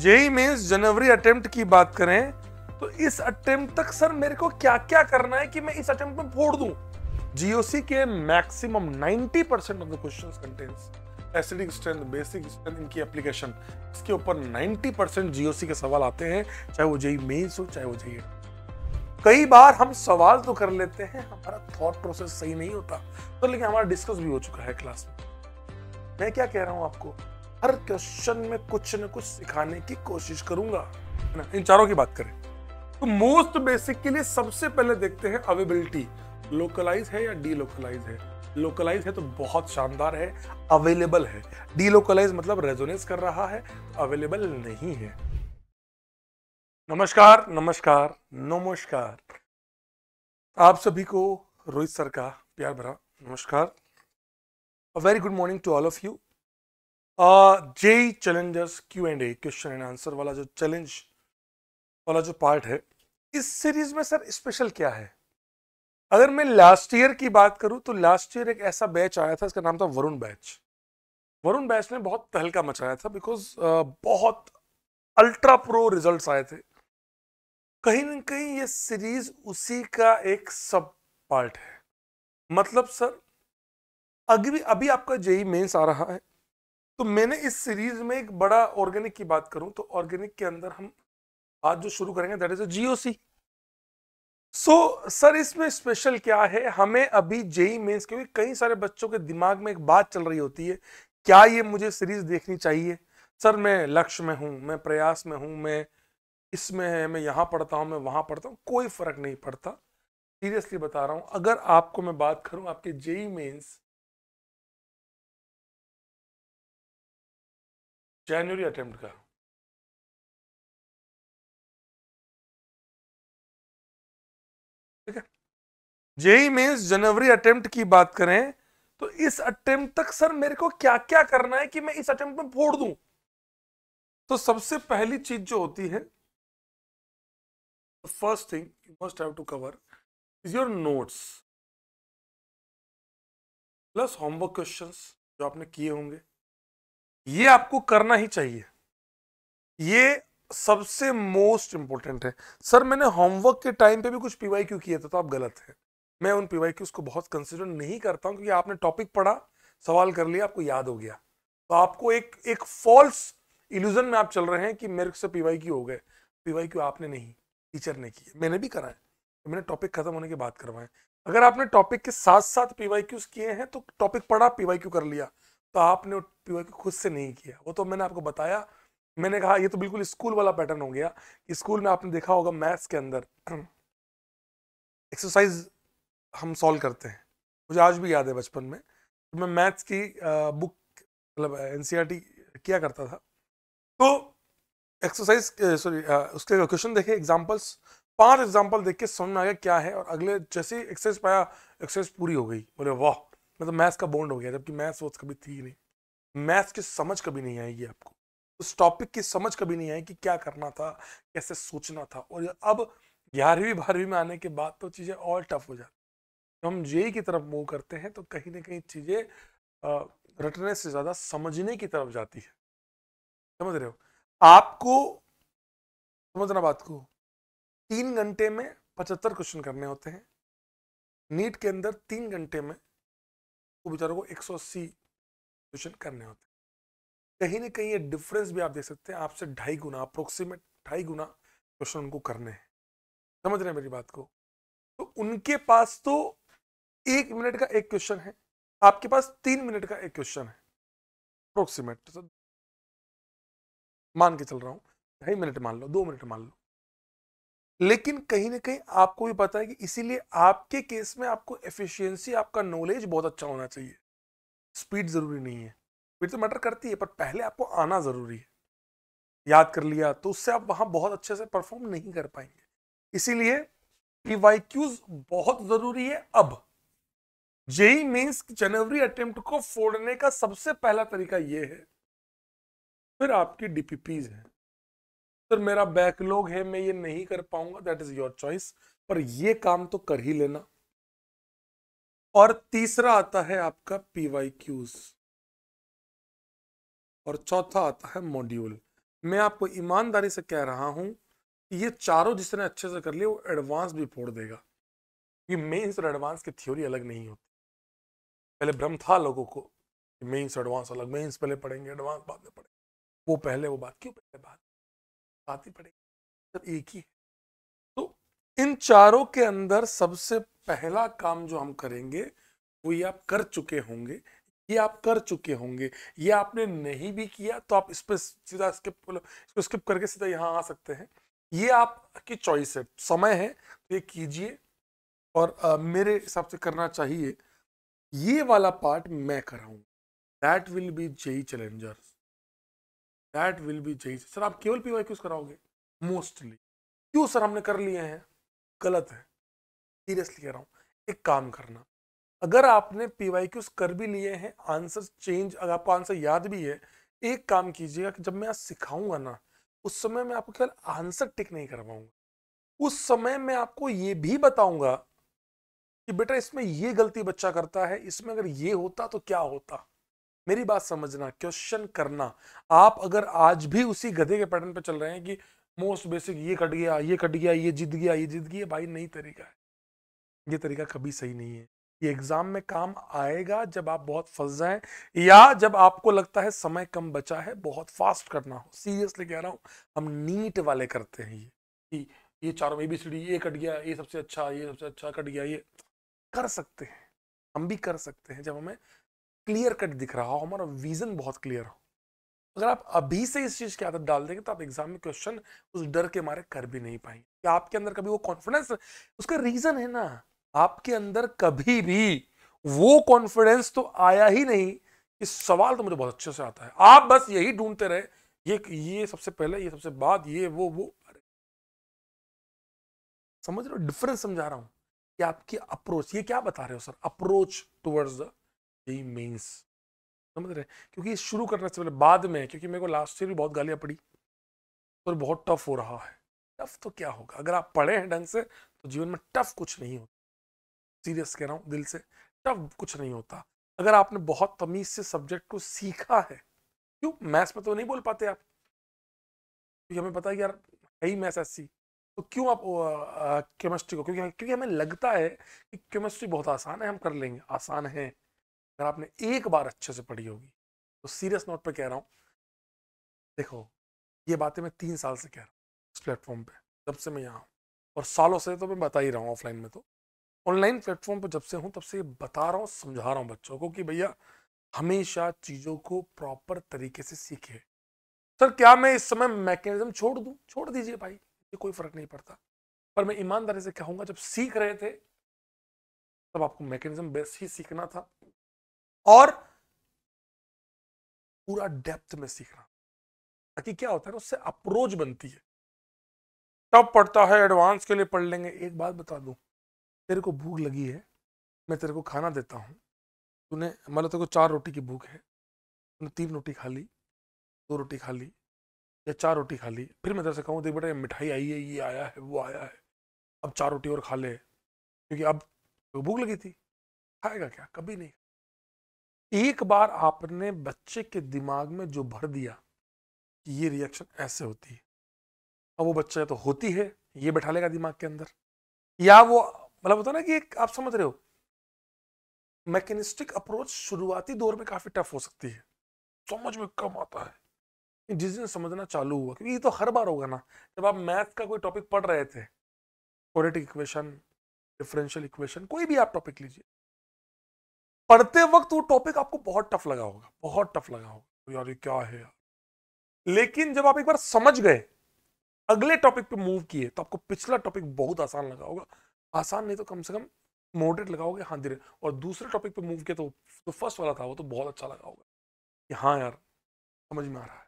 JEE mains जनवरी attempt की बात करें तो इस अटेम्प्ट तक सर मेरे को क्या क्या करना है कि मैं इस अटेम्प्ट में फोड़ दूं जीओसी के maximum 90 percent of the question contents acidic strength basic strength इनकी एप्लीकेशन इसके ऊपर 90 परसेंट जीओसी के सवाल आते हैं चाहे वो जेई मेन्स हो चाहे वो जेई कई बार हम सवाल तो कर लेते हैं हमारा थॉट प्रोसेस सही नहीं होता तो लेकिन हमारा डिस्कस भी हो चुका है क्लास में मैं क्या कह रहा हूं आपको हर क्वेश्चन में कुछ न कुछ सिखाने की कोशिश करूंगा ना इन चारों की बात करें तो मोस्ट बेसिक के लिए सबसे पहले देखते हैं अवेबिलिटी लोकलाइज है या डीलोकलाइज है लोकलाइज है तो बहुत शानदार है अवेलेबल है डीलोकलाइज मतलब रेजोनेस कर रहा है अवेलेबल तो नहीं है नमस्कार नमस्कार नमस्कार आप सभी को रोहित सर का प्यार भरा नमस्कार a very good morning to all of you J challengers Q and A question and answer वाला जो चैलेंज वाला जो पार्ट है इस सीरीज में सर स्पेशल क्या है अगर मैं लास्ट ईयर की बात करूं तो लास्ट ईयर एक ऐसा बैच आया था इसका नाम था वरुण बैच वरुण बैच ने बहुत तहलका मचाया था बिकॉज बहुत अल्ट्रा प्रो रिजल्ट्स आए थे कहीं ना कहीं ये सीरीज उसी का एक सब पार्ट है मतलब सर अभी अभी आपका जेई मेंस आ रहा है तो मैंने इस सीरीज में एक बड़ा ऑर्गेनिक की बात करूं तो ऑर्गेनिक के अंदर हम आज जो शुरू करेंगे that is GOC so sir इसमें स्पेशल क्या है हमें अभी जेई मेंस e क्योंकि कई सारे बच्चों के दिमाग में एक बात चल रही होती है क्या ये मुझे सीरीज देखनी चाहिए सर मैं लक्ष्य में हूं मैं प्रयास में हूँ मैं इसमें है मैं यहाँ पढ़ता हूँ मैं वहां पढ़ता हूँ कोई फर्क नहीं पड़ता सीरियसली बता रहा हूँ अगर आपको मैं बात करूँ आपके जेई मेन्स e जनवरी अटेम्प्ट का जेई मेंस जनवरी अटेम्प्ट की बात करें तो इस अटेम्प्ट तक सर मेरे को क्या क्या करना है कि मैं इस अटेम्प्ट में फोड़ दूं तो सबसे पहली चीज जो होती है first thing you must have to cover is your notes plus homework questions जो आपने किए होंगे ये आपको करना ही चाहिए ये सबसे मोस्ट इंपॉर्टेंट है सर मैंने होमवर्क के टाइम पे भी कुछ पीवाई क्यू किया था तो आप गलत हैं मैं उन पीवाई क्यूज को बहुत कंसिडर नहीं करता हूँ क्योंकि आपने टॉपिक पढ़ा सवाल कर लिया आपको याद हो गया तो आपको एक एक फॉल्स इल्यूजन में आप चल रहे हैं कि मेरे से पीवाई क्यू हो गए पीवाई क्यू आपने नहीं टीचर ने किए मैंने भी करा है तो मैंने टॉपिक खत्म होने के बाद करवाए अगर आपने टॉपिक के साथ साथ पीवाई क्यूज किए हैं तो टॉपिक पढ़ा पीवाई क्यू कर लिया तो आपने प्योर के खुद से नहीं किया वो तो मैंने आपको बताया मैंने कहा ये तो बिल्कुल स्कूल वाला पैटर्न हो गया स्कूल में आपने देखा होगा मैथ्स के अंदर एक्सरसाइज हम सॉल्व करते हैं मुझे आज भी याद है बचपन में तो मैं मैथ्स की बुक मतलब एन e किया करता था तो एक्सरसाइज सॉरी उसके क्वेश्चन देखे एग्जाम्पल्स पांच एग्जाम्पल देख के समझ में आ गया क्या है और अगले जैसे एक्सरसाइज पाया एक्सरसाइज पूरी हो गई बोले वाह मतलब मैथ्स तो का बॉन्ड हो गया जबकि मैथ्स वो कभी थी नहीं मैथ्स की समझ कभी नहीं आएगी आपको उस टॉपिक की समझ कभी नहीं आई कि क्या करना था कैसे सोचना था और अब ग्यारहवीं बारहवीं में आने के बाद तो चीज़ें और टफ हो जाती तो हम जे e e की तरफ मूव करते हैं तो कहीं ना कहीं चीज़ें रटने से ज़्यादा समझने की तरफ जाती है समझ रहे हो आपको समझना बात को तीन घंटे में पचहत्तर क्वेश्चन करने होते हैं नीट के अंदर तीन घंटे में वो बेचारों को 180 क्वेश्चन करने होते हैं कहीं ना कहीं ये डिफरेंस भी आप देख सकते हैं आपसे ढाई गुना अप्रोक्सीमेट ढाई गुना क्वेश्चन उनको करने हैं समझ रहे हैं मेरी बात को तो उनके पास तो एक मिनट का एक क्वेश्चन है आपके पास तीन मिनट का एक क्वेश्चन है अप्रोक्सीमेट तो मान के चल रहा हूँ ढाई मिनट मान लो दो मिनट मान लो लेकिन कहीं ना कहीं आपको भी पता है कि इसीलिए आपके केस में आपको एफिशिएंसी आपका नॉलेज बहुत अच्छा होना चाहिए स्पीड ज़रूरी नहीं है स्पीड तो मैटर करती है पर पहले आपको आना ज़रूरी है याद कर लिया तो उससे आप वहां बहुत अच्छे से परफॉर्म नहीं कर पाएंगे इसीलिए बहुत ज़रूरी है अब जेई मीन्स जनवरी अटेम्प्ट को फोड़ने का सबसे पहला तरीका यह है फिर आपकी डीपीपीज हैं सर तो मेरा बैकलॉग है मैं ये नहीं कर पाऊंगा दैट इज योर चॉइस पर ये काम तो कर ही लेना और तीसरा आता है आपका पीवाई क्यूज और चौथा आता है मॉड्यूल मैं आपको ईमानदारी से कह रहा हूं ये चारों जिसने अच्छे से कर लिए वो एडवांस भी फोड़ देगा ये मेंस और एडवांस की थ्योरी अलग नहीं होती पहले भ्रम था लोगों को मेंस एडवांस अलग मेंस पहले पढ़ेंगे एडवांस बाद में पढ़ेंगे वो पहले वो बात क्यों पहले बात बात ही पड़ेगी सब एक ही है तो इन चारों के अंदर सबसे पहला काम जो हम करेंगे वो ये आप कर चुके होंगे ये आप कर चुके होंगे ये आपने नहीं भी किया तो आप इस पर सीधा स्किप इसको स्किप करके सीधा यहाँ आ सकते हैं ये आपकी चॉइस है समय है तो ये कीजिए और आ, मेरे हिसाब से करना चाहिए ये वाला पार्ट मैं कराऊंगा that will be JEE challengers that will be change sir आप केवल पी क्यूज कराओगे मोस्टली क्यों सर हमने कर लिए हैं गलत है सीरियसली कह रहा हूँ एक काम करना अगर आपने पी वाई क्यूज कर भी लिए हैं आंसर चेंज अगर आपको आंसर याद भी है एक काम कीजिएगा कि जब मैं आज सिखाऊंगा ना उस समय मैं आपको केवल आंसर टिक नहीं करवाऊंगा उस समय मैं आपको ये भी बताऊंगा कि बेटा इसमें ये गलती बच्चा करता है इसमें अगर ये होता तो क्या होता मेरी बात समझना क्वेश्चन करना आप अगर आज भी उसी गधे के पैटर्न पे चल रहे हैं कि मोस्ट बेसिक ये कट गया ये कट गया ये जीत गया ये जीत गया भाई नहीं तरीका है ये तरीका कभी सही नहीं है ये एग्जाम में काम आएगा जब आप बहुत फंस जाए या जब आपको लगता है समय कम बचा है बहुत फास्ट करना हो सीरियसली कह रहा हूँ हम नीट वाले करते हैं ये कि ये चारों ए बी सी डी ये कट गया ये सबसे अच्छा ये सबसे अच्छा कट गया ये कर सकते हैं हम भी कर सकते हैं जब हमें क्लियर कट दिख रहा हो हमारा विजन बहुत क्लियर हो अगर आप अभी से इस चीज़ की आदत डाल देंगे तो आप एग्जाम में क्वेश्चन उस डर के मारे कर भी नहीं पाएंगे कि आपके अंदर कभी वो कॉन्फिडेंस उसका रीज़न है ना आपके अंदर कभी भी वो कॉन्फिडेंस तो आया ही नहीं इस सवाल तो मुझे बहुत अच्छे से आता है आप बस यही ढूंढते रहे ये ये सबसे पहले ये सबसे बाद ये वो वो अरे समझ रहे हो डिफरेंस समझा रहा हूं कि आपकी अप्रोच ये क्या बता रहे हो सर अप्रोच टुवर्ड्स द यही मीन्स समझ रहे क्योंकि शुरू करने से पहले बाद में क्योंकि मेरे को लास्ट ईयर भी बहुत गालियाँ पड़ी और बहुत टफ हो रहा है टफ तो क्या होगा अगर आप पढ़े हैं ढंग से तो जीवन में टफ कुछ नहीं होता सीरियस कह रहा हूँ दिल से टफ कुछ नहीं होता अगर आपने बहुत तमीज से सब्जेक्ट को सीखा है क्यों मैथ्स में तो नहीं बोल पाते आप क्योंकि हमें पता है यार है ही मैथ्स ऐसी तो क्यों आप केमिस्ट्री को क्योंकि क्योंकि हमें लगता है कि केमिस्ट्री बहुत आसान है हम कर लेंगे आसान है अगर आपने एक बार अच्छे से पढ़ी होगी तो सीरियस नोट पे कह रहा हूँ देखो ये बातें मैं तीन साल से कह रहा हूँ इस प्लेटफॉर्म पे जब से मैं यहाँ हूँ और सालों से तो मैं बता ही रहा हूँ ऑफलाइन में तो ऑनलाइन प्लेटफॉर्म पर जब से हूँ तब से बता रहा हूँ समझा रहा हूँ बच्चों को कि भैया हमेशा चीज़ों को प्रॉपर तरीके से सीखे सर क्या मैं इस समय मैकेनिज्म छोड़ दूँ छोड़ दीजिए भाई ये कोई फर्क नहीं पड़ता पर मैं ईमानदारी से कहूँगा जब सीख रहे थे तब आपको मैकेनिज्म बेस ही सीखना था और पूरा डेप्थ में सीख रहा ताकि क्या होता है उससे अप्रोच बनती है तब पढ़ता है एडवांस के लिए पढ़ लेंगे एक बात बता दू तेरे को भूख लगी है मैं तेरे को खाना देता हूँ तूने मतलब तेरे को चार रोटी की भूख है तूने तीन रोटी खा ली दो रोटी खा ली या चार रोटी खा ली फिर मैं तेरे से कहूँ देख बेटा ये मिठाई आई है ये आया है वो आया है अब चार रोटी और खा ले क्योंकि अब तो भूख लगी थी खाएगा क्या कभी नहीं एक बार आपने बच्चे के दिमाग में जो भर दिया कि ये रिएक्शन ऐसे होती है अब वो बच्चा तो होती है ये बैठा लेगा दिमाग के अंदर या वो मतलब होता ना कि एक आप समझ रहे हो मैकेनिस्टिक अप्रोच शुरुआती दौर में काफ़ी टफ हो सकती है समझ में कम आता है जिस दिन समझना चालू हुआ क्योंकि ये तो हर बार होगा ना जब आप मैथ का कोई टॉपिक पढ़ रहे थे क्वाड्रेटिक इक्वेशन डिफरेंशियल इक्वेशन कोई भी आप टॉपिक लीजिए पढ़ते वक्त वो टॉपिक आपको बहुत टफ लगा होगा बहुत टफ लगा होगा तो यार ये क्या है यार लेकिन जब आप एक बार समझ गए अगले टॉपिक पे मूव किए तो आपको पिछला टॉपिक बहुत आसान लगा होगा आसान नहीं तो कम से कम मोडेट लगाओगे हाँ धीरे और दूसरे टॉपिक पे मूव किया तो जो तो फर्स्ट वाला था वो तो बहुत अच्छा लगा होगा कि हाँ यार समझ में आ रहा है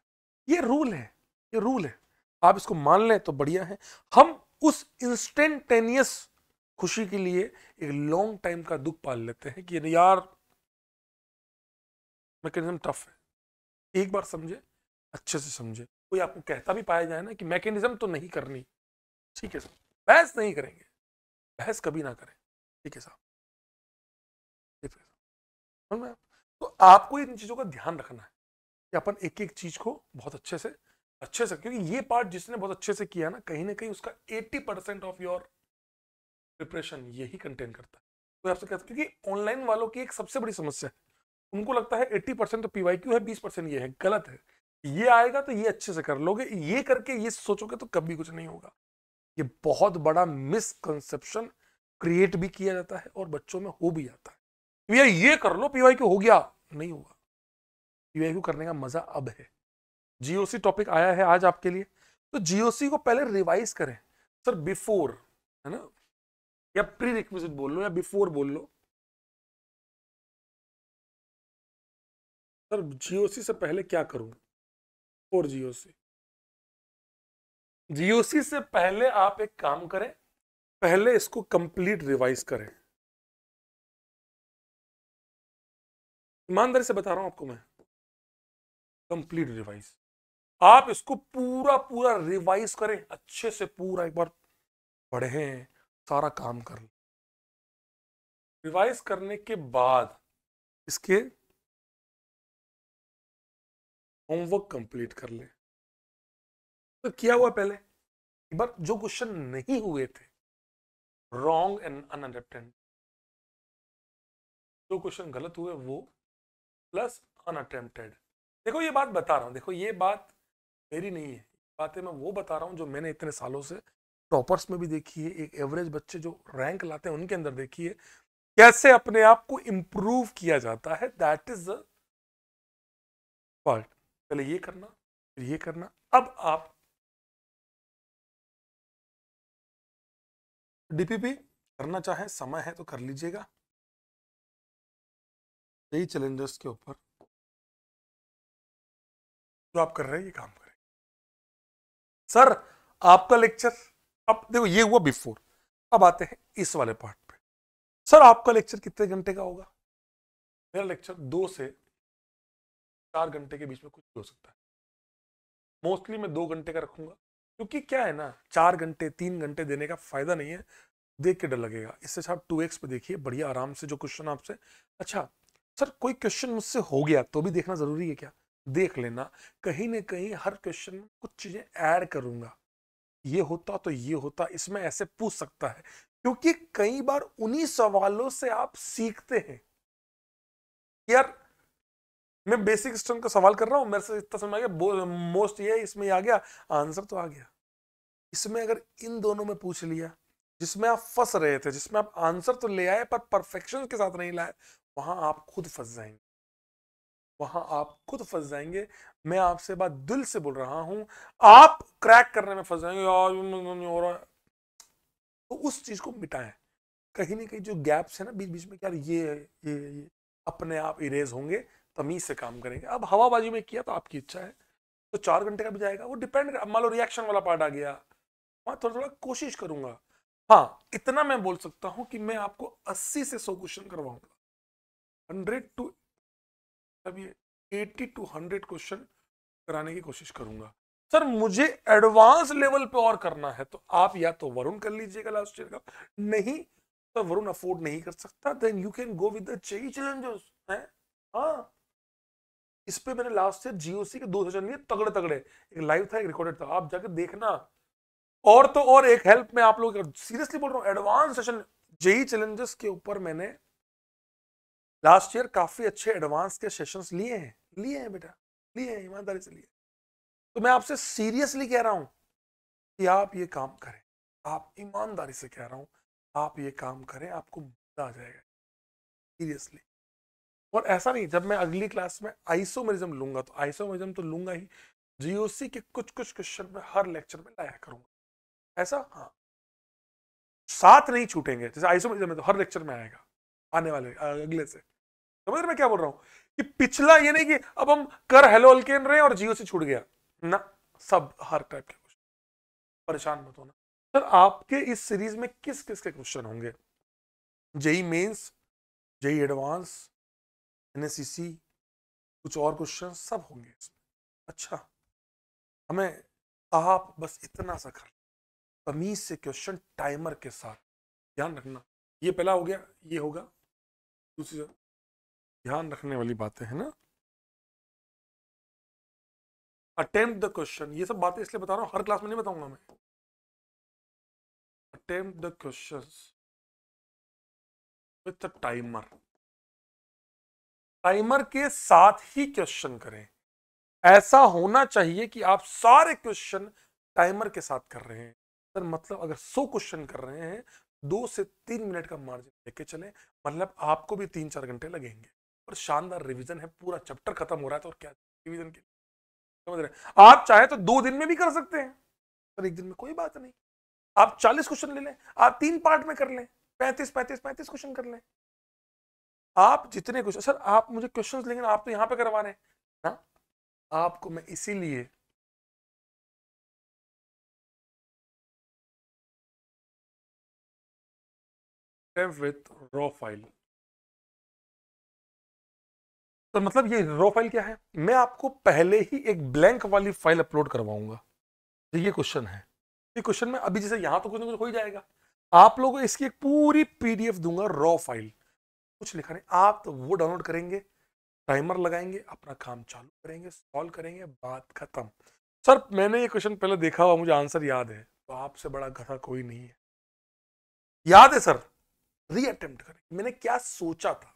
ये रूल है ये रूल है आप इसको मान लें तो बढ़िया है हम उस इंस्टेंटेनियस खुशी के लिए एक लॉन्ग टाइम का दुख पाल लेते हैं कि यार मैकेनिज्म टफ है एक बार समझे अच्छे से समझे कोई आपको कहता भी पाया जाए ना कि मैकेनिज्म तो नहीं करनी ठीक है साहब बहस नहीं करेंगे बहस कभी ना करें ठीक है साहब तो आपको इन चीज़ों का ध्यान रखना है कि अपन एक एक चीज़ को बहुत अच्छे से अच्छे से क्योंकि ये पार्ट जिसने बहुत अच्छे से किया ना कहीं ना कहीं उसका 80 परसेंट ऑफ योर डिप्रेशन यही कंटेन करता है तो आपसे कहता क्योंकि ऑनलाइन वालों की एक सबसे बड़ी समस्या है उनको लगता है 80 परसेंट तो पीवाई है 20 परसेंट ये है गलत है ये आएगा तो ये अच्छे से कर लोगे ये करके ये सोचोगे तो कभी कुछ नहीं होगा ये बहुत बड़ा मिसकंसेप्शन क्रिएट भी किया जाता है और बच्चों में हो भी जाता है भैया ये कर लो पीवाई हो गया नहीं होगा पीवाई करने का मजा अब है जीओसी टॉपिक आया है आज आपके लिए तो जीओसी को पहले रिवाइज करें सर बिफोर है ना या प्री रिक्विजिट बोल लो या बिफोर बोल लो सर जीओसी से पहले क्या करूं और जीओसी जीओसी से पहले आप एक काम करें पहले इसको कंप्लीट रिवाइज करें ईमानदारी से बता रहा हूं आपको मैं कंप्लीट रिवाइज आप इसको पूरा पूरा रिवाइज करें अच्छे से पूरा एक बार पढ़ें सारा काम कर लो रिवाइज करने के बाद इसके होमवर्क कंप्लीट कर ले तो किया हुआ पहले बट जो क्वेश्चन नहीं हुए थे रॉन्ग एंड अनअटेंड जो क्वेश्चन गलत हुए वो प्लस अनअटेम्प्टेड देखो ये बात बता रहा हूँ देखो ये बात मेरी नहीं है बातें मैं वो बता रहा हूँ जो मैंने इतने सालों से टॉपर्स में भी देखिए एक एवरेज बच्चे जो रैंक लाते हैं उनके अंदर देखिए कैसे अपने आप को इम्प्रूव किया जाता है दैट इज पार्ट पहले ये करना फिर ये करना अब आप डीपीपी करना चाहे समय है तो कर लीजिएगा यही चैलेंजेस के ऊपर जो आप कर रहे हैं ये काम करें सर आपका लेक्चर अब देखो ये हुआ बिफोर अब आते हैं इस वाले पार्ट पे सर आपका लेक्चर कितने घंटे का होगा मेरा लेक्चर दो से चार घंटे के बीच में कुछ भी हो सकता है मोस्टली मैं दो घंटे का रखूंगा क्योंकि क्या है ना चार घंटे तीन घंटे देने का फायदा नहीं है देख के डर लगेगा इससे अच्छा आप टू एक्स पे देखिए बढ़िया आराम से जो क्वेश्चन आपसे अच्छा सर कोई क्वेश्चन मुझसे हो गया तो भी देखना जरूरी है क्या देख लेना कहीं ना कहीं हर क्वेश्चन में कुछ चीजें ऐड करूंगा ये होता तो ये होता इसमें ऐसे पूछ सकता है क्योंकि कई बार उन्हीं सवालों से आप सीखते हैं यार मैं बेसिक सिस्टम का सवाल कर रहा हूं मेरे से इतना समझ आ गया मोस्ट ये इसमें आ गया आंसर तो आ गया इसमें अगर इन दोनों में पूछ लिया जिसमें आप फंस रहे थे जिसमें आप आंसर तो ले आए परफेक्शन के साथ नहीं लाए वहां आप खुद फंस जाएंगे वहाँ आप खुद फंस जाएंगे मैं आपसे बात दिल से बोल रहा हूँ आप क्रैक करने में फंस जाएंगे यार तो उस चीज़ को मिटाए कहीं ना कहीं जो गैप्स है ना बीच बीच में यार ये ये ये अपने आप इरेज होंगे तमीज से काम करेंगे अब हवाबाजी में किया तो आपकी इच्छा है तो चार घंटे का भी जाएगा वो डिपेंड कर मान लो रिएक्शन वाला पार्ट आ गया मैं थोड़ा थोड़ा कोशिश करूंगा हाँ इतना मैं बोल सकता हूँ कि मैं आपको अस्सी से सौ क्वेश्चन करवाऊंगा हंड्रेड टू अब ये एट्टी टू हंड्रेड क्वेश्चन कराने की कोशिश करूंगा सर मुझे एडवांस लेवल पे और करना है तो आप या तो वरुण कर लीजिएगा लास्ट ईयर का नहीं तो वरुण अफोर्ड नहीं कर सकता then you can go with challenges हैं हाँ इस पे मैंने लास्ट ईयर जीओसी के दो सेशन लिए तगड़े तगड़े एक लाइव था एक रिकॉर्डेड था आप जाके देखना और तो और एक हेल्प में आप लोग सीरियसली बोल रहा हूँ एडवांस सेशन जेई चैलेंजेस के ऊपर मैंने लास्ट ईयर काफी अच्छे एडवांस के सेशंस लिए हैं लिए हैं बेटा लिए हैं ईमानदारी से लिए तो मैं आपसे सीरियसली कह रहा हूं कि आप ये काम करें आप ईमानदारी से कह रहा हूं आप ये काम करें आपको मजा आ जाएगा सीरियसली और ऐसा नहीं जब मैं अगली क्लास में आइसोमरिज्म लूंगा तो आइसोमरिज्म तो लूंगा ही जीओसी के कुछ कुछ क्वेश्चन में हर लेक्चर में लाया करूंगा ऐसा हाँ साथ नहीं छूटेंगे जैसे आइसोमरिज्म में तो हर लेक्चर में आएगा आने वाले अगले से समझ रहे मैं क्या बोल रहा हूं कि पिछला ये नहीं कि अब हम कर हेलो अल्केन रहे और जियो से छूट गया ना सब हर टाइप के क्वेश्चन परेशान मत होना सर आपके इस सीरीज में किस किस के क्वेश्चन होंगे JEE mains JEE advanced NSCC कुछ और क्वेश्चन सब होंगे अच्छा हमें आप बस इतना सा कर तमीज से क्वेश्चन टाइमर के साथ ध्यान रखना ये पहला हो गया ये होगा दूसरी ध्यान रखने वाली बातें हैं ना अटेम्प्ट द क्वेश्चन ये सब बातें इसलिए बता रहा हूं हर क्लास में नहीं बताऊंगा मैं attempt the question with timer timer के साथ ही क्वेश्चन करें ऐसा होना चाहिए कि आप सारे क्वेश्चन टाइमर के साथ कर रहे हैं सर मतलब अगर सो क्वेश्चन कर रहे हैं दो से तीन मिनट का मार्जिन लेके चले मतलब आपको भी तीन चार घंटे लगेंगे पर शानदार रिविजन है पूरा चैप्टर खत्म हो रहा है तो और क्या रिविजन के समझ रहे आप चाहे तो दो दिन में भी कर सकते हैं पर एक दिन में कोई बात नहीं आप चालीस क्वेश्चन ले लें आप तीन पार्ट में कर लें पैंतीस पैंतीस पैंतीस क्वेश्चन कर लें आप जितने क्वेश्चन सर आप मुझे क्वेश्चन लेंगे ना आप तो यहाँ पे करवा रहे हैं ना आपको मैं इसीलिए with raw तो मतलब ये रॉ फाइल क्या है मैं आपको पहले ही एक ब्लैंक वाली फाइल अपलोड करवाऊंगा तो ये क्वेश्चन है ये क्वेश्चन में अभी जैसे यहाँ तो कुछ ना कुछ हो ही जाएगा आप लोगों इसकी एक पूरी पीडीएफ दूंगा रॉ फाइल कुछ लिखा नहीं आप तो वो डाउनलोड करेंगे टाइमर लगाएंगे अपना काम चालू करेंगे सॉल्व करेंगे बात खत्म सर मैंने ये क्वेश्चन पहले देखा हुआ मुझे आंसर याद है तो आपसे बड़ा गधा कोई नहीं है याद है सर रीअटेम्प्ट करें मैंने क्या सोचा था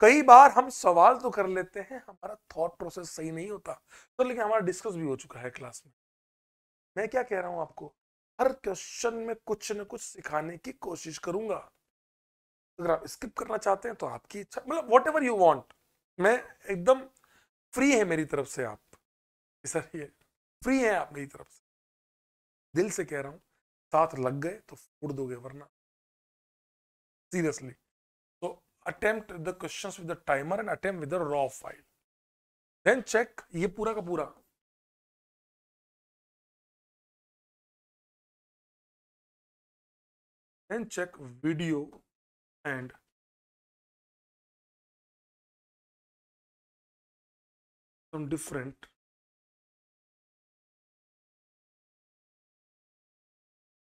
कई बार हम सवाल तो कर लेते हैं हमारा थॉट प्रोसेस सही नहीं होता तो लेकिन हमारा डिस्कस भी हो चुका है क्लास में मैं क्या कह रहा हूं आपको हर क्वेश्चन में कुछ न कुछ सिखाने की कोशिश करूंगा अगर आप स्किप करना चाहते हैं तो आपकी इच्छा मतलब वॉट एवर यू वॉन्ट मैं एकदम फ्री है मेरी तरफ से आप सर ये फ्री है आप मेरी तरफ से दिल से कह रहा हूं साथ लग गए तो फोड़ दोगे वरना seriously attempt the questions with the timer and attempt with the raw file then check ये पूरा का पूरा then check video and some different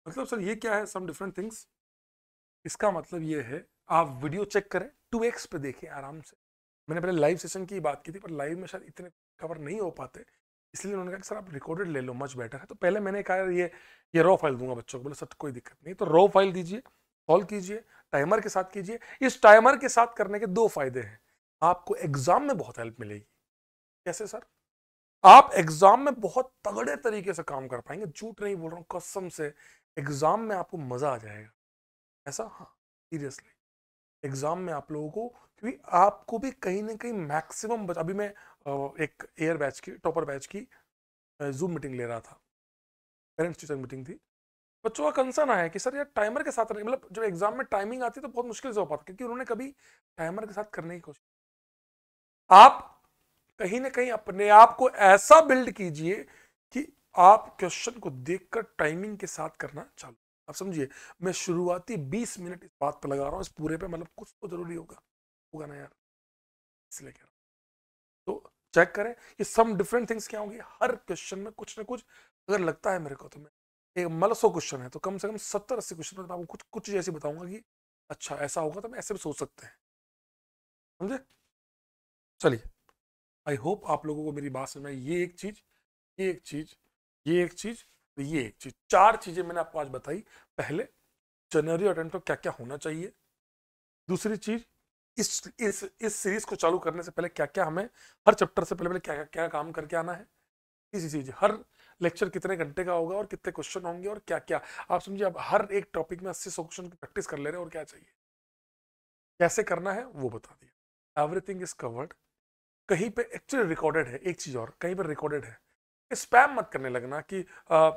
मतलब सर ये क्या है सम डिफरेंट थिंग्स इसका मतलब ये है आप वीडियो चेक करें टू एक्स पे देखें आराम से मैंने पहले लाइव सेशन की बात की थी पर लाइव में शायद इतने कवर नहीं हो पाते इसलिए उन्होंने कहा कि सर आप रिकॉर्डेड ले लो मच बेटर है तो पहले मैंने कहा ये ये रॉ फाइल दूंगा बच्चों को बोले सर कोई दिक्कत नहीं तो रॉ फाइल दीजिए कॉल कीजिए टाइमर के साथ कीजिए इस टाइमर के साथ करने के दो फायदे हैं आपको एग्जाम में बहुत हेल्प मिलेगी कैसे सर आप एग्जाम में बहुत तगड़े तरीके से काम कर पाएंगे झूठ नहीं बोल रहा हूँ कसम से एग्जाम में आपको मजा आ जाएगा ऐसा हाँ सीरियसली एग्ज़ाम में आप लोगों को क्योंकि आपको भी कहीं ना कहीं मैक्सिमम अभी मैं एक एयर बैच की टॉपर बैच की जूम मीटिंग ले रहा था पेरेंट्स टीचर मीटिंग थी बच्चों का कंसर्न आया कि सर यार टाइमर के साथ मतलब जब एग्ज़ाम में टाइमिंग आती है तो बहुत मुश्किल से हो पाता क्योंकि उन्होंने कभी टाइमर के साथ करने की कोशिश आप कहीं ना कहीं अपने आप को ऐसा बिल्ड कीजिए कि आप क्वेश्चन को देखकर टाइमिंग के साथ करना चालू आप समझिए मैं शुरुआती बीस मिनट इस बात पर लगा रहा हूँ इस पूरे पे मतलब कुछ तो जरूरी होगा होगा ना यार इसलिए कह रहा हूँ तो चेक करें ये सम डिफरेंट थिंग्स क्या होंगी हर क्वेश्चन में कुछ ना कुछ अगर लगता है मेरे को तो मैं एक मल सौ क्वेश्चन है तो कम से कम सत्तर अस्सी क्वेश्चन में तो आपको कुछ कुछ ऐसी बताऊंगा कि अच्छा ऐसा होगा तो मैं ऐसे भी सोच सकते हैं समझे चलिए आई होप आप लोगों को मेरी बात समझ में ये एक चीज़ ये एक चीज़ ये एक चीज़ तो ये एक चीज चार चीजें मैंने आपको आज बताई पहले जनवरी अटेंड को क्या क्या होना चाहिए दूसरी चीज इस इस इस सीरीज को चालू करने से पहले क्या क्या हमें हर चैप्टर से पहले पहले क्या क्या, क्या काम करके आना है इसी चीज हर लेक्चर कितने घंटे का होगा और कितने क्वेश्चन होंगे और क्या क्या आप समझिए आप हर एक टॉपिक में अस्सी सौ क्वेश्चन की प्रैक्टिस कर ले रहे हैं और क्या चाहिए कैसे करना है वो बता दिया एवरीथिंग इज कवर्ड कहीं पे एक्चुअली रिकॉर्डेड है एक चीज और कहीं पर रिकॉर्डेड है स्पैम मत करने लगना कि आ,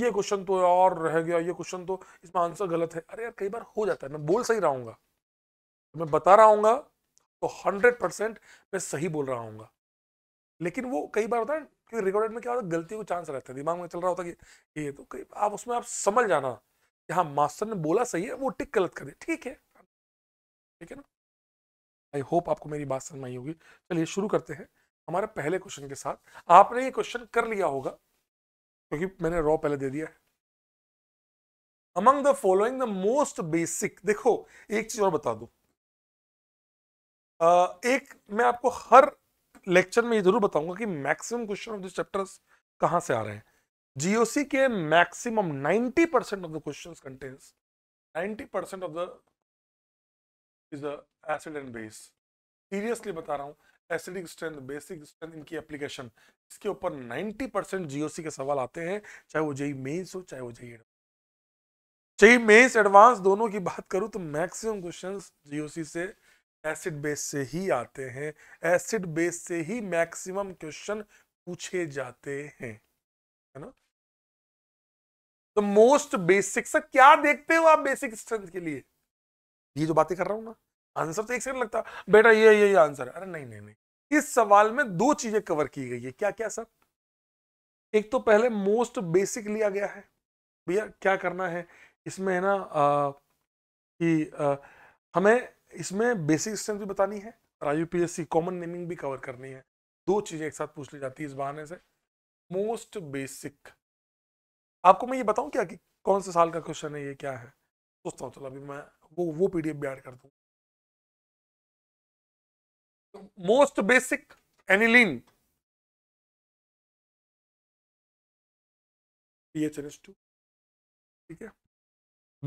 ये क्वेश्चन तो और रह गया ये क्वेश्चन तो इसमें आंसर गलत है अरे यार कई बार हो जाता है मैं बोल सही रहा हूँ तो मैं बता रहा हूँ तो हंड्रेड परसेंट मैं सही बोल रहा हूँ लेकिन वो कई बार होता है क्योंकि रिकॉर्डेड में क्या होता है गलती को चांस रहता है दिमाग में चल रहा होता है कि ये तो कई आप उसमें आप समझ जाना कि हाँ मास्टर ने बोला सही है वो टिक गलत कर दिया ठीक है ठीक है ना आई होप आपको मेरी बात समझ आई होगी चलिए शुरू करते हैं हमारे पहले क्वेश्चन के साथ आपने ये क्वेश्चन कर लिया होगा क्योंकि तो मैंने रॉ पहले दे दिया है among the following the most basic देखो एक चीज और बता दो एक मैं आपको हर लेक्चर में ये जरूर बताऊंगा कि maximum question of the chapters कहां से आ रहे हैं जीओसी के maximum 90 percent of the question contains 90 percent of the is the acid and base seriously बता रहा हूं एसिडिक स्ट्रेंथ बेसिक स्ट्रेंथ इनकी एप्लीकेशन इसके ऊपर 90 परसेंट जीओसी के सवाल आते हैं चाहे वो जई मेन्स e e हो चाहे वो जेई जई मेन्स एडवांस दोनों की बात करूँ तो मैक्सिमम क्वेश्चन जीओसी से एसिड बेस से ही आते हैं एसिड बेस से ही मैक्सिमम क्वेश्चन पूछे जाते हैं है ना तो मोस्ट बेसिक सर क्या देखते हो आप बेसिक स्ट्रेंथ के लिए ये जो बातें कर रहा हूं ना आंसर तो एक सेकंड लगता बेटा ये ये आंसर अरे नहीं नहीं नहीं इस सवाल में दो चीजें कवर की गई है क्या क्या सर एक तो पहले मोस्ट बेसिक लिया गया है भैया क्या करना है इसमें है ना आ, कि आ, हमें इसमें बेसिक स्ट्रेंथ भी बतानी है और आई सी कॉमन नेमिंग भी कवर करनी है दो चीजें एक साथ पूछ ली जाती है इस बहाने से मोस्ट बेसिक आपको मैं ये बताऊं क्या कि कौन से साल का क्वेश्चन है ये क्या है सोचता हूँ चलो अभी मैं वो वो पीडीएफ भी ऐड कर दूँ most basic aniline PHNH2 ठीक है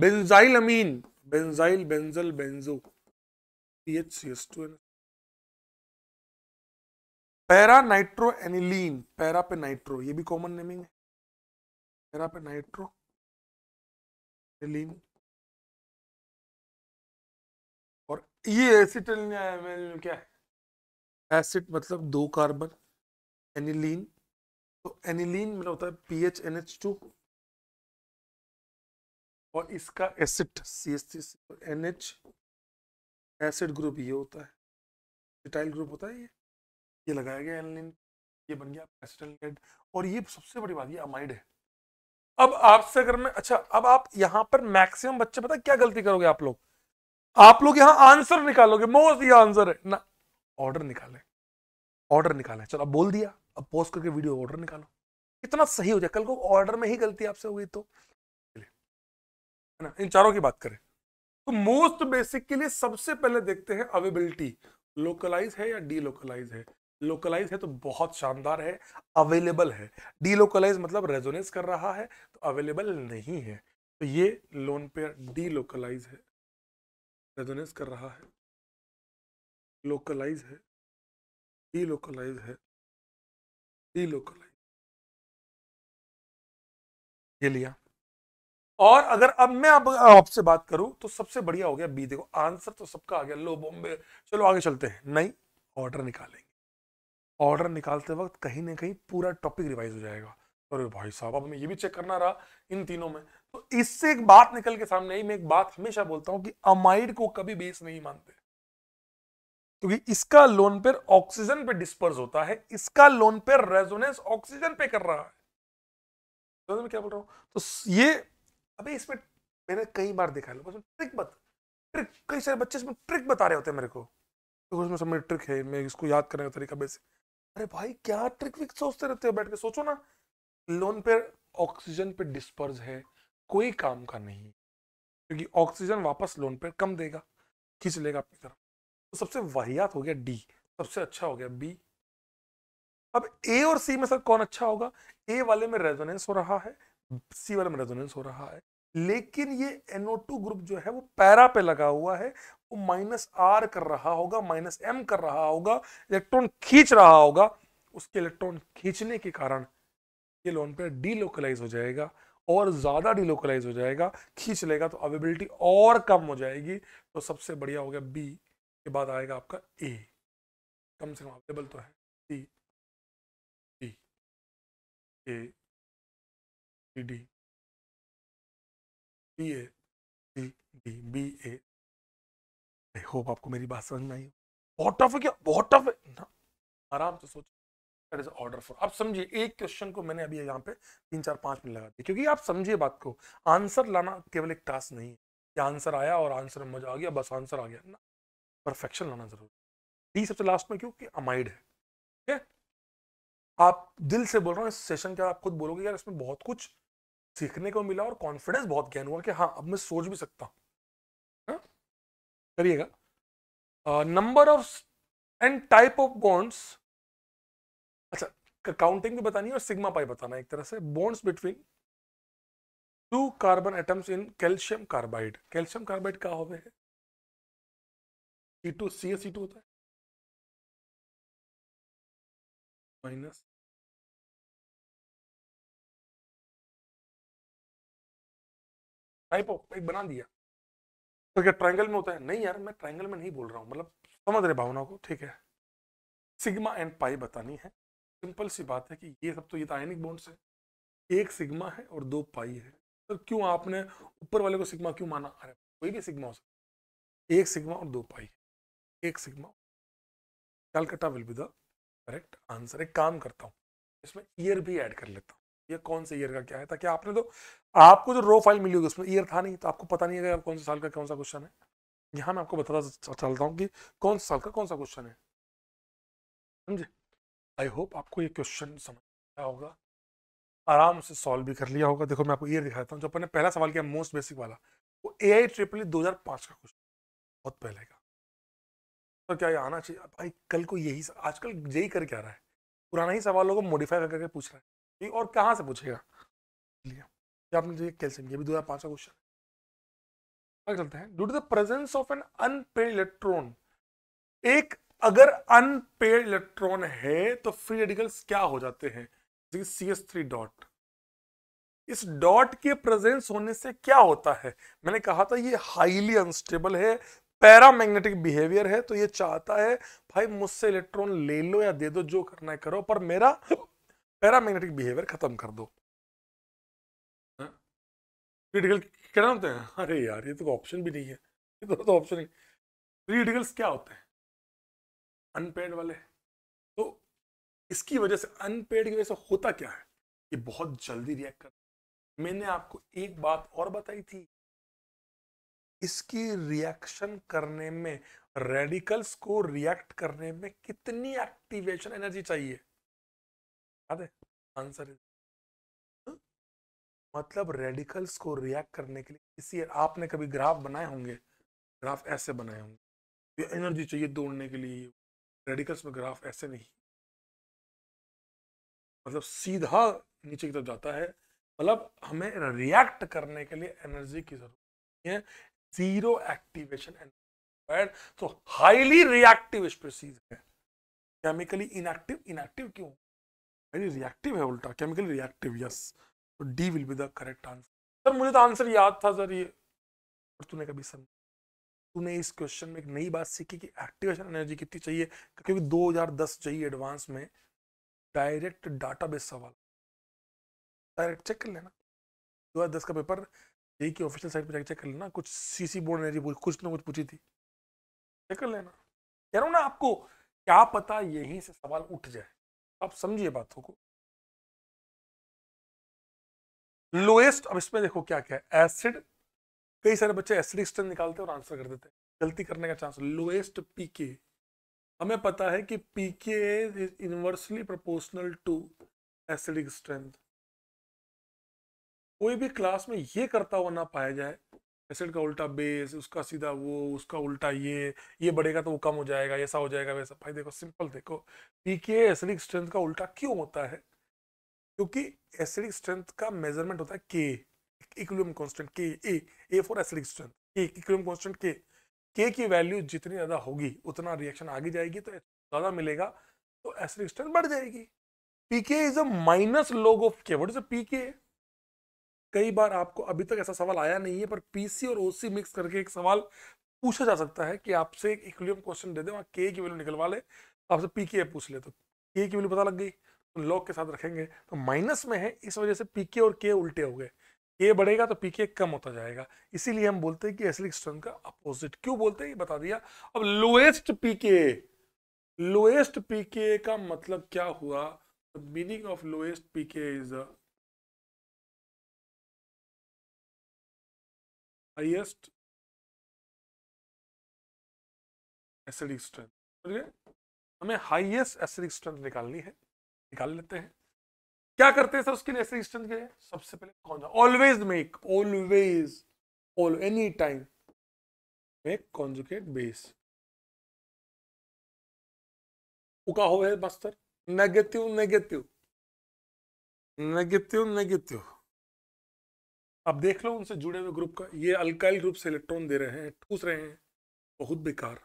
benzyl amine benzyl benzal benzo PHCH2 para nitro aniline para पे नाइट्रो ये भी कॉमन नेमिंग है पैरा पे नाइट्रो एनिलीन और ये एसिटिल क्या है एसिड मतलब दो कार्बन एनिलीन तो एनिलीन मतलब होता है P H N H two और इसका एसिड सी एस सी तो एन एच एसिड ग्रुप ये होता है एटाइल ग्रुप होता है ये ये लगाया गया एनिलीन ये बन गया एसिड और ये सबसे बड़ी बात ये अमाइड है अब आपसे अगर मैं अच्छा अब आप यहाँ पर मैक्सिमम बच्चे पता क्या गलती करोगे आप लोग आप लोग यहाँ आंसर निकालोगे मोस्ट ये आंसर है ना ऑर्डर निकाले ऑर्डर निकाले चलो अब बोल दिया अब पोस्ट करके वीडियो ऑर्डर निकालो कितना सही हो जाए कल को ऑर्डर में ही गलती आपसे हो गई तो है ना इन चारों की बात करें तो मोस्ट बेसिक के लिए सबसे पहले देखते हैं अवेबिलिटी लोकलाइज है या डीलोकलाइज है लोकलाइज है तो बहुत शानदार है अवेलेबल है डीलोकलाइज मतलब रेजोनेस कर रहा है तो अवेलेबल नहीं है तो ये लोन पेयर डीलोकलाइज है रेजोनेस कर रहा है लोकलाइज है डी लोकलाइज है डी लोकलाइज ये लिया और अगर अब मैं अब आपसे बात करूं तो सबसे बढ़िया हो गया बी देखो आंसर तो सबका आ गया लो बॉम्बे चलो आगे चलते हैं नहीं ऑर्डर निकालेंगे ऑर्डर निकालते वक्त कहीं ना कहीं पूरा टॉपिक रिवाइज हो जाएगा अरे भाई साहब अब हमें ये भी चेक करना रहा इन तीनों में तो इससे एक बात निकल के सामने आई मैं एक बात हमेशा बोलता हूँ कि अमाइड को कभी बेस नहीं मानते क्योंकि इसका लोन पेयर ऑक्सीजन पे डिस्पर्स होता है इसका लोन पेयर रेजोनेंस ऑक्सीजन पे कर रहा है तो मैं क्या बोल रहा हूं तो ये अभी इसमें मैंने कई बार देखा है ट्रिक बत ट्रिक कई सारे बच्चे इसमें ट्रिक बता रहे होते हैं मेरे को तो उसमें सब ट्रिक है मैं इसको याद करने का तरीका बेसिक अरे भाई क्या ट्रिक विक सोचते रहते हो बैठ के सोचो ना लोन पेयर ऑक्सीजन पे डिस्पर्स है कोई काम का नहीं क्योंकि ऑक्सीजन वापस लोन पेयर कम देगा खींच लेगा अपनी तरफ तो सबसे वाहियात हो गया डी सबसे अच्छा हो गया बी अब ए और सी में सर कौन अच्छा होगा ए वाले में रेजोनेंस हो रहा है सी वाले में रेजोनेंस हो रहा है लेकिन ये NO2 ग्रुप जो है वो पैरा पे लगा हुआ है वो माइनस आर कर रहा होगा माइनस एम कर रहा होगा इलेक्ट्रॉन खींच रहा होगा उसके इलेक्ट्रॉन खींचने के कारण ये लोन पे डीलोकलाइज हो जाएगा और ज़्यादा डीलोकलाइज हो जाएगा खींच लेगा तो अवेबिलिटी और कम हो जाएगी तो सबसे बढ़िया हो गया बी के बाद आएगा आपका ए कम से कम अवेलेबल तो है C D A C D B A C D B A I hope आपको मेरी बात समझ में आई बहुत टफ है क्या बहुत टफ है ना आराम से सोच इज ऑर्डर फॉर आप समझिए एक क्वेश्चन को मैंने अभी यहाँ पे तीन चार पाँच मिनट लगा दिए क्योंकि आप समझिए बात को आंसर लाना केवल एक टास्क नहीं है कि आंसर आया और आंसर में मजा आ गया बस आंसर आ गया ना परफेक्शन लाना जरूरी डी सबसे लास्ट में क्यों कि अमाइड है ठीक है आप दिल से बोल रहा हूँ इस सेशन के आप खुद बोलोगे यार इसमें बहुत कुछ सीखने को मिला और कॉन्फिडेंस बहुत गैन हुआ कि हाँ अब मैं सोच भी सकता हूँ हाँ? करिएगा number of and type of bonds अच्छा काउंटिंग भी बतानी है और सिग्मा पाई बताना है एक तरह से bonds between two carbon atoms in calcium carbide calcium carbide क्या होवे है C two C S C two होता है माइनस ऑफ एक बना दिया तो क्या ट्रायंगल में होता है नहीं यार मैं ट्रायंगल में नहीं बोल रहा हूं मतलब समझ रहे भावना को ठीक है सिग्मा एंड पाई बतानी है सिंपल सी बात है कि ये सब तो ये आयनिक बॉन्ड्स है एक सिग्मा है और दो पाई है तो क्यों आपने ऊपर वाले को सिग्मा क्यों माना अरे कोई भी सिग्मा हो सकता एक सिग्मा और दो पाई एक sigma Calcutta will be the correct answer एक काम करता हूँ इसमें ईयर भी ऐड कर लेता हूँ ये कौन से ईयर का क्या है ताकि आपने तो आपको जो रो फाइल मिली होगी उसमें ईयर था नहीं तो आपको पता नहीं है कौन से साल का कौन सा क्वेश्चन है यहाँ मैं आपको बताता चलता हूँ कि कौन से साल का कौन सा क्वेश्चन है समझे आई होप आपको ये क्वेश्चन समझ आया होगा आराम से सॉल्व भी कर लिया होगा देखो मैं आपको ईयर दिखाता हूँ जो अपने पहला सवाल किया मोस्ट बेसिक वाला वो ए आई ट्रिपल दो हज़ार पाँच का क्वेश्चन बहुत पहले तो क्या आना चाहिए भाई कल को यही आजकल यही करके आ रहा है पुराना ही सवालों को मॉडिफाई करके पूछ रहा है और कहाँ से पूछेगा आपने जो कैल्शियम ये भी दो हज़ार पाँच का क्वेश्चन आगे चलते हैं due to the presence of an unpaired electron एक अगर अनपेड इलेक्ट्रॉन है तो फ्री रेडिकल्स क्या हो जाते हैं जैसे सी एस थ्री डॉट इस डॉट के प्रेजेंस होने से क्या होता है मैंने कहा था ये हाईली अनस्टेबल है पैरामैग्नेटिक बिहेवियर है तो ये चाहता है भाई मुझसे इलेक्ट्रॉन ले लो या दे दो जो करना है करो पर मेरा पैरामैग्नेटिक बिहेवियर खत्म कर दो क्रिटिकल हाँ? क्या होते हैं अरे यार ये तो ऑप्शन भी नहीं है ये तो ऑप्शन ही क्रिटिकल्स क्या होते हैं अनपेड वाले तो इसकी वजह से अनपेड की वजह से होता क्या है ये बहुत जल्दी रिएक्ट कर मैंने आपको एक बात और बताई थी इसकी रिएक्शन करने में रेडिकल्स को रिएक्ट करने में कितनी एक्टिवेशन एनर्जी चाहिए आंसर इज हम्म, मतलब रेडिकल्स को रिएक्ट करने के लिए किसी आपने कभी ग्राफ बनाए होंगे ग्राफ ऐसे बनाए होंगे ये एनर्जी चाहिए दौड़ने के लिए रेडिकल्स में ग्राफ ऐसे नहीं मतलब सीधा नीचे की तरफ जाता है मतलब हमें रिएक्ट करने के लिए एनर्जी की जरूरत है जीरो एक्टिवेशन एंड required. तो हाईली रिएक्टिव reactive है केमिकली इनएक्टिव इनएक्टिव क्यों वेरी रिएक्टिव है उल्टा केमिकली रिएक्टिव यस तो D will be the correct answer sir मुझे तो आंसर याद था सर ये पर तूने कभी समझ तूने इस क्वेश्चन में एक नई बात सीखी कि एक्टिवेशन एनर्जी कितनी चाहिए क्योंकि 2010 चाहिए एडवांस में डायरेक्ट डाटा बेस सवाल डायरेक्ट चेक कर लेना 2010 का पेपर जी की ऑफिशियल साइट पर जाकर चेक कर लेना कुछ सीसी बोर्ड ने जी कुछ ना कुछ पूछी थी चेक कर लेना कह रहा हूँ ना आपको क्या पता यहीं से सवाल उठ जाए आप समझिए बातों को लोएस्ट अब इसमें देखो क्या क्या है एसिड कई सारे बच्चे एसिडिक स्ट्रेंथ निकालते हैं और आंसर कर देते हैं गलती करने का चांस लोएस्ट पीके हमें पता है कि PK is inversely proportional to acidic strength कोई भी क्लास में ये करता हुआ ना पाया जाए एसिड का उल्टा बेस उसका सीधा वो उसका उल्टा ये ये बढ़ेगा तो वो कम हो जाएगा ऐसा हो जाएगा वैसा भाई देखो सिंपल देखो पी के एसिडिक स्ट्रेंथ का उल्टा क्यों होता है क्योंकि एसिडिक स्ट्रेंथ का मेजरमेंट होता है के equilibrium constant K A A for acidic strength के इक्विलिब्रियम कांस्टेंट के के की वैल्यू जितनी ज़्यादा होगी उतना रिएक्शन आगे जाएगी तो ज़्यादा मिलेगा तो एसिडिक स्ट्रेंथ बढ़ जाएगी PK is a minus log of K what is a PK कई बार आपको अभी तक ऐसा सवाल आया नहीं है पर पीसी और ओसी मिक्स करके एक सवाल पूछा जा सकता है कि आपसे एक इक्विलियम क्वेश्चन दे दे वहाँ के की वैल्यू निकलवा ले आपसे पी के पूछ ले तो के की वैल्यू पता लग गई तो लॉग के साथ रखेंगे तो माइनस में है इस वजह से पी के और के उल्टे हो गए के बढ़ेगा तो पीके कम होता जाएगा इसीलिए हम बोलते हैं कि एसलिक स्ट्रेंथ का अपोजिट क्यों बोलते हैं बता दिया अब लोएस्ट पीके लोएस्ट पीके का मतलब क्या हुआ meaning of lowest PK is highest acidic strength समझ गए हमें हाइएस्ट एसिडिक स्ट्रेंथ निकालनी है निकाल लेते हैं क्या करते हैं सर उसके लिए एसिडिक स्ट्रेंथ के लिए सबसे पहले कौन सा always make always all any time make conjugate base उका हो है master negative negative negative negative अब देख लो उनसे जुड़े हुए ग्रुप का ये अल्काइल ग्रुप से इलेक्ट्रॉन दे रहे हैं ठूस रहे हैं बहुत बेकार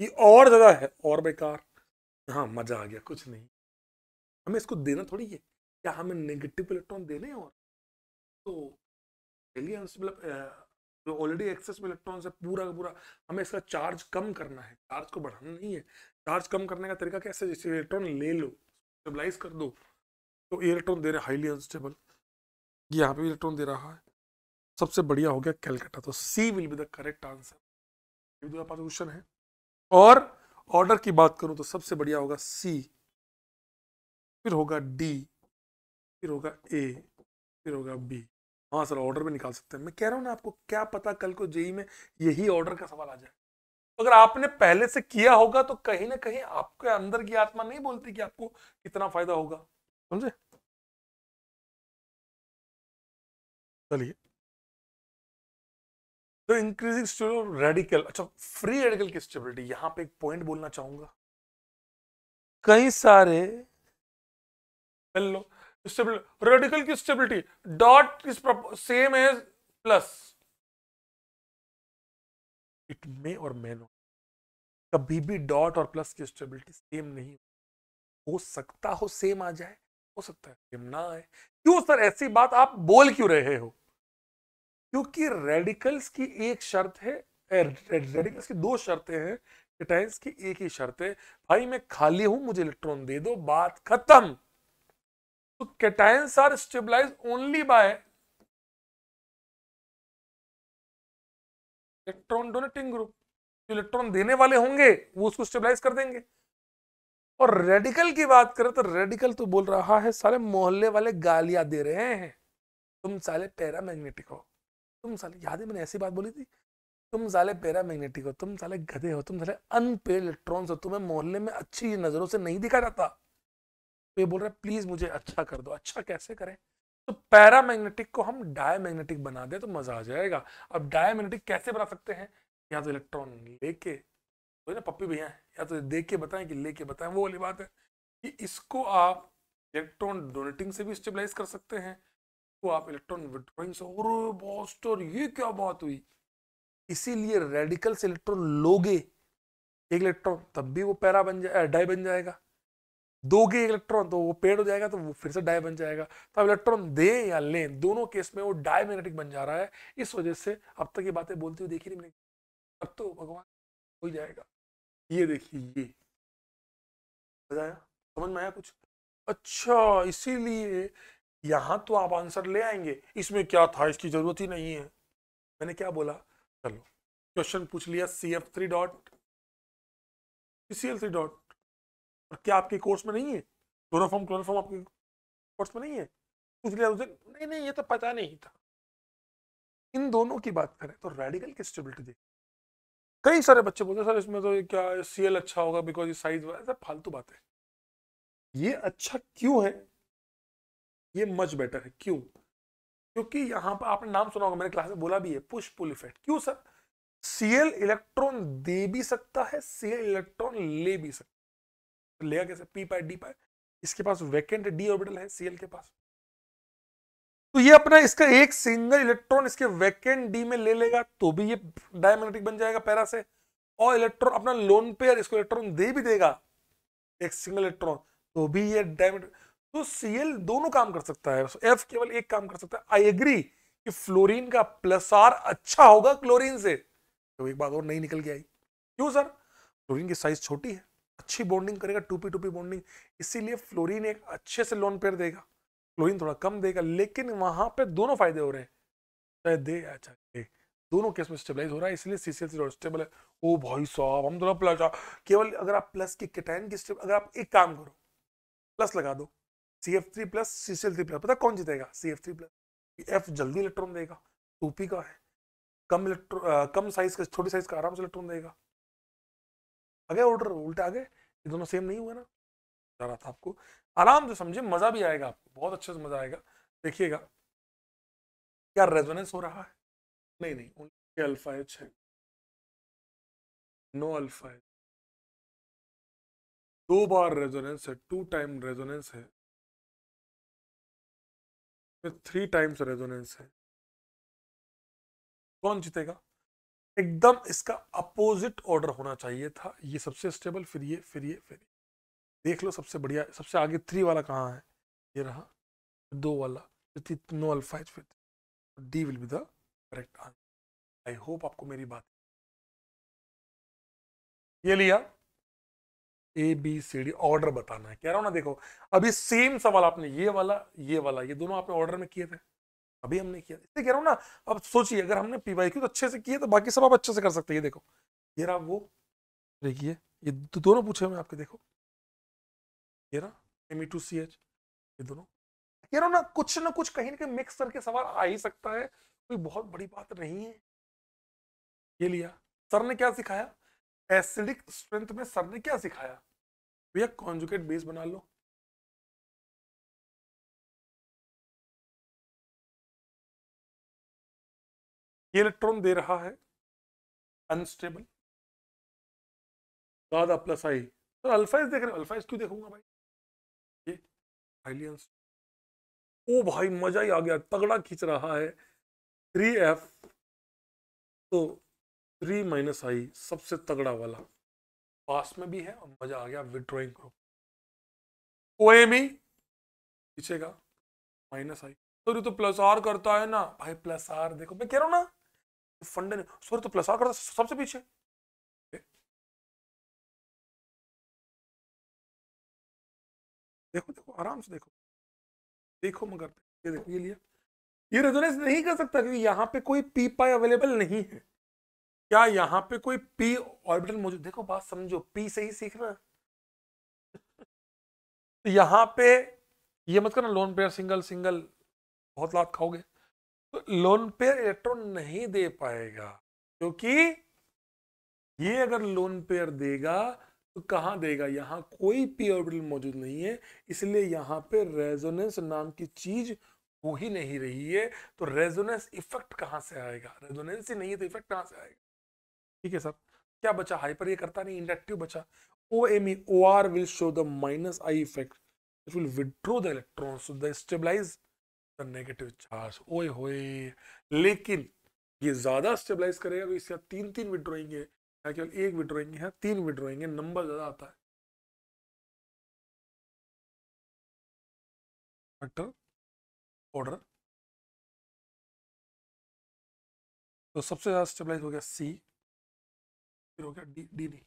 ये और ज़्यादा है और बेकार हाँ मज़ा आ गया कुछ नहीं हमें इसको देना थोड़ी है क्या हमें नेगेटिव इलेक्ट्रॉन देने और तो चलिए मतलब जो ऑलरेडी एक्सेस में इलेक्ट्रॉन से पूरा का पूरा हमें इसका चार्ज कम करना है चार्ज को बढ़ाना नहीं है चार्ज कम करने का तरीका कैसे जैसे इलेक्ट्रॉन ले लो स्टेबलाइज कर दो तो इलेक्ट्रॉन दे रहे हाईली अनस्टेबल यहाँ पे इलेक्ट्रॉन दे रहा है सबसे बढ़िया हो गया कैलकाटा तो C will be the correct answer ये भी क्वेश्चन है और ऑर्डर की बात करूं तो सबसे बढ़िया होगा सी फिर होगा डी फिर होगा ए फिर होगा बी हाँ सर ऑर्डर में निकाल सकते हैं मैं कह रहा हूँ ना आपको क्या पता कल को जेई e में यही ऑर्डर का सवाल आ जाए अगर आपने पहले से किया होगा तो कहीं ना कहीं आपके अंदर की आत्मा नहीं बोलती कि आपको कितना फायदा होगा समझे चलिए तो इंक्रीजिंग स्टेबल रेडिकल अच्छा फ्री रेडिकल की स्टेबिलिटी यहां पे एक पॉइंट बोलना चाहूंगा कई सारे रेडिकल की stability dot is same as plus it may और मे नो कभी भी डॉट और प्लस की स्टेबिलिटी सेम नहीं हो सकता हो सेम आ जाए हो सकता है सेम ना आए क्यों सर ऐसी बात आप बोल क्यों रहे हो क्योंकि रेडिकल्स की एक शर्त है रेडिकल्स की दो शर्तें हैं कैटाइंस की एक ही शर्त है भाई मैं खाली हूं मुझे इलेक्ट्रॉन दे दो बात खत्म तो cations are stabilize only by electron donating group जो इलेक्ट्रॉन देने वाले होंगे वो उसको स्टेबलाइज कर देंगे और रेडिकल की बात करें तो रेडिकल तो बोल रहा है सारे मोहल्ले वाले गालियां दे रहे हैं तुम साले पैरामैग्नेटिक हो तुम साले याद है मैंने ऐसी बात बोली थी तुम साले पैरा मैग्नेटिक हो तुम साले गधे हो तुम साले अनपेड इलेक्ट्रॉन्स हो तुम्हें मोहल्ले में अच्छी नज़रों से नहीं दिखा जाता तो ये बोल रहे प्लीज़ मुझे अच्छा कर दो अच्छा कैसे करें तो पैरा मैग्नेटिक को हम डायमैग्नेटिक बना दे तो मज़ा आ जाएगा अब डायमैग्नेटिक कैसे बना सकते हैं या तो इलेक्ट्रॉन लेके तो ना पप्पी भैया या तो देख के बताएं कि लेके बताएं वो वाली बात है कि इसको आप इलेक्ट्रॉन डोनेटिंग से भी स्टेबलाइज कर सकते हैं तो आप इलेक्ट्रॉन विड्रॉइंग से और बॉस्टर ये क्या बात हुई इसीलिए रेडिकल से इलेक्ट्रॉन लोगे एक इलेक्ट्रॉन तब भी वो पैरा बन जाए डाई बन जाएगा दोगे एक इलेक्ट्रॉन तो वो पेड़ हो जाएगा तो वो फिर से डाई बन जाएगा तो अब इलेक्ट्रॉन दें या लें दोनों केस में वो डाई मैग्नेटिक बन जा रहा है इस वजह से अब तक ये बातें बोलती हुई देखी नहीं अब तो भगवान हो जाएगा ये देखिए ये समझ में आया कुछ अच्छा इसीलिए यहां तो आप आंसर ले आएंगे इसमें क्या था इसकी जरूरत ही नहीं है मैंने क्या बोला चलो क्वेश्चन पूछ लिया C F three dot C L three dot और क्या आपके कोर्स में नहीं है क्लोरोफॉर्म क्लोरोफॉर्म आपके कोर्स में नहीं है पूछ लिया उसे नहीं नहीं ये तो पता नहीं था इन दोनों की बात करें तो रेडिकल की स्टेबिलिटी देखिए कई सारे बच्चे बोलते हैं सर इसमें तो क्या सी एल अच्छा होगा बिकॉज ये साइज फालतू बात है ये अच्छा क्यों है ये मच बेटर है क्यों क्योंकि यहाँ पर आपने नाम सुना होगा मैंने क्लास में बोला भी है पुश पुल इफेक्ट क्यों सर सीएल इलेक्ट्रॉन दे भी सकता है सीएल इलेक्ट्रॉन ले भी सकता है तो लेगा कैसे पी पाए डी पाए इसके पास वैकेंट डी ऑर्बिटल है सीएल के पास तो ये अपना इसका एक सिंगल इलेक्ट्रॉन इसके वैकेंट डी में ले लेगा तो भी ये डायमैग्नेटिक बन जाएगा पैरा से और इलेक्ट्रॉन अपना लोन पेयर इसको इलेक्ट्रॉन दे भी देगा एक सिंगल इलेक्ट्रॉन तो भी ये डायमैग्नेटिक तो Cl दोनों काम कर सकता है F केवल एक काम कर सकता है आई एग्री कि फ्लोरीन का प्लस आर अच्छा होगा क्लोरीन से तो एक बात और नहीं निकल के आई क्यों सर फ्लोरीन की साइज छोटी है अच्छी बॉन्डिंग करेगा टूपी टूपी बॉन्डिंग इसीलिए फ्लोरीन एक अच्छे से लोन पेयर देगा क्लोरीन थोड़ा कम देगा लेकिन वहां पे दोनों फायदे हो रहे हैं चाहे दे या चाहे दे दोनों केस में स्टेबलाइज हो रहा है इसलिए सीसीएल से स्टेबल है ओ भाई साहब हम थोड़ा प्लस केवल अगर आप प्लस की कैटाइन की अगर आप एक काम करो प्लस लगा दो C F three plus C C L three plus पता कौन जीतेगा C F three plus F जल्दी इलेक्ट्रॉन देगा टू पी का है कम इलेक्ट्रो कम साइज का छोटी साइज का आराम से इलेक्ट्रॉन देगा आगे ऑर्डर उल्टे आगे ये दोनों सेम नहीं हुआ ना जा रहा था आपको आराम से समझे मज़ा भी आएगा आपको बहुत अच्छे से मज़ा आएगा देखिएगा क्या रेजोनेंस हो रहा है नहीं नहीं उनके अल्फा एच है नो अल्फा एच दो बार रेजोनेंस है टू टाइम रेजोनेंस है फिर थ्री टाइम्स रेजोनेंस है कौन जीतेगा एकदम इसका अपोजिट ऑर्डर होना चाहिए था ये सबसे स्टेबल फिर ये फिर ये फिर देख लो सबसे बढ़िया सबसे आगे थ्री वाला कहाँ है ये रहा दो वाला नो अल्फा इज फिर D will be the correct answer I hope आपको मेरी बात ये लिया A B C D order बताना है कह रहा हूँ ना देखो अभी सेम सवाल आपने ये वाला ये वाला ये दोनों आपने ऑर्डर में किए थे अभी हमने किया इसलिए कह रहा हूँ ना अब सोचिए अगर हमने पी वाई क्यू तो अच्छे से किए तो बाकी सब आप अच्छे से कर सकते हैं ये देखो ये रहा वो देखिए ये तो दोनों पूछे हुए आपके देखो ये ना M E two C H ये दोनों कह रहा हूँ ना कुछ ना कुछ कहीं ना कहीं मिक्स करके सवाल आ ही सकता है कोई बहुत बड़ी बात नहीं है ये लिया सर ने क्या सिखाया एसिडिक स्ट्रेंथ में सर ने क्या सिखाया भैया कॉन्जुकेट बेस बना लो ये इलेक्ट्रॉन दे रहा है अनस्टेबल दादा प्लस आई सर अल्फाइज देख रहे हो अल्फाइज क्यों देखूंगा भाई ये हाईली ओ भाई मजा ही आ गया तगड़ा खींच रहा है थ्री एफ तो थ्री माइनस आई सबसे तगड़ा वाला पास में भी है और मजा आ गया विड्रॉइंग करो ओ एम ई पीछे का माइनस आई सॉरी तो प्लस आर करता है ना भाई प्लस आर देखो मैं कह रहा हूँ ना फंडे सॉरी तो प्लस आर करता सबसे पीछे देखो देखो आराम से देखो देखो मगर ये देखो ये लिया ये रेजोनेंस नहीं कर सकता क्योंकि यहाँ पे कोई पी पाई अवेलेबल नहीं है क्या यहाँ पे कोई पी ऑर्बिटल मौजूद देखो बात समझो पी से ही सीख रहा तो यहाँ पे ये मत करना लोन पेयर सिंगल सिंगल बहुत लात खाओगे तो लोन पेयर इलेक्ट्रॉन नहीं दे पाएगा क्योंकि ये अगर लोन पेयर देगा तो कहाँ देगा यहाँ कोई पी ऑर्बिटल मौजूद नहीं है इसलिए यहाँ पे रेजोनेंस नाम की चीज हो ही नहीं रही है तो रेजोनेंस इफेक्ट कहाँ से आएगा रेजोनेंस ही नहीं है तो इफेक्ट कहाँ से आएगा ठीक है सर क्या बचा हाइपर ये करता नहीं इंडक्टिव बचा O M E O R will show the minus I effect it will withdraw the electron so the stabilize the negative charge ओए होए लेकिन ये ज़्यादा स्टेबलाइज करेगा तो इसका तीन तीन विड्रोइंग है ना केवल एक विड्रोइंग है तीन विड्रोइंग है नंबर ज़्यादा आता है ऑर्डर तो सबसे ज़्यादा स्टेबलाइज हो गया सी फिर हो गया डी डी नहीं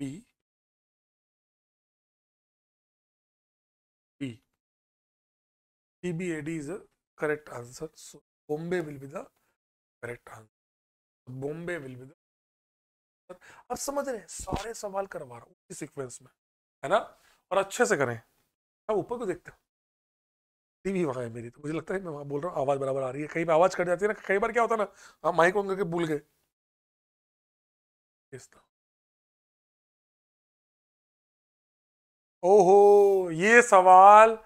B B B B A D is a correct answer so Bombay will be the correct answer Bombay will be the अब समझ रहे हैं सारे सवाल करवा रहा हूँ सीक्वेंस में है ना और अच्छे से करें अब ऊपर को देखते हो टीवी वहां है मेरी तो मुझे लगता है मैं वहां बोल रहा हूँ आवाज़ बराबर आ रही है कहीं पर आवाज़ कट जाती है ना कई बार क्या होता है ना हम हाँ, माइक ऑन करके भूल गए किस्ता ओहो ये सवाल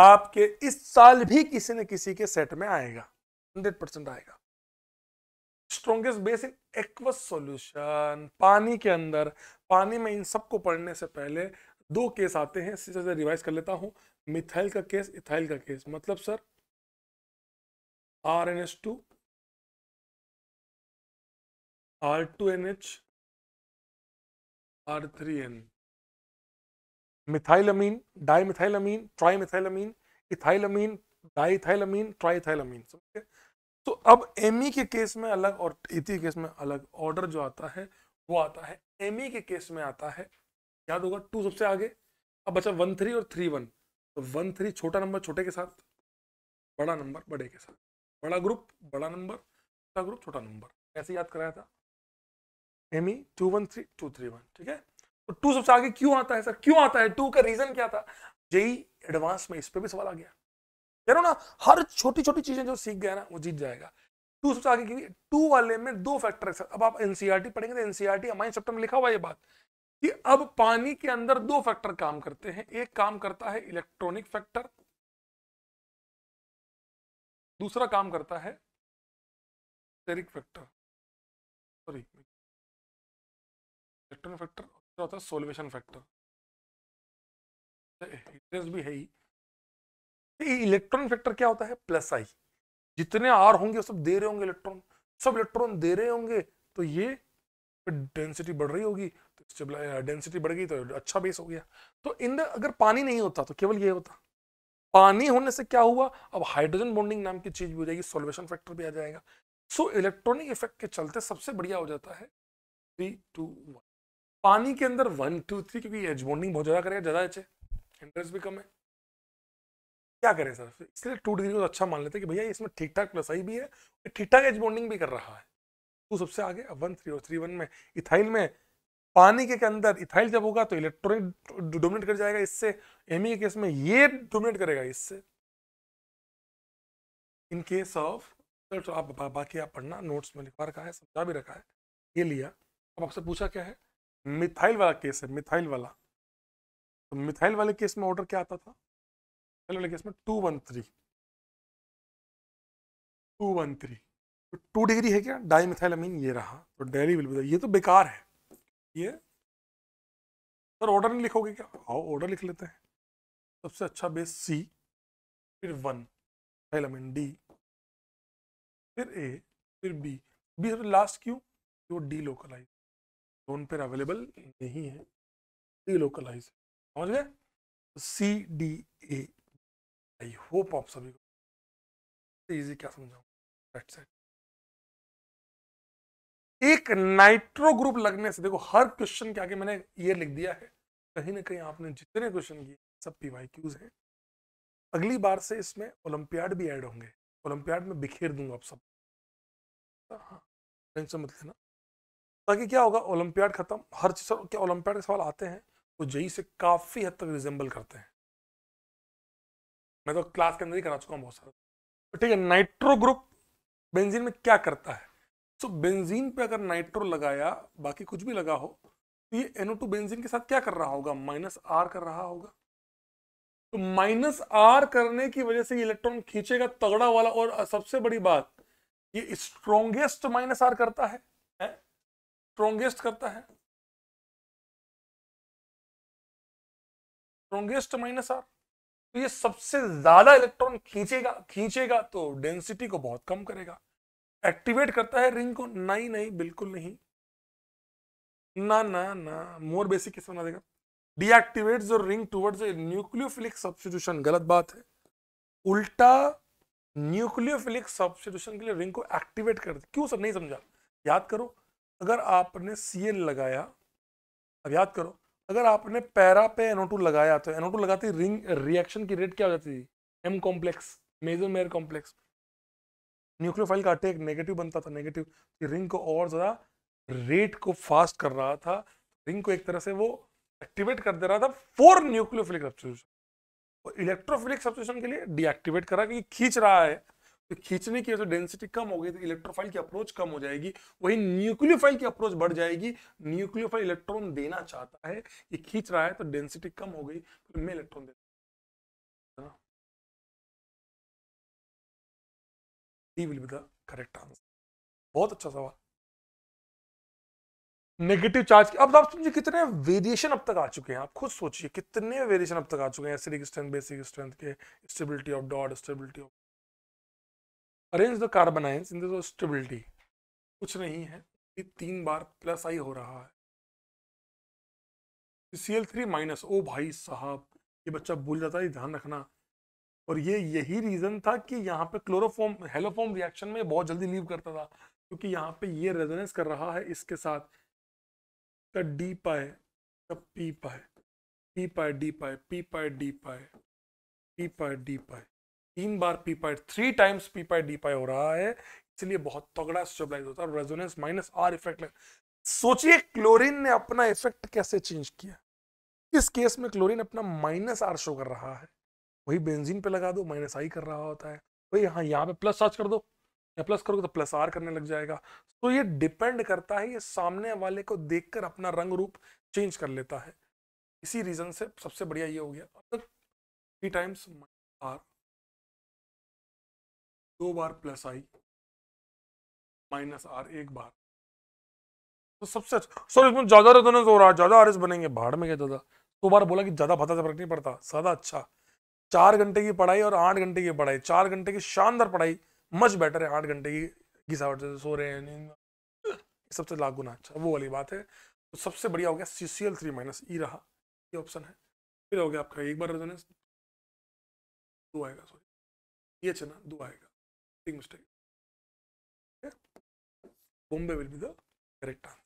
आपके इस साल भी किसी न किसी के सेट में आएगा हंड्रेड परसेंट आएगा strongest base in aqueous solution पानी के अंदर पानी में इन सबको पढ़ने से पहले दो केस आते हैं इससे से रिवाइज कर लेता हूं मिथाइल का केस इथाइल का केस मतलब sir R N H two R two N H R three N methylamine dimethylamine trimethylamine ethylamine diethylamine triethylamine समझे तो अब एमी e के केस में अलग और इथी केस में अलग ऑर्डर जो आता है वो आता है एमी e के केस में आता है याद होगा टू सबसे आगे अब बचा वन थ्री और थ्री वन तो वन थ्री छोटा नंबर छोटे के साथ बड़ा नंबर बड़े के साथ बड़ा ग्रुप बड़ा नंबर छोटा ग्रुप छोटा नंबर ऐसे याद कराया था M E two one three two three one ठीक है तो टू सबसे आगे क्यों आता है सर क्यों आता है टू का रीजन क्या था जेई एडवांस e में इस पर भी सवाल आ गया कह रहा ना हर छोटी छोटी चीजें जो सीख गया ना वो जीत जाएगा टू सबसे आगे क्योंकि टू वाले में दो फैक्टर है सर अब आप एनसीआरटी e पढ़ेंगे एनसीआर तो टी e हमारे चैप्टर में लिखा हुआ ये बात कि अब पानी के अंदर दो फैक्टर काम करते हैं एक काम करता है इलेक्ट्रॉनिक फैक्टर दूसरा काम करता है फैक्टर सॉरी इलेक्ट्रॉन फैक्टर दूसरा होता है सोलवेशन तो फैक्टर भी है ही इलेक्ट्रॉन तो फैक्टर क्या होता है प्लस आई जितने आर होंगे सब दे रहे होंगे इलेक्ट्रॉन सब इलेक्ट्रॉन दे रहे होंगे तो ये डेंसिटी बढ़ रही होगी तो डेंसिटी uh, बढ़ गई तो अच्छा बेस हो गया तो इन द अगर पानी नहीं होता तो केवल ये होता पानी होने से क्या हुआ अब हाइड्रोजन बॉन्डिंग नाम की चीज भी हो जाएगी सोल्वेशन फैक्टर भी आ जाएगा सो इलेक्ट्रॉनिक इफेक्ट के चलते सबसे बढ़िया हो जाता है थ्री टू वन पानी के अंदर वन टू थ्री क्योंकि एज बॉन्डिंग बहुत ज़्यादा करेगा ज़्यादा एच है इंटरेस्ट भी कम है क्या करें सर इसलिए टू डिग्री को तो अच्छा मान लेते हैं कि भैया इसमें ठीक ठाक प्लस आई भी है ठीक ठाक एज बॉन्डिंग भी कर रहा है टू सबसे आगे वन थ्री और थ्री वन में इथाइल में पानी के अंदर इथाइल जब होगा तो इलेक्ट्रॉनिक डोमिनेट कर जाएगा इससे एम e के केस में ये डोमिनेट करेगा इससे इन केस ऑफ तो आप बाकी आप पढ़ना नोट्स में लिखवा रखा है समझा भी रखा है ये लिया अब आपसे पूछा क्या है मिथाइल वाला केस है मिथाइल वाला तो मिथाइल वाले केस में ऑर्डर क्या आता था मिथाइल वाले केस में two one three two one three तो टू डिग्री है क्या डाई मिथाइल अमीन ये रहा तो डेली विल ये तो बेकार है ये सर ऑर्डर नहीं लिखोगे क्या आओ ऑर्डर लिख लेते हैं सबसे अच्छा बेस सी फिर वन मिथाइल अमीन डी फिर ए फिर बी बी लास्ट क्यों वो डी लोकलाइज जोन पर अवेलेबल नहीं है डीलोकलाइज समझ गए सी डी ए आई होप आप सभी को इजी क्या समझाऊंगा राइट साइड एक नाइट्रो ग्रुप लगने से देखो हर क्वेश्चन के आगे मैंने ये लिख दिया है कहीं ना कहीं आपने जितने क्वेश्चन किए सब पी वाई क्यूज है अगली बार से इसमें ओलंपियाड भी ऐड होंगे ओलंपियाड में बिखेर दूंगा आप सब हाँ, हाँ। टेंशन मत लेना ताकि क्या होगा ओलंपियाड खत्म हर चीज क्या ओलंपियाड के सवाल आते हैं वो जेई से काफ़ी हद तक रिजेंबल करते हैं मैं तो क्लास के अंदर ही करा चुका हूँ बहुत सारा तो ठीक है नाइट्रो ग्रुप बेंजीन में क्या करता है सो बेंजीन पे अगर नाइट्रो लगाया बाकी कुछ भी लगा हो तो ये एनओ टू बेंजीन के साथ क्या कर रहा होगा माइनस आर कर रहा होगा तो माइनस आर करने की वजह से इलेक्ट्रॉन खींचेगा तगड़ा वाला और सबसे बड़ी बात ये स्ट्रोंगेस्ट माइनस आर करता है स्ट्रोंगेस्ट करता है स्ट्रोंगेस्ट माइनस आर तो ये सबसे ज्यादा इलेक्ट्रॉन खींचेगा खींचेगा तो डेंसिटी को बहुत कम करेगा एक्टिवेट करता है रिंग को नहीं नहीं बिल्कुल नहीं ना ना ना मोर बेसिक किस बना देगा डीएक्टिवेट जो रिंग टूवर्ड्स न्यूक्लियोफिलिक सब्सिट्यूशन गलत बात है उल्टा न्यूक्लियोफिलिक सब्सिट्यूशन के लिए रिंग को एक्टिवेट कर क्यों सर नहीं समझा याद करो अगर आपने सी लगाया अब याद करो अगर आपने पैरा पे एनओ लगाया तो एनओ लगाते रिंग रिएक्शन की रेट क्या हो जाती थी एम कॉम्प्लेक्स मेजर मेयर कॉम्प्लेक्स न्यूक्लियोफाइल का अटैक नेगेटिव बनता था नेगेटिव रिंग को और ज़्यादा रेट को फास्ट कर रहा था रिंग को एक तरह से वो एक्टिवेट कर दे रहा था फोर न्यूक्लियोफिलिक सब्सिट्यूशन और इलेक्ट्रोफिलिक सब्सिट्यूशन के लिए डीएक्टिवेट करा क्योंकि खींच रहा है तो खींचने की से डेंसिटी कम हो गई तो इलेक्ट्रोफाइल की अप्रोच कम हो जाएगी वही न्यूक्लियोफाइल की अप्रोच बढ़ जाएगी न्यूक्लियोफाइल इलेक्ट्रॉन देना चाहता है ये खींच रहा है तो डेंसिटी कम हो गई तो मैं इलेक्ट्रॉन देता करेक्ट आंसर बहुत अच्छा सवाल नेगेटिव चार्ज की अब आप समझिए कितने वेरिएशन अब तक आ चुके हैं आप खुद सोचिए कितने वेरिएशन अब तक आ चुके हैं एसिडिक स्ट्रेंथ बेसिक स्ट्रेंथ के stability of dot stability of arrange the carbanions in दिलिटी स्टेबिलिटी कुछ नहीं है तीन बार प्लस आई हो रहा है सी एल थ्री माइनस ओ भाई साहब ये बच्चा भूल जाता है ध्यान रखना और ये यही रीज़न था कि यहाँ पे क्लोरोफॉर्म हेलोफॉर्म रिएक्शन में बहुत जल्दी लीव करता था क्योंकि यहाँ पे ये रेजोनेंस कर रहा है इसके साथ डी पाए तब पी पाए पी पाए डी पाए पी पाए डी पाए पी पाए डी पाए तीन बार P pi three times P pi D pi हो रहा है इसलिए बहुत तगड़ा स्टेबलाइज होता है रेजोनेंस माइनस आर इफेक्ट सोचिए क्लोरीन ने अपना इफेक्ट कैसे चेंज किया इस केस में क्लोरीन अपना माइनस आर शो कर रहा है वही बेंजीन पे लगा दो माइनस आई कर रहा होता है वही हाँ यहाँ पे प्लस चार्ज कर दो या प्लस करोगे तो प्लस आर करने लग जाएगा तो ये डिपेंड करता है ये सामने वाले को देखकर अपना रंग रूप चेंज कर लेता है इसी रीजन से सबसे बढ़िया ये हो गया थ्री टाइम्स आर दो बार प्लस आई माइनस आर एक बार तो सबसे अच्छा सॉरी इसमें ज्यादा रेजोनेंस हो रहा है ज्यादा आर बनेंगे भाड़ में गए ज्यादा दो बार बोला कि ज्यादा पता से फर्क नहीं पड़ता सादा अच्छा चार घंटे की पढ़ाई और आठ घंटे की पढ़ाई चार घंटे की शानदार पढ़ाई मच बेटर है आठ घंटे की घिसावट से सो रहे हैं सबसे लाख गुना अच्छा वो वाली बात है तो सबसे बढ़िया हो गया C C L three minus ई रहा ये ऑप्शन है फिर हो गया आपका एक बार रेजोनेंस दो आएगा सॉरी ये अच्छा ना दो आएगा big mistake. Okay. Bombay will be the correct answer.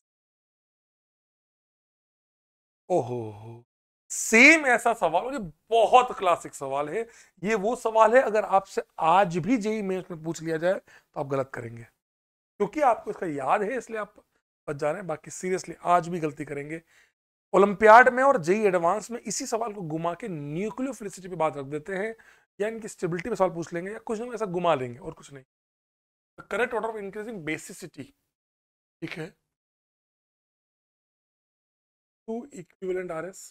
Oh, same ऐसा सवाल और ये बहुत क्लासिक सवाल है ये वो सवाल है अगर आपसे आज भी जेई मेन्स में पूछ लिया जाए तो आप गलत करेंगे क्योंकि आपको इसका याद है इसलिए आप बच जा रहे हैं बाकी सीरियसली आज भी गलती करेंगे ओलंपियाड में और जेई एडवांस में इसी सवाल को घुमा के न्यूक्लियो फिलिसिटी पे बात रख देते हैं या इनकी स्टेबिलिटी में सवाल पूछ लेंगे या कुछ ना ऐसा घुमा लेंगे और कुछ नहीं correct order of increasing basicity ठीक है two equivalent R S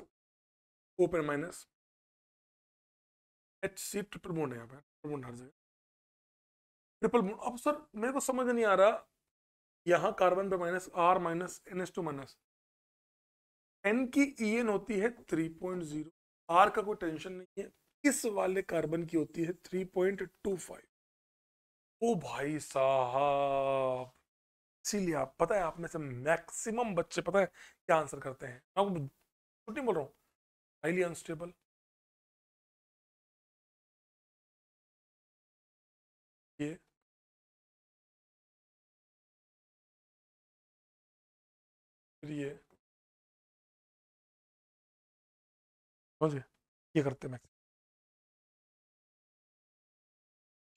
open minus H C triple bond है यहाँ पर ट्रिपल बोन्ड हर जगह ट्रिपल बोन्ड अब सर मेरे को समझ नहीं आ रहा यहाँ कार्बन पे minus R minus N S two minus N की ई e एन होती है थ्री पॉइंट जीरो आर का कोई टेंशन नहीं है इस वाले कार्बन की होती है 3.25 ओ भाई साहब इसीलिए आप पता है आप में से मैक्सिमम बच्चे पता है क्या आंसर करते हैं मैं आपको बोल रहा हूँ हाईली अनस्टेबल ये ये ये करते मैं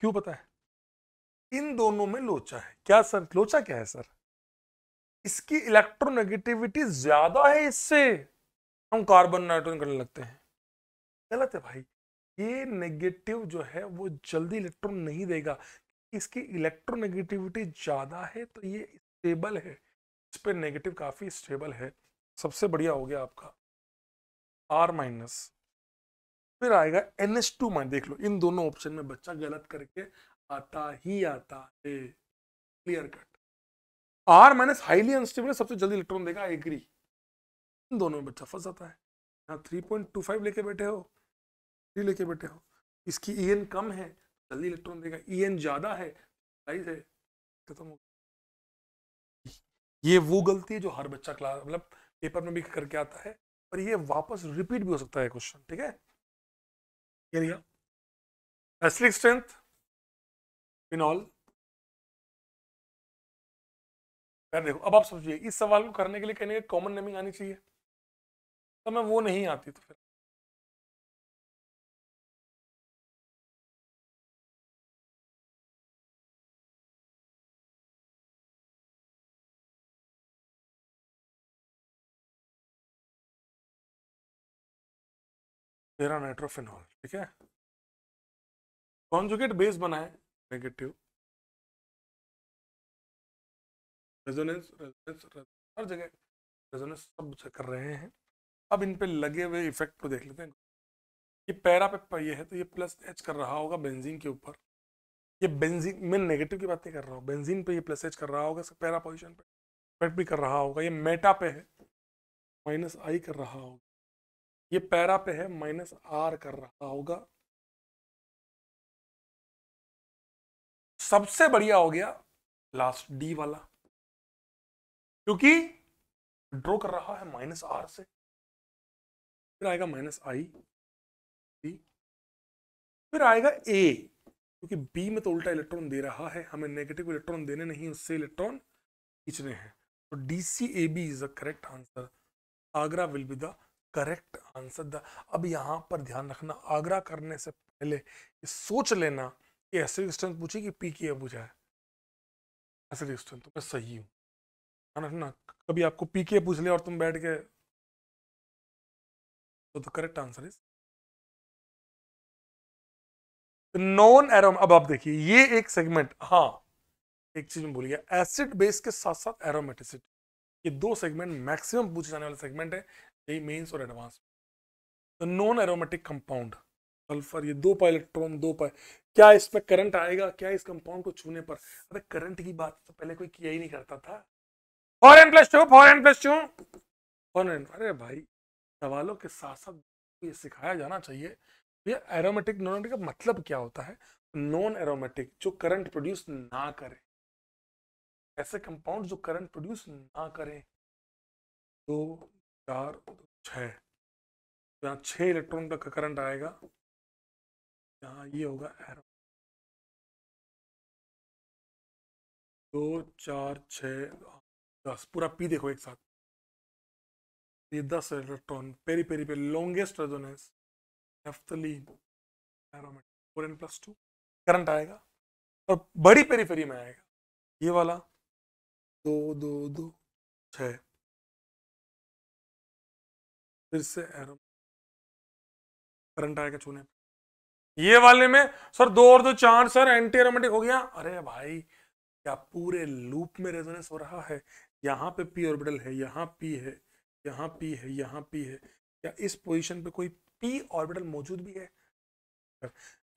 क्यों पता है इन दोनों में लोचा है क्या सर लोचा क्या है सर इसकी इलेक्ट्रोनेगेटिविटी ज्यादा है इससे हम कार्बन नाइट्रोजन करने लगते हैं गलत है भाई ये नेगेटिव जो है वो जल्दी इलेक्ट्रॉन नहीं देगा इसकी इलेक्ट्रोनेगेटिविटी ज़्यादा है तो ये स्टेबल है इस पर नेगेटिव काफ़ी स्टेबल है सबसे बढ़िया हो गया आपका आर माइनस फिर आएगा एन एस टू माइनस देख लो इन दोनों ऑप्शन में बच्चा गलत करके आता ही आता है clear cut R minus highly unstable सबसे जल्दी इलेक्ट्रॉन देगा एग्री इन दोनों में बच्चा फंस जाता है यहाँ थ्री पॉइंट टू फाइव लेके बैठे हो थ्री लेके बैठे हो इसकी ई एन कम है जल्दी इलेक्ट्रॉन देगा ई एन ज़्यादा है साइज है खत्म हो ये वो गलती है जो हर बच्चा क्लास मतलब पेपर में भी करके आता है पर ये वापस रिपीट भी हो सकता है क्वेश्चन ठीक है area. Acylic strength, phenol. यार देखो अब आप समझिए इस सवाल को करने के लिए कहने के कॉमन नेमिंग आनी चाहिए तो मैं वो नहीं आती तो फिर तेरा नाइट्रोफिनॉल ठीक है कॉन्जुगेट बेस बनाए नेगेटिव रेजोनेंस रेजोनेंस हर जगह रेजोनेंस सब कर रहे हैं अब इन पे लगे हुए इफेक्ट को देख लेते हैं ये पैरा पे ये है तो ये प्लस एच कर रहा होगा बेंजीन के ऊपर ये बेंजीन मैं नेगेटिव की बात नहीं कर रहा हूँ बेंजीन पे ये प्लस एच कर रहा होगा पैरा पोजिशन पे इफेक्ट भी कर रहा होगा ये मेटा पे है माइनस आई कर रहा होगा ये पैरा पे है माइनस आर कर रहा होगा सबसे बढ़िया हो गया लास्ट डी वाला क्योंकि ड्रॉ कर रहा है माइनस आर से फिर आएगा माइनस आई बी फिर आएगा ए क्योंकि बी में तो उल्टा इलेक्ट्रॉन दे रहा है हमें नेगेटिव इलेक्ट्रॉन देने नहीं उससे इलेक्ट्रॉन खींचने हैं तो D C A B is the correct answer आगरा will be the correct answer the अब यहाँ पर ध्यान रखना आगरा करने से पहले ये सोच लेना कि ऐसे स्ट्रेंथ पूछी कि पी की है पूछा है ऐसे स्ट्रेंथ तो मैं सही हूँ ध्यान रखना कभी आपको पी के पूछ लिया और तुम बैठ के तो the correct answer is non aromatic अब आप देखिए ये एक सेगमेंट हाँ एक चीज में भूल गया एसिड बेस के साथ साथ एरोमेटिसिटी ये दो सेगमेंट मैक्सिमम पूछे जाने वाले सेगमेंट है यही मेन्स और advance the non aromatic compound sulphur ये दो पा इलेक्ट्रॉन दो पा क्या इसमें करंट आएगा क्या इस कंपाउंड को छूने पर अरे करंट की बात तो पहले कोई किया ही नहीं करता था for N plus two for N plus two for N अरे भाई सवालों के साथ साथ तो ये सिखाया जाना चाहिए ये एरोमेटिक नॉन एरोमेटिक का मतलब क्या होता है नॉन एरोमेटिक जो करंट प्रोड्यूस ना करे ऐसे कंपाउंड जो करंट प्रोड्यूस ना करें तो चार छः तो यहाँ छः इलेक्ट्रॉन का करंट आएगा यहाँ ये होगा एरो दो चार छ दस पूरा पी देखो एक साथ ये दस इलेक्ट्रॉन पेरी पेरी पे longest resonance naphthalene aromatic four N plus two current आएगा और बड़ी पेरी पेरी में आएगा ये वाला दो दो दो छः फिर से एरो करंट आएगा छूने ये वाले में सर दो और दो चार सर एंटी एरोमेटिक हो गया अरे भाई क्या पूरे लूप में रेजोनेंस हो रहा है यहाँ पे पी ऑर्बिटल है यहाँ पी है यहाँ पी है यहाँ पी है क्या इस पोजीशन पे कोई पी ऑर्बिटल मौजूद भी है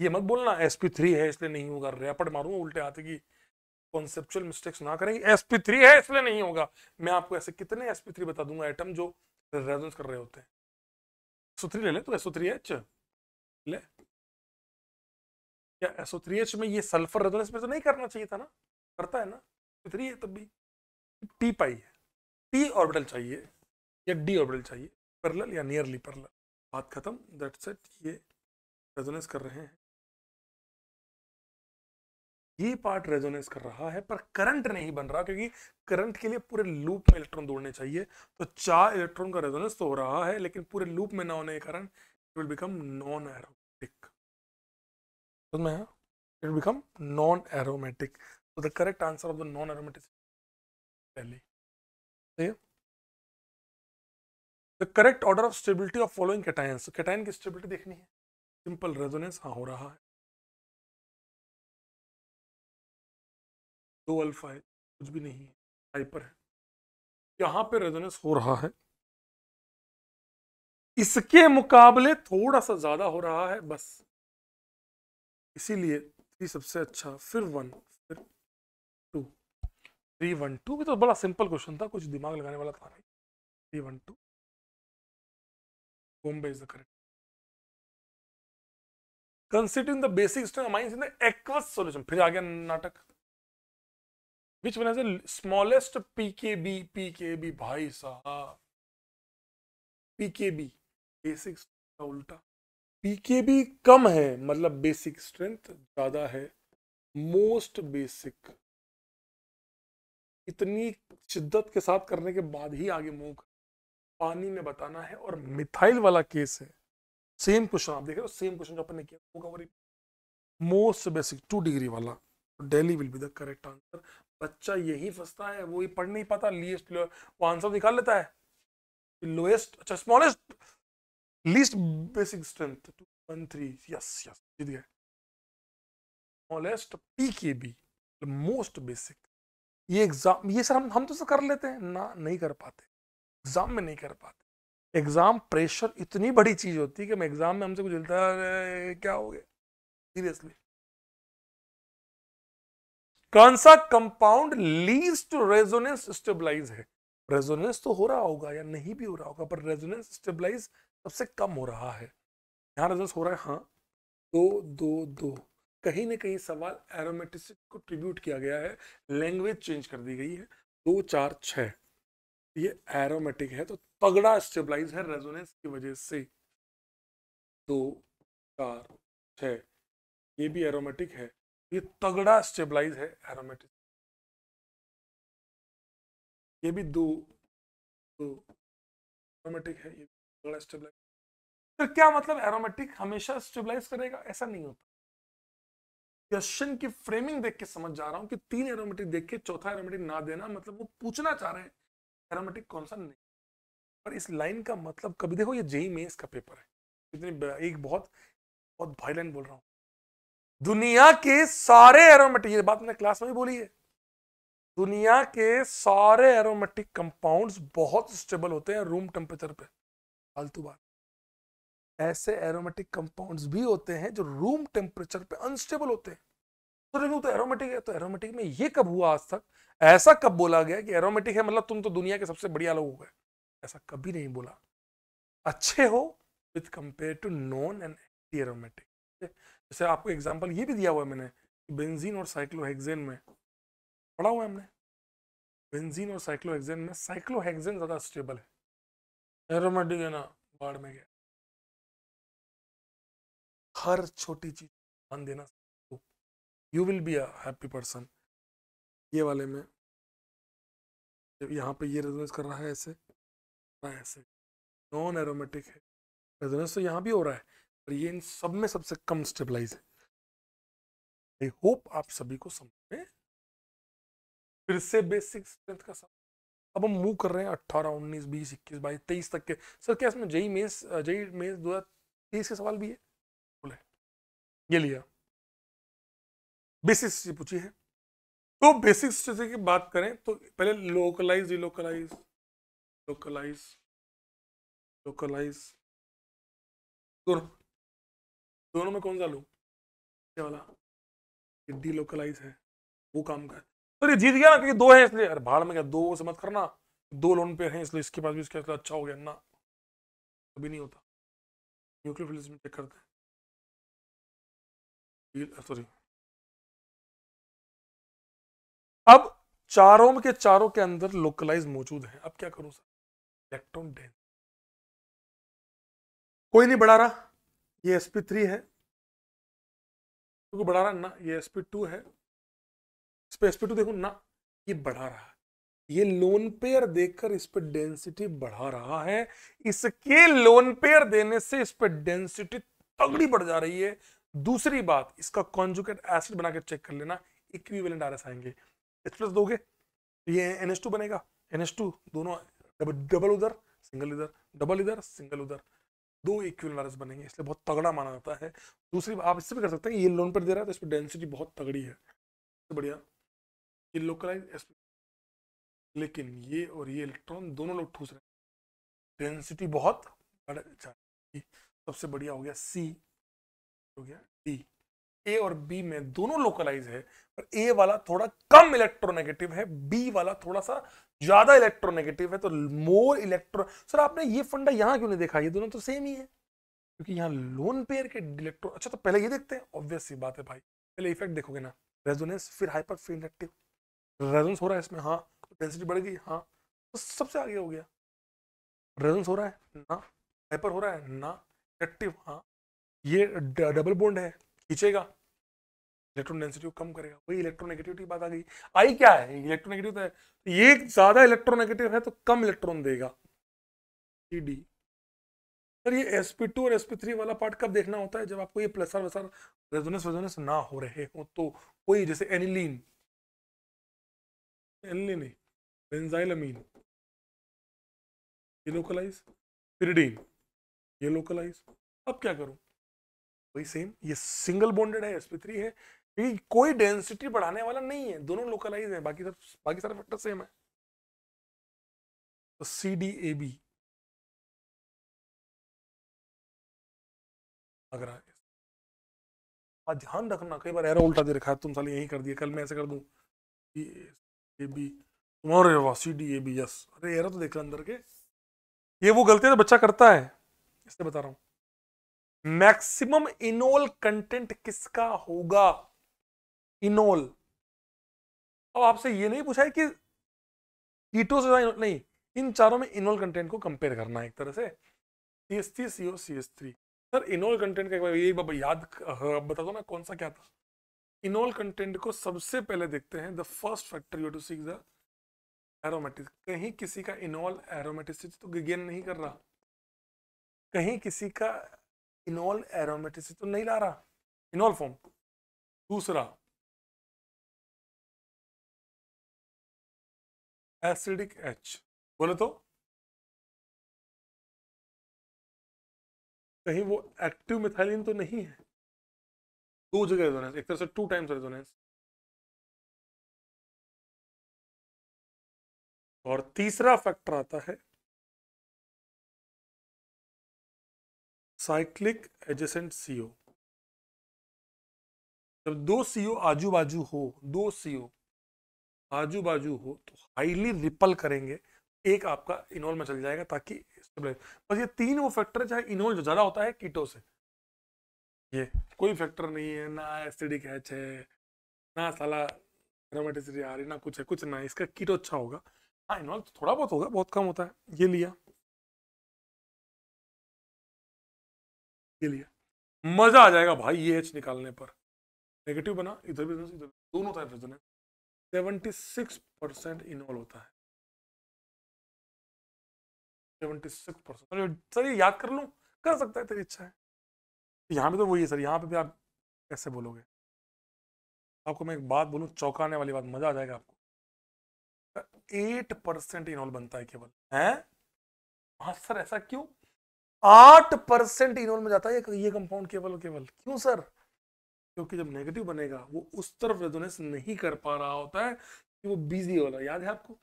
ये मत बोलना एस पी थ्री है इसलिए नहीं होगा रैपड मारूंगा उल्टे हाथ की कॉन्सेप्चुअल मिस्टेक्स ना करेंगे एस पी थ्री है इसलिए नहीं होगा मैं आपको ऐसे कितने एस पी थ्री बता दूंगा आइटम जो रेजोनेंस कर रहे होते हैं एसओ ले ले तो एसओ थ्री एच ले क्या एसओ थ्री एच में ये सल्फर रेजोनेंस में तो नहीं करना चाहिए था ना करता है ना थ्री है तब भी टी पाई है टी ऑर्बिटल चाहिए या डी ऑर्बिटल चाहिए परलल या नियरली परलल बात खत्म दैट्स इट ये रेजोनेंस कर रहे हैं ये पार्ट रेजोनेंस कर रहा है पर करंट नहीं बन रहा क्योंकि करंट के लिए पूरे लूप में इलेक्ट्रॉन दौड़ने चाहिए तो चार इलेक्ट्रॉन का रेजोनेंस तो हो रहा है लेकिन पूरे लूप में ना होने के कारण it will become non aromatic it will become non aromatic तो the correct answer of the non aromatic पहले the correct order of stability of following cation cation की स्टेबिलिटी देखनी है सिंपल रेजोनेंस हाँ हो रहा है दो अल्फा है कुछ भी नहीं है हाइपर है यहाँ पे रेजोनेंस हो रहा है इसके मुकाबले थोड़ा सा ज्यादा हो रहा है बस इसीलिए थ्री सबसे अच्छा फिर वन फिर टू थ्री वन टू भी तो बड़ा सिंपल क्वेश्चन था कुछ दिमाग लगाने वाला था नहीं three one two Bombay is the correct considering the basic strength of mines in the aqueous solution फिर आ गया नाटक which one has the smallest pkb pkb bhai sahab pkb basic का उल्टा पीकेबी कम है मतलब बेसिक स्ट्रेंथ ज्यादा है मोस्ट बेसिक इतनी शिद्दत के साथ करने के बाद ही आगे मूव पानी में बताना है और मिथाइल वाला केस है सेम क्वेश्चन आप देख रहे हो सेम क्वेश्चन जो अपन किया मोस्ट बेसिक टू डिग्री वाला डेली will be the correct answer बच्चा यही फंसता है वो ही पढ़ नहीं पाता लीस्ट वो आंसर निकाल लेता है लोएस्ट अच्छा smallest least basic strength two one three yes yes जीत गए smallest P K B most basic ये एग्जाम ये सर हम हम तो सर कर लेते हैं ना नहीं कर पाते एग्जाम में नहीं कर पाते एग्जाम प्रेशर इतनी बड़ी चीज होती है कि मैं एग्जाम में हमसे कुछ मिलता है क्या हो गया सीरियसली कौन सा compound leads to resonance stabilize है रेजोनेंस तो हो रहा होगा या नहीं भी हो रहा होगा पर रेजोनेंस स्टेबलाइज सबसे कम हो रहा है यहाँ रेजोनेंस हो रहा है हाँ दो दो दो कहीं ना कहीं सवाल एरोमेटिक को ट्रिब्यूट किया गया है लैंग्वेज चेंज कर दी गई है दो चार छः ये एरोमेटिक है तो तगड़ा स्टेबलाइज है रेजोनेंस की वजह से दो चार छ ये भी एरोमेटिक है ये तगड़ा स्टेबलाइज है एरोमेटिक ये भी दो दो एरोमेटिक है ये तगड़ा स्टेबलाइज फिर क्या मतलब एरोमेटिक हमेशा स्टेबलाइज करेगा ऐसा नहीं होता क्वेश्चन की फ्रेमिंग देख के समझ जा रहा हूं कि तीन एरोमेटिक देख के चौथा एरोमेटिक ना देना मतलब वो पूछना चाह रहे हैं एरोमेटिक कौन सा नहीं पर इस लाइन का मतलब कभी देखो ये जेई मेंस e का पेपर है इतनी एक बहुत बहुत भाई लाइन बोल रहा हूँ दुनिया के सारे एरोमेटिक बात मैंने क्लास में भी बोली है दुनिया के सारे एरोमेटिक कंपाउंड्स बहुत स्टेबल होते हैं रूम टेम्परेचर पे फालतू बात ऐसे एरोमेटिक कंपाउंड्स भी होते हैं जो रूम टेम्परेचर पे अनस्टेबल होते हैं तो रिव्यू तो एरोमेटिक है तो एरोमेटिक में ये कब हुआ आज तक ऐसा कब बोला गया कि एरोमेटिक है मतलब तुम तो दुनिया के सबसे बढ़िया लोग हो गए ऐसा कभी नहीं बोला अच्छे हो with compare to non and aromatic जैसे आपको एग्जाम्पल ये भी दिया हुआ है मैंने बेंजीन और साइक्लोहेक्सेन में पढ़ा हुआ है हमने बेंजीन और साइक्लोहेक्सेन में साइक्लोहेक्सेन ज़्यादा स्टेबल है एरोमेटिक है ना बाढ़ में गया हर छोटी चीज ध्यान देना you will be a happy person ये वाले में यहाँ पे ये रेजोनेंस कर रहा है ऐसे ऐसे नॉन एरोमेटिक है रेजोनेंस तो यहाँ भी हो रहा है और ये इन सब में सबसे कम स्टेबलाइज है आई होप आप सभी को समझ में फिर से बेसिक स्ट्रेंथ का सब अब हम मूव कर रहे हैं अट्ठारह उन्नीस बीस इक्कीस बाईस तेईस तक के सर क्या इसमें जई मेस जई मेस दो हज़ार तेईस के सवाल भी है बोले ये लिया बेसिस से पूछी है तो बेसिक्स जैसे की बात करें तो पहले लोकलाइज रिलोकलाइज लोकलाइज लोकलाइज दोनों में कौन सा लू ये वाला डी लोकलाइज है वो काम का तो ये जीत गया ना क्योंकि दो है इसलिए अरे भाड़ में क्या दो से मत करना दो लोन पे है इसलिए इसके पास भी इसके इसलिए अच्छा हो गया ना कभी नहीं होता न्यूक्लियर फिलिस में चेक करते हैं सॉरी अब चारों के चारों के अंदर लोकलाइज मौजूद है अब क्या करूं सर इलेक्ट्रॉन डेंस कोई नहीं बढ़ा रहा ये एस पी थ्री है क्योंकि तो बढ़ा रहा ना ये एस पी टू है इस पर एस पी टू देखो ना ये बढ़ा रहा है ये लोन पेयर देखकर इस पर डेंसिटी बढ़ा रहा है इसके लोन पेयर देने से इस पर डेंसिटी तगड़ी बढ़ जा रही है दूसरी बात इसका कॉन्जुकेट एसिड बनाकर चेक कर लेना इक्विवेलेंट आरएस आएंगे एच प्लस दोगे तो ये एन एच टू बनेगा एन एच टू दोनों डबल उधर सिंगल इधर डबल इधर सिंगल उधर दो इक्वल नर्स बनेंगे इसलिए बहुत तगड़ा माना जाता है दूसरी आप इससे भी कर सकते हैं ये लोन पर दे रहा है तो इस पर डेंसिटी बहुत तगड़ी है तो बढ़िया ये लोकलाइज लेकिन ये और ये इलेक्ट्रॉन दोनों लोग ठूस रहे हैं डेंसिटी बहुत अच्छा सबसे बढ़िया हो गया सी हो गया डी ए और बी में दोनों लोकलाइज है पर ए वाला थोड़ा कम इलेक्ट्रोनेगेटिव है बी वाला थोड़ा सा ज्यादा इलेक्ट्रोनेगेटिव है तो मोर इलेक्ट्रो सर आपने ये फंडा यहाँ क्यों नहीं देखा ये दोनों तो सेम ही है क्योंकि यहाँ लोन पेयर के इलेक्ट्रो अच्छा तो पहले ये देखते हैं ऑब्वियस सी बात है भाई पहले इफेक्ट देखोगे ना रेजोनेंस फिर हाइपर फिर इलेक्टिव रेजोनेंस हो रहा है इसमें हाँ डेंसिटी बढ़ गई हाँ तो सबसे आगे हो गया रेजोनेंस हो रहा है ना हाइपर हो रहा है ना इलेक्टिव हाँ ये डबल बोन्ड है खींचेगा इलेक्ट्रॉन डेंसिटी को कम करेगा वही इलेक्ट्रोनेगेटिविटी बात आ गई आई क्या है इलेक्ट्रोनेगेटिव तो है तो ये ज्यादा इलेक्ट्रोनेगेटिव है तो कम इलेक्ट्रॉन देगा ई डी सर ये sp2 और sp3 वाला पार्ट कब देखना होता है जब आपको ये प्लसर वसर रेजोनेंस रेजोनेंस ना हो रहे हो तो कोई जैसे एनिलीन एनिलीन बेंजाइलमीन ये लोकलाइज पिरिडीन ये लोकलाइज अब क्या करूं वही सेम ये सिंगल बॉन्डेड है एसपी थ्री है क्योंकि कोई डेंसिटी बढ़ाने वाला नहीं है दोनों लोकलाइज है बाकी सब बाकी सारे फैक्टर सेम है तो सी डी ए बी अगर आज ध्यान रखना कई बार एरो उल्टा दे रखा है तुम साले यही कर दिया कल मैं ऐसे कर दूँ ए बी तुम्हारे वाह C D A B yes अरे एरो तो देख अंदर के ये वो गलती है तो बच्चा करता है इससे बता रहा हूँ मैक्सिमम इनोल कंटेंट किसका होगा इनोल अब आपसे ये नहीं पूछा है कि कीटो से नहीं इन चारों में इनोल कंटेंट को कंपेयर करना है एक तरह से C S three C O C S three sir enol content का एक बार ये बाबा याद हाँ, बता दो ना कौन सा क्या था इनोल कंटेंट को सबसे पहले देखते हैं the first factor you to see the aromatic कहीं किसी का इनोल एरोमेटिसिटी तो गेन नहीं कर रहा कहीं किसी का इनोल एरोमेटिसिटी तो नहीं ला रहा इनोल फॉर्म दूसरा एसिडिक एच बोले तो कहीं वो एक्टिव मिथाइलिन तो नहीं है दो जगह रेजोनेंस एक तरह से टू टाइम्स रेजोनेंस और तीसरा फैक्टर आता है साइक्लिक एडजेसेंट सीओ जब दो सीओ आजू बाजू हो दो सीओ आजू बाजू हो तो हाईली रिपल करेंगे एक आपका इनोल में चल जाएगा ताकि बस ये तीन वो फैक्टर चाहे इनोल जो ज़्यादा होता है कीटो से ये कोई फैक्टर नहीं है ना एसिडिक एच है ना साला ग्रामेटिसिटी आ रही ना कुछ है कुछ ना इसका कीटो अच्छा होगा हाँ इनोल तो थोड़ा बहुत होगा बहुत कम होता है ये लिया के लिए मजा आ जाएगा भाई ये एच निकालने पर नेगेटिव बना इधर भी इधर दोनों तरफ resonance seventy six percent involve होता है सेवेंटी सिक्स परसेंट सर ये याद कर लूँ कर सकता है तेरी इच्छा है यहाँ पे तो वही है सर यहाँ पे भी आप कैसे बोलोगे आपको मैं एक बात बोलूँ चौंकाने वाली बात मजा आ जाएगा आपको एट परसेंट इन्वॉल्व बनता है केवल हैं हाँ, सर ऐसा क्यों आठ परसेंट इनोल में जाता है ये कंपाउंड केवल केवल क्यों सर क्योंकि जब नेगेटिव बनेगा वो उस तरफ रेजोनेंस नहीं कर पा रहा होता है कि वो बिजी हो रहा है याद है आपको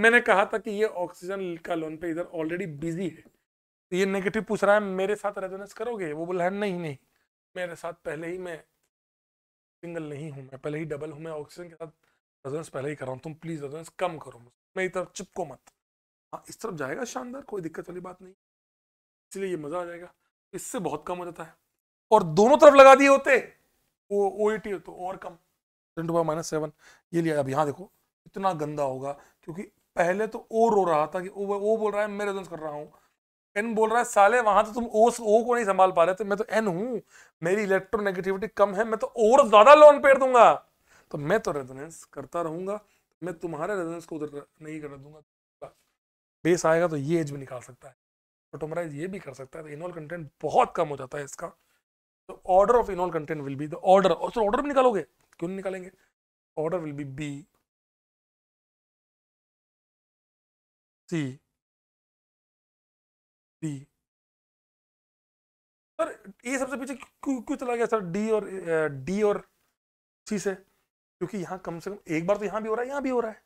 मैंने कहा था कि ये ऑक्सीजन का लोन पे इधर ऑलरेडी बिजी है तो ये नेगेटिव पूछ रहा है मेरे साथ रेजोनेंस करोगे वो बोला है नहीं नहीं मेरे साथ पहले ही मैं सिंगल नहीं हूँ मैं पहले ही डबल हूँ मैं ऑक्सीजन के साथ रेजोनेंस पहले ही कर रहा हूँ तुम प्लीज़ रेजोनेंस कम करो मेरी तरफ चिपको मत हाँ इस तरफ जाएगा शानदार कोई दिक्कत वाली बात नहीं इसलिए ये मजा आ जाएगा इससे बहुत कम हो जाता है और दोनों तरफ लगा दिए होते ओ ओ एटी तो और कम टेन टू माइनस सेवन ये लिया अब यहाँ देखो इतना गंदा होगा क्योंकि पहले तो ओ रो रहा था कि ओ, ओ बोल रहा है मैं रेजेंस कर रहा हूँ एन बोल रहा है साले वहां तो तुम ओ ओ को नहीं संभाल पा रहे थे मैं तो एन हूँ मेरी इलेक्ट्रोनेगेटिविटी कम है मैं तो और ज्यादा लोन पेड़ दूंगा तो मैं तो रेजोनेंस करता रहूंगा मैं तुम्हारे रेजोनेंस को उधर नहीं कर दूंगा बेस आएगा तो ये एज भी निकाल सकता है ऑटोमराइज ये भी कर सकता है तो इनोल कंटेंट बहुत कम हो जाता है इसका तो order of enol content will be the order और सर ऑर्डर भी निकालोगे क्यों नहीं निकालेंगे order will be B C D sir A सबसे पीछे क्यों क्यों चला गया सर डी और डी और सी से क्योंकि यहाँ कम से कम एक बार तो यहाँ भी हो रहा है यहाँ भी हो रहा है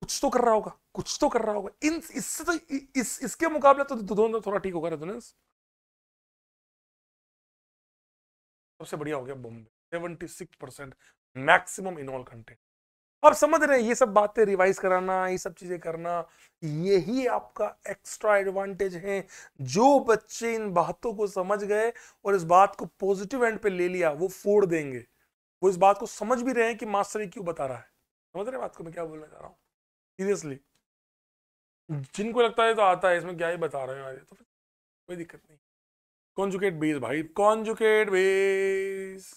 कुछ तो कर रहा होगा कुछ तो कर रहा होगा इन इससे तो इस इसके मुकाबले तो दोनों थोड़ा ठीक होगा रेजोनेंस सबसे बढ़िया हो गया Bombay seventy six percent maximum enol content आप समझ रहे हैं ये सब बातें रिवाइज कराना ये सब चीज़ें करना यही आपका एक्स्ट्रा एडवांटेज है जो बच्चे इन बातों को समझ गए और इस बात को पॉजिटिव एंड पे ले लिया वो फोड़ देंगे वो इस बात को समझ भी रहे हैं कि मास्टर क्यों बता रहा है समझ रहे हैं बात को मैं क्या बोलना चाह रहा हूँ सीरियसली जिनको लगता है तो आता है इसमें क्या ही बता रहे हो तो फिर कोई दिक्कत नहीं कॉन्जुकेट बेस भाई conjugate base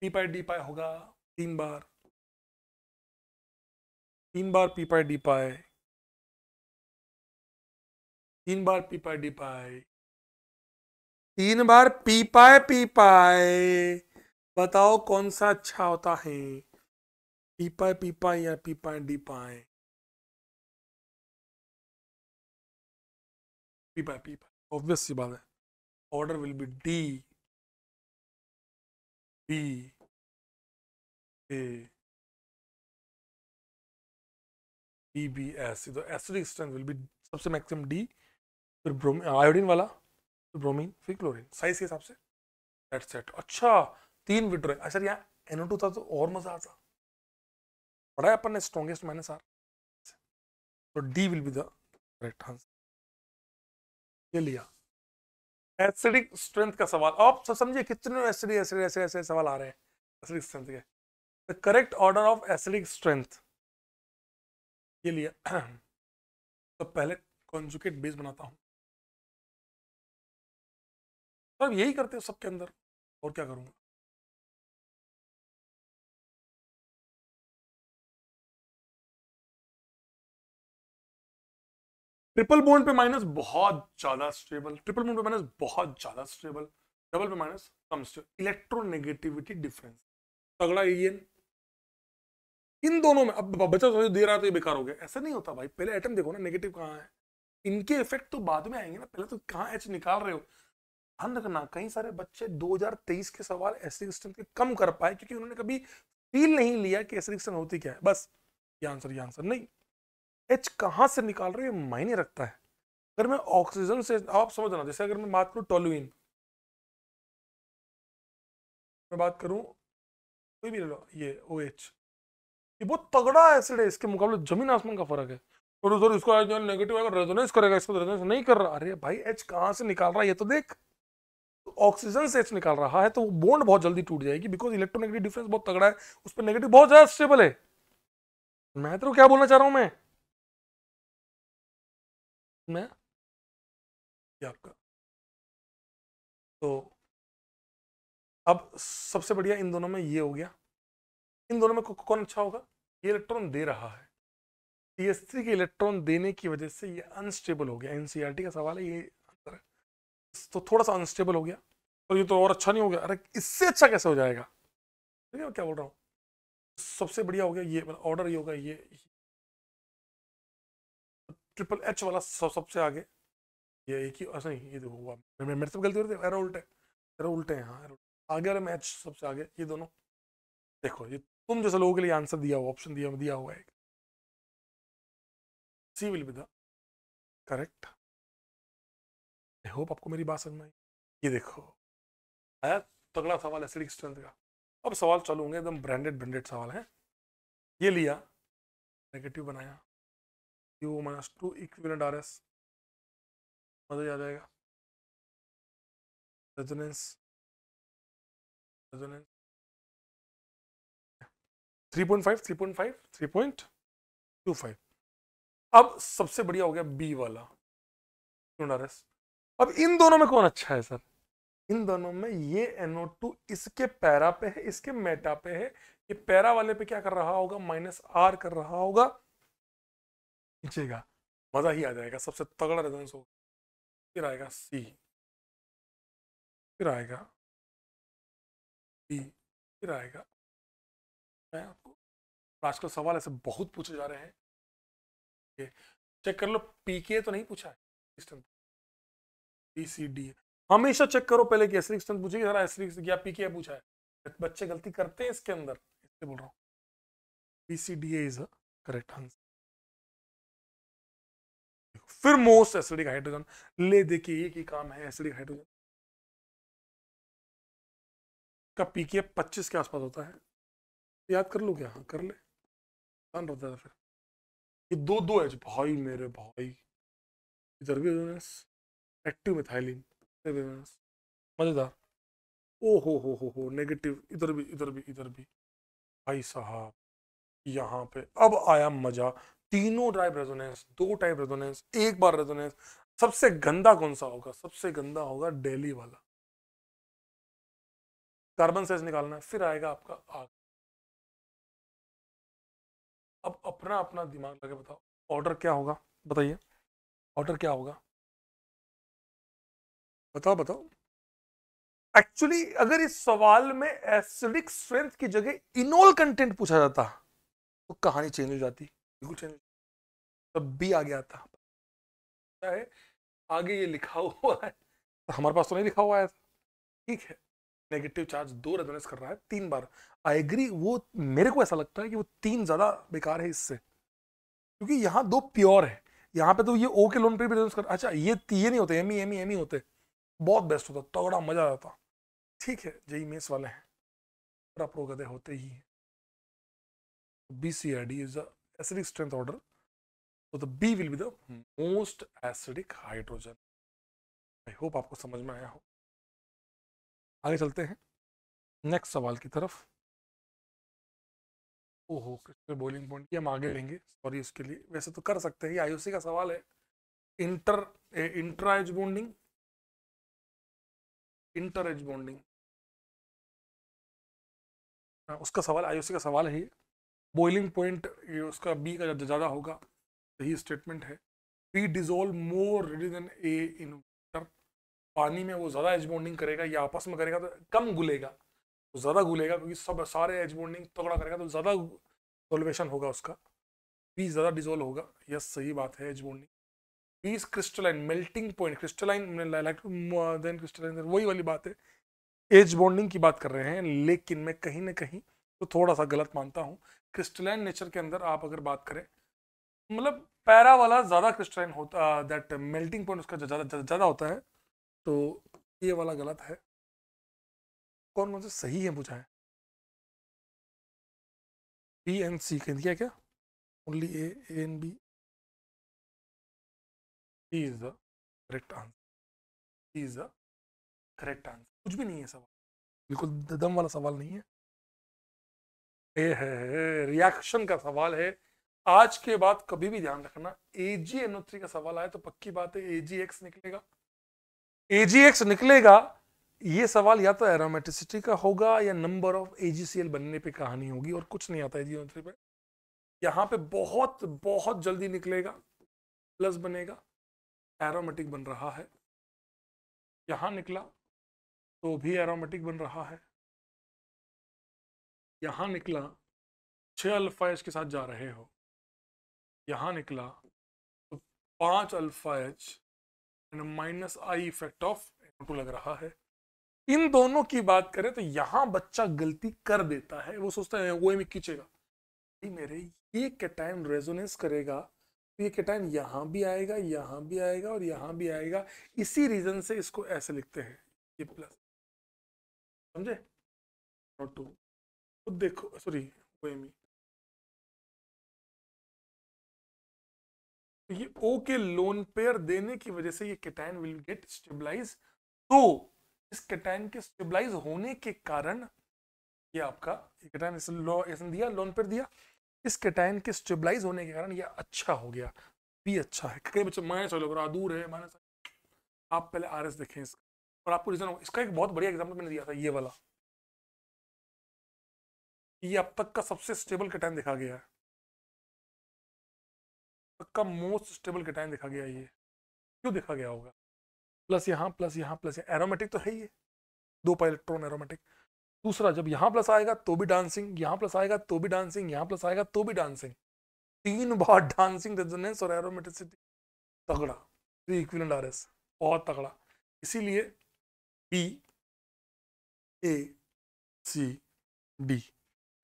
P pi D pi होगा तीन बार तीन बार पी पाई डी पाई तीन बार पी पाई डी पाई तीन बार पी पाए पी पाए बताओ कौन सा अच्छा होता है पीपा पीपा या पीपा डीपाएं पीपा पीपा ऑब्वियस सी बात है order will be D B A B B S तो एसिडिक स्ट्रेंथ विल बी सबसे मैक्सिमम डी फिर ब्रोमीन आयोडीन वाला फिर ब्रोमीन फिर क्लोरीन साइज के हिसाब से दैट्स इट अच्छा तीन विट्रोइन अच्छा यहाँ एनो टू था तो और मज़ा आता What happens is strongest minus R. So D will be the correct answer. ये लिया एसिडिक स्ट्रेंथ का सवाल आप सब समझिए कितने एसिडिक एसिडिक एसिड ऐसे सवाल आ रहे हैं एसिडिक स्ट्रेंथ के the correct order of acidic strength ये लिया तो पहले कॉन्जुकेट बेस बनाता हूँ तो यही करते हो सबके अंदर और क्या करूँगा ट्रिपल बॉन्ड पे माइनस बहुत ज्यादा स्टेबल ट्रिपल बॉन्ड पे माइनस बहुत ज्यादा स्टेबल डबल पे माइनस कम स्टेबल इलेक्ट्रोनेगेटिविटी डिफरेंस तगड़ा एलियन इन दोनों में अब बच्चा जो दे रहा है तो ये बेकार हो गया ऐसा नहीं होता भाई पहले एटम देखो ना नेगेटिव कहाँ है इनके इफेक्ट तो बाद में आएंगे ना पहले तो कहाँ एच निकाल रहे हो ध्यान रखना कई सारे बच्चे 2023 के सवाल एसिड सिस्टम के कम कर पाए क्योंकि उन्होंने कभी फील नहीं लिया कि एसिड सिस्टम होती क्या है बस ये आंसर ये आंसर नहीं एच कहाँ से निकाल रहे हो मायने रखता है अगर मैं ऑक्सीजन से आप समझना जैसे अगर मैं बात करूँ टोलुइन मैं बात करूँ कोई भी ले लो ये ओ एच ये बहुत तगड़ा एसिड है इसके मुकाबले जमीन आसमान का फर्क है और उधर इसको जो नेगेटिव आएगा रेजोनेंस करेगा इसको रेजोनेंस नहीं कर रहा अरे भाई एच कहाँ से निकाल रहा है ये तो देख ऑक्सीजन तो से एच निकाल रहा है तो वो बॉन्ड बहुत जल्दी टूट जाएगी बिकॉज इलेक्ट्रोनेगेटिव डिफरेंस बहुत तगड़ा है उस पर नेगेटिव बहुत ज्यादा स्टेबल है मैं तो क्या बोलना चाह रहा हूँ मैं में ये आपका तो अब सबसे बढ़िया इन दोनों में ये हो गया इन दोनों में कौन अच्छा होगा ये इलेक्ट्रॉन दे रहा है टी के इलेक्ट्रॉन देने की वजह से ये अनस्टेबल हो गया एन e का सवाल है ये आंसर है तो थोड़ा सा अनस्टेबल हो गया और ये तो और अच्छा नहीं हो गया अरे इससे अच्छा कैसे हो जाएगा ठीक है क्या बोल रहा हूँ सबसे बढ़िया हो गया ये ऑर्डर मतलब ये होगा ये ट्रिपल एच वाला सब सबसे आगे ये एक ही ऐसा नहीं ये देखो हुआ मेरे से गलती हो रही है एरो उल्टे एरो उल्टे हैं हाँ एरो आगे वाले मैच सबसे आगे ये दोनों देखो ये तुम जैसे लोगों के लिए आंसर दिया हुआ ऑप्शन दिया दिया हुआ है C will be the correct I hope आपको मेरी बात समझ में आई ये देखो आया तगड़ा सवाल एसिडिक स्ट्रेंथ का अब सवाल चलूंगे एकदम ब्रांडेड ब्रांडेड सवाल है ये लिया नेगेटिव बनाया Q minus two equivalent R S मजा आ जाएगा रेजोनेंस रेजोनेंस 3.5 3.5 3.25 अब सबसे बढ़िया हो गया बी वाला आरएस अब इन दोनों में कौन अच्छा है सर इन दोनों में ये NO2 इसके पैरा पे है इसके मेटा पे है ये पैरा वाले पे क्या कर रहा होगा माइनस आर कर रहा होगा खींचेगा मज़ा ही आ जाएगा सबसे तगड़ा रेजोनेंस होगा फिर आएगा सी फिर आएगा बी फिर आएगा मैं आपको आजकल सवाल ऐसे बहुत पूछे जा रहे हैं ये चेक कर लो पी के तो नहीं पूछा है डिस्टेंस बी सी डी हमेशा चेक करो पहले कि एसरिक्स डिस्टेंस पूछेगी सर एसरिक्स या पी के पूछा है बच्चे गलती करते हैं इसके अंदर इसलिए बोल रहा हूँ B C D A is a correct answer फिर मोस्ट एसिडिक हाइड्रोजन ले देखिए एक ही काम है एसिडिक हाइड्रोजन का पीके 25 के आसपास होता है याद कर लो क्या हाँ कर ले रहता था फिर ये दो दो एच भाई मेरे भाई इधर भी एक्टिव मिथाइलिन मज़ेदार ओ हो हो हो हो नेगेटिव इधर भी इधर भी इधर भी भाई साहब यहाँ पे अब आया मज़ा तीनों टाइप रेजोनेंस दो टाइप रेजोनेंस एक बार रेजोनेंस सबसे गंदा कौन सा होगा सबसे गंदा होगा डेली वाला कार्बन सेज निकालना फिर आएगा आपका आग अब अपना अपना दिमाग लगे बताओ ऑर्डर क्या होगा बताइए ऑर्डर क्या होगा बताओ बताओ एक्चुअली अगर इस सवाल में एसिडिक स्ट्रेंथ की जगह इनोल कंटेंट पूछा जाता तो कहानी चेंज हो जाती बिल्कुल चेंज तब भी आ गया था है आगे ये लिखा हुआ है हमारे पास तो नहीं लिखा हुआ है ठीक है नेगेटिव चार्ज दो रेजोनेंस कर रहा है तीन बार आई एग्री वो मेरे को ऐसा लगता है कि वो तीन ज़्यादा बेकार है इससे क्योंकि यहाँ दो प्योर है यहाँ पे तो ये ओ के लोन पे भी रेजोनेंस कर अच्छा ये ये नहीं होते M E M E M E होते बहुत बेस्ट होता तगड़ा तो मज़ा आता ठीक है जेई मेस e e वाले हैं प्रोगदे होते ही हैं B C I D is acidic strength order तो the B will be the most acidic hydrogen I hope आपको समझ में आया हो आगे चलते हैं नेक्स्ट सवाल की तरफ ओहो क्रिस्टल बोलिंग पॉइंट की हम आगे लेंगे सॉरी इसके लिए वैसे तो कर सकते हैं ये आईओसी का सवाल है inter A, intra H bonding inter H bonding उसका सवाल आईओसी का सवाल है ये बॉइलिंग पॉइंट ये उसका बी का ज़्यादा होगा सही स्टेटमेंट है P dissolve more ready than A in water पानी में वो ज़्यादा एज बॉन्डिंग करेगा या आपस में करेगा तो कम घुलेगा तो ज़्यादा घुलेगा क्योंकि सब सारे एज बॉन्डिंग तगड़ा करेगा तो ज़्यादा सोल्वेशन होगा उसका पी ज़्यादा डिजोल्व होगा यस सही बात है H bonding piece crystalline melting point crystalline than crystalline वही वाली बात है एज बॉन्डिंग की बात कर रहे हैं लेकिन मैं कहीं ना कहीं तो थोड़ा सा गलत मानता हूँ क्रिस्टलाइन नेचर के अंदर आप अगर बात करें मतलब पैरा वाला ज़्यादा क्रिस्टलाइन होता दैट मेल्टिंग पॉइंट उसका ज़्यादा ज़्यादा होता है तो ये वाला गलत है कौन कौन से सही है पूछा है बी एंड सी कह दिया क्या only A and B C is the correct answer C is the correct answer कुछ भी नहीं है सवाल बिल्कुल दम वाला सवाल नहीं है ए है रिएक्शन का सवाल है आज के बाद कभी भी ध्यान रखना एजीएनओ थ्री का सवाल आए तो पक्की बात है एक्स निकलेगा एक्स निकलेगा ये सवाल या तो एरोमेटिसिटी का होगा या नंबर ऑफ एजीसीएल बनने पे कहानी होगी और कुछ नहीं आता एजीएनओ थ्री पे यहाँ पे बहुत बहुत जल्दी निकलेगा प्लस बनेगा एरोमेटिक बन रहा है यहाँ निकला तो भी एरोमेटिक बन रहा है यहाँ निकला छः अल्फाइज के साथ जा रहे हो यहाँ निकला तो पाँच alpha H and minus I effect of two लग रहा है इन दोनों की बात करें तो यहाँ बच्चा गलती कर देता है वो सोचता है वो में खींचेगा मेरे ये कैटाइन रेजोनेंस करेगा तो ये कैटाइन यहाँ भी आएगा यहाँ भी आएगा और यहाँ भी आएगा इसी रीजन से इसको ऐसे लिखते हैं ये प्लस समझे और टू तो, खुद देखो सॉरी वो एम क्योंकि ओ के लोन पेयर देने की वजह से ये कैटाइन विल गेट स्टेबलाइज तो इस कैटाइन के स्टेबलाइज होने के कारण ये आपका कैटाइन दिया लोन पेयर दिया इस कैटाइन के स्टेबलाइज होने के कारण ये अच्छा हो गया भी अच्छा है कई बच्चे माइनस वाले लग दूर है माइनस आप पहले आर एस देखें इसका और आपको रीजन हो इसका एक बहुत बढ़िया एग्जाम्पल मैंने दिया था ये वाला ये अब तक का सबसे स्टेबल कैटाइन देखा गया है तक का मोस्ट स्टेबल केटाइन देखा गया ये क्यों देखा गया होगा प्लस यहाँ प्लस यहाँ प्लस यहाँ एरोमेटिक तो है ही है दो पा इलेक्ट्रॉन एरोमेटिक दूसरा जब यहाँ प्लस आएगा तो भी डांसिंग यहाँ प्लस आएगा तो भी डांसिंग यहाँ प्लस आएगा तो भी डांसिंग तीन बार डांसिंग रेजोनेंस और एरोमेटिसिटी तगड़ा थ्री इक्विलेंट आर एस बहुत तगड़ा इसीलिए B A C D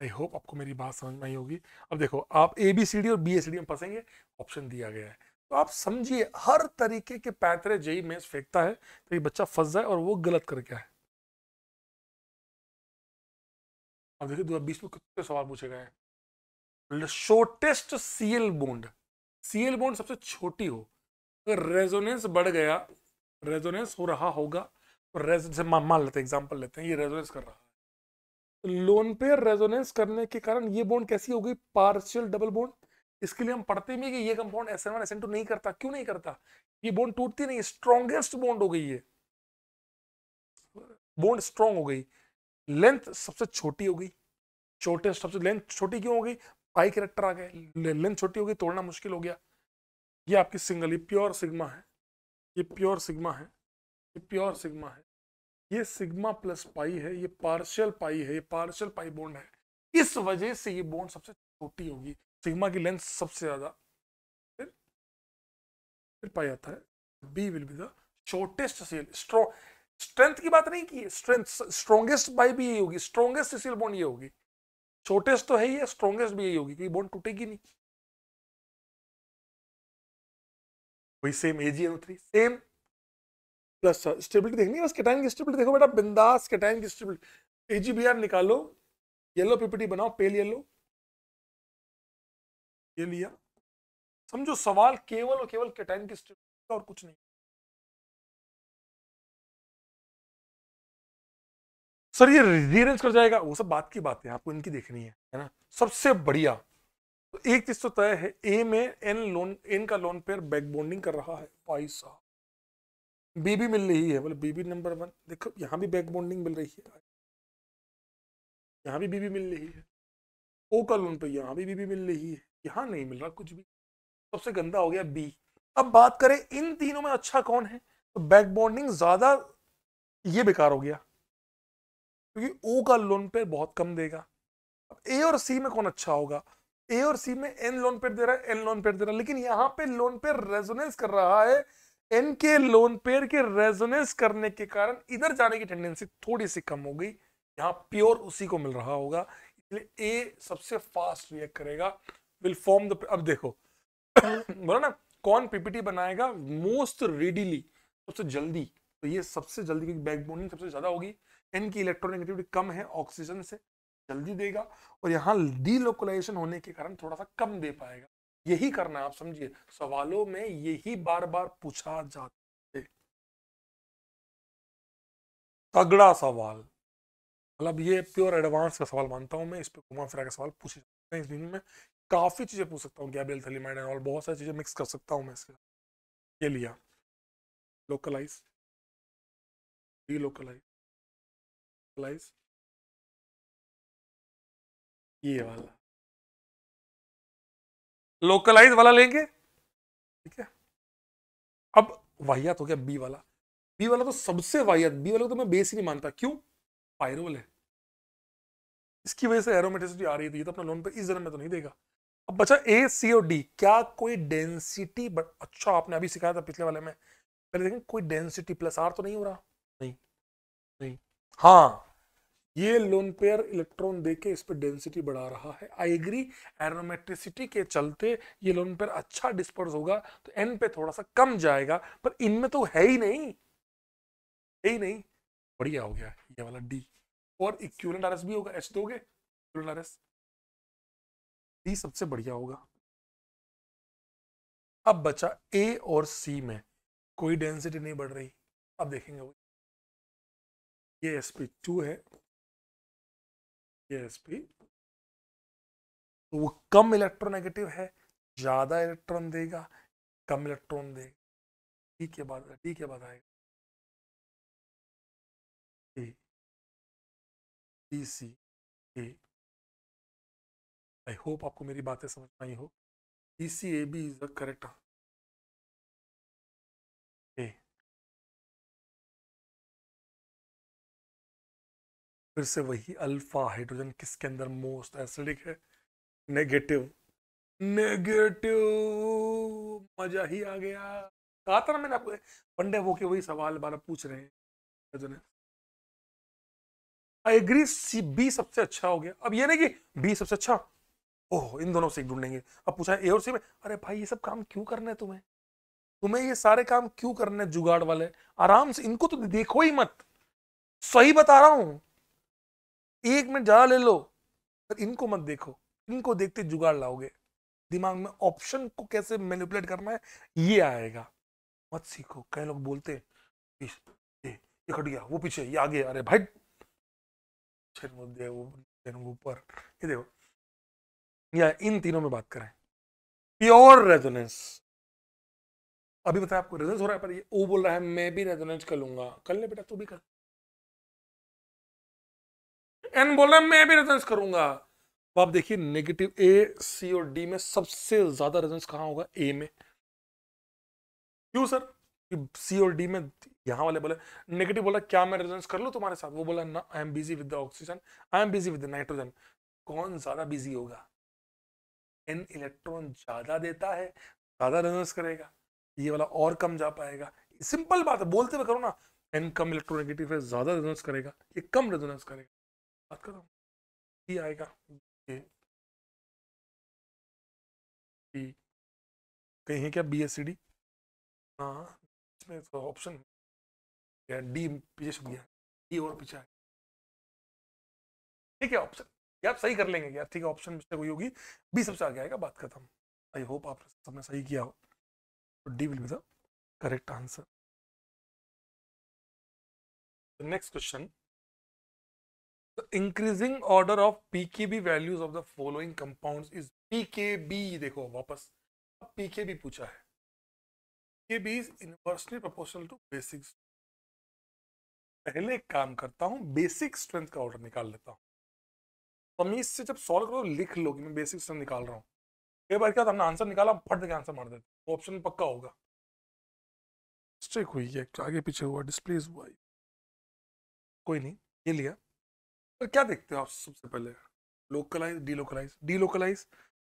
I hope आपको मेरी बात समझ में आई होगी अब देखो आप ए बी सी डी और बी ए सी डी में फंसेंगे ऑप्शन दिया गया है तो आप समझिए हर तरीके के पैतरे जेई मेंस फेंकता है तो ये बच्चा फंस जाए और वो गलत कर गया है अब देखिए दो बीस में कितने सवाल पूछे गए हैं shortest CL bond CL bond सबसे छोटी हो अगर रेजोनेंस बढ़ गया रेजोनेंस हो रहा होगा तो रेजोनेंस मान लेते हैं एग्जाम्पल लेते हैं ये रेजोनेंस कर रहा है लोन पे रेजोनेंस करने के कारण ये बॉन्ड कैसी हो गई पार्शियल डबल बॉन्ड इसके लिए हम पढ़ते भी कि ये compound S N one S N two नहीं करता क्यों नहीं करता ये बॉन्ड टूटती नहीं स्ट्रॉन्गेस्ट बॉन्ड हो गई है बॉन्ड स्ट्रॉन्ग हो गई लेंथ सबसे छोटी हो गई छोटे सबसे लेंथ छोटी क्यों हो गई पाई करेक्टर आ गए लेंथ छोटी हो गई तोड़ना मुश्किल हो गया ये आपकी सिंगल ये प्योर सिग्मा है ये प्योर सिग्मा है ये प्योर सिग्मा है ये सिग्मा प्लस पाई है ये पार्शियल पाई है ये पार्शियल पाई बोन्ड है इस वजह से ये बोन्ड सबसे छोटी होगी सिग्मा की लेंथ सबसे ज्यादा फिर फिर पाई आता है B will be the shortest सेल स्ट्रॉन्ग स्ट्रेंथ की बात नहीं की स्ट्रेंथ स्ट्रॉन्गेस्ट पाई भी यही होगी स्ट्रॉन्गेस्ट सीसीएल बोन्ड ये होगी छोटेस्ट तो है ही स्ट्रॉन्गेस्ट भी यही होगी क्योंकि बोन्ड टूटेगी नहीं वही same AgNO three same plus चार स्टेबिलिटी देखनी है बस कैटाइन की स्टेबिलिटी देखो बेटा बिंदास कैटाइन की स्टेबिलिटी एजीबीआर निकालो येलो पीपीटी बनाओ पेल येलो ये लिया समझो सवाल केवल और केवल कैटाइन की स्टेबिलिटी और कुछ नहीं सर ये रिअरेंज कर जाएगा वो सब बात की बात है आपको इनकी देखनी है है ना सबसे बढ़िया तो एक चीज तो तय है ए में एन लोन एन का लोन पेयर बैक बॉन्डिंग कर रहा है भाई साहब बीबी मिल रही है बोले मतलब बीबी नंबर वन देखो यहाँ भी बैक बॉन्डिंग मिल रही है यहाँ भी बीबी मिल रही है ओ का लोन तो पे यहाँ भी बीबी मिल रही है यहाँ नहीं मिल रहा कुछ भी सबसे गंदा हो गया बी अब बात करें इन तीनों में अच्छा कौन है तो बैक बॉन्डिंग ज़्यादा ये बेकार हो गया क्योंकि ओ का लोन पे बहुत कम देगा अब ए और सी में कौन अच्छा होगा ए और सी में एन लोन पेयर दे रहा है एन लोन पेयर दे रहा है लेकिन यहाँ पे लोन पे रेजोनेंस कर रहा है एन के लोन पेयर के रेजोनेंस करने के कारण इधर जाने की टेंडेंसी थोड़ी सी कम हो गई यहाँ प्योर उसी को मिल रहा होगा इसलिए ए सबसे फास्ट रिएक्ट करेगा विल फॉर्म द अब देखो बोला ना कौन पीपीटी बनाएगा मोस्ट रेडीली सबसे जल्दी तो ये सबसे जल्दी क्योंकि बैकबोनिंग सबसे ज्यादा होगी एन की इलेक्ट्रोनेगेटिविटी कम है ऑक्सीजन से जल्दी देगा और यहाँ डीलोकलाइजेशन होने के कारण थोड़ा सा कम दे पाएगा यही करना है आप समझिए सवालों में यही बार बार पूछा जाता है तगड़ा सवाल मतलब ये प्योर एडवांस का सवाल मानता हूं मैं इस पर घुमा फिरा के सवाल पूछ सकते हैं इस दिन में काफ़ी चीज़ें पूछ सकता हूँ थली थलीमाइड और बहुत सारी चीज़ें मिक्स कर सकता हूँ मैं इसके ये लिया लोकलाइज डी लोकलाइज ये वाला लोकलाइज वाला लेंगे ठीक है अब वाहियात हो गया बी वाला बी वाला तो सबसे वाहियात बी वाला तो मैं बेस ही नहीं मानता क्यों पायरोल है इसकी वजह से एरोमेटिसिटी आ रही थी तो ये तो अपना लोन पर इस जन्म में तो नहीं देगा अब बचा ए सी और डी क्या कोई डेंसिटी बट अच्छा आपने अभी सिखाया था पिछले वाले में पहले देखें कोई डेंसिटी प्लस आर तो नहीं हो रहा नहीं नहीं हाँ ये लोन पेयर इलेक्ट्रॉन देके इस पर डेंसिटी बढ़ा रहा है आई एग्री एरोमेट्रिसिटी के चलते ये लोन पेयर अच्छा डिस्पर्स होगा तो एन पे थोड़ा सा कम जाएगा पर इनमें तो है ही नहीं है ही नहीं बढ़िया हो गया ये वाला डी और इक्वलेंट आरएस भी होगा एच दोगे इक्वलेंट आरएस डी सबसे बढ़िया होगा अब बचा ए और सी में कोई डेंसिटी नहीं बढ़ रही अब देखेंगे ये एस पी टू है एस पी तो वो कम इलेक्ट्रोनेगेटिव है ज़्यादा इलेक्ट्रॉन देगा कम इलेक्ट्रॉन देगा डी के बाद डी के बाद आएगा ए सी ए आई होप आपको मेरी बातें समझ में आई हो E C A B is the correct फिर से वही अल्फा हाइड्रोजन किसके अंदर मोस्ट एसिडिक है नेगेटिव नेगेटिव मजा ही आ गया कहा था ना मैंने आपको पंडे के वही सवाल बार पूछ रहे हैं आई एग्री सी बी सबसे अच्छा हो गया अब ये नहीं कि बी सबसे अच्छा ओह इन दोनों से ढूंढेंगे अब पूछा ए और सी में अरे भाई ये सब काम क्यों करना है तुम्हें तुम्हें ये सारे काम क्यों करने जुगाड़ वाले आराम से इनको तो देखो ही मत सही बता रहा हूं एक मिनट ज़्यादा ले लो पर इनको मत देखो इनको देखते जुगाड़ लाओगे दिमाग में ऑप्शन को कैसे मैनिपुलेट करना है ये आएगा मत सीखो कई लोग बोलते ये कट गया वो पीछे ये आगे अरे भाई मुद्दे वो ऊपर ये देखो या इन तीनों में बात करें प्योर रेजोनेंस अभी बताया आपको रेजोनेंस हो रहा है पर ये ओ बोल रहा है मैं भी रेजोनेंस कर लूंगा कर ले बेटा तू भी कर एन बोल रहा है मैं भी रेजेंस करूंगा तो आप देखिए नेगेटिव ए सी और डी में सबसे ज्यादा रेजेंस कहा होगा ए में क्यों सर सी और डी में यहां वाले बोले नेगेटिव बोला क्या मैं रेजेंस कर लू तुम्हारे साथ वो बोला ना I am busy with oxygen I am busy with nitrogen कौन ज्यादा बिजी होगा एन इलेक्ट्रॉन ज्यादा देता है ज्यादा रेजेंस करेगा ये वाला और कम जा पाएगा सिंपल बात है बोलते हुए करो ना एन कम इलेक्ट्रोनेगेटिव है ज्यादा रेजोनेंस करेगा ये कम रेजोनेंस करेगा बात कर रहा हूँ ये आएगा ये कहीं क्या बी एस सी डी हाँ इसमें ऑप्शन क्या डी पीछे छुप गया डी e और पीछे आ ठीक है ऑप्शन ये आप सही कर लेंगे यार ठीक है ऑप्शन मिस्टेक हुई होगी बी सबसे आगे आएगा बात खत्म आई होप आप सबने सही किया हो तो D will be the correct answer next question increasing order of of PKB values of the following compounds is PKB देखो वापस PKB पूछा है PKB is inversely proportional to पहले एक काम करता हूँ बेसिक स्ट्रेंथ का ऑर्डर निकाल लेता हूँ तमीज से जब सॉल्व करो लिख लो कि मैं बेसिक स्ट्रेंथ निकाल रहा हूँ एक बार क्या हमने आंसर निकाला हम फट के आंसर मार देते ऑप्शन पक्का होगा मिस्टेक हुई है आगे पीछे हुआ डिस्प्लेस हुआ कोई नहीं ये लिया पर तो क्या देखते हो आप सबसे पहले localise delocalise delocalise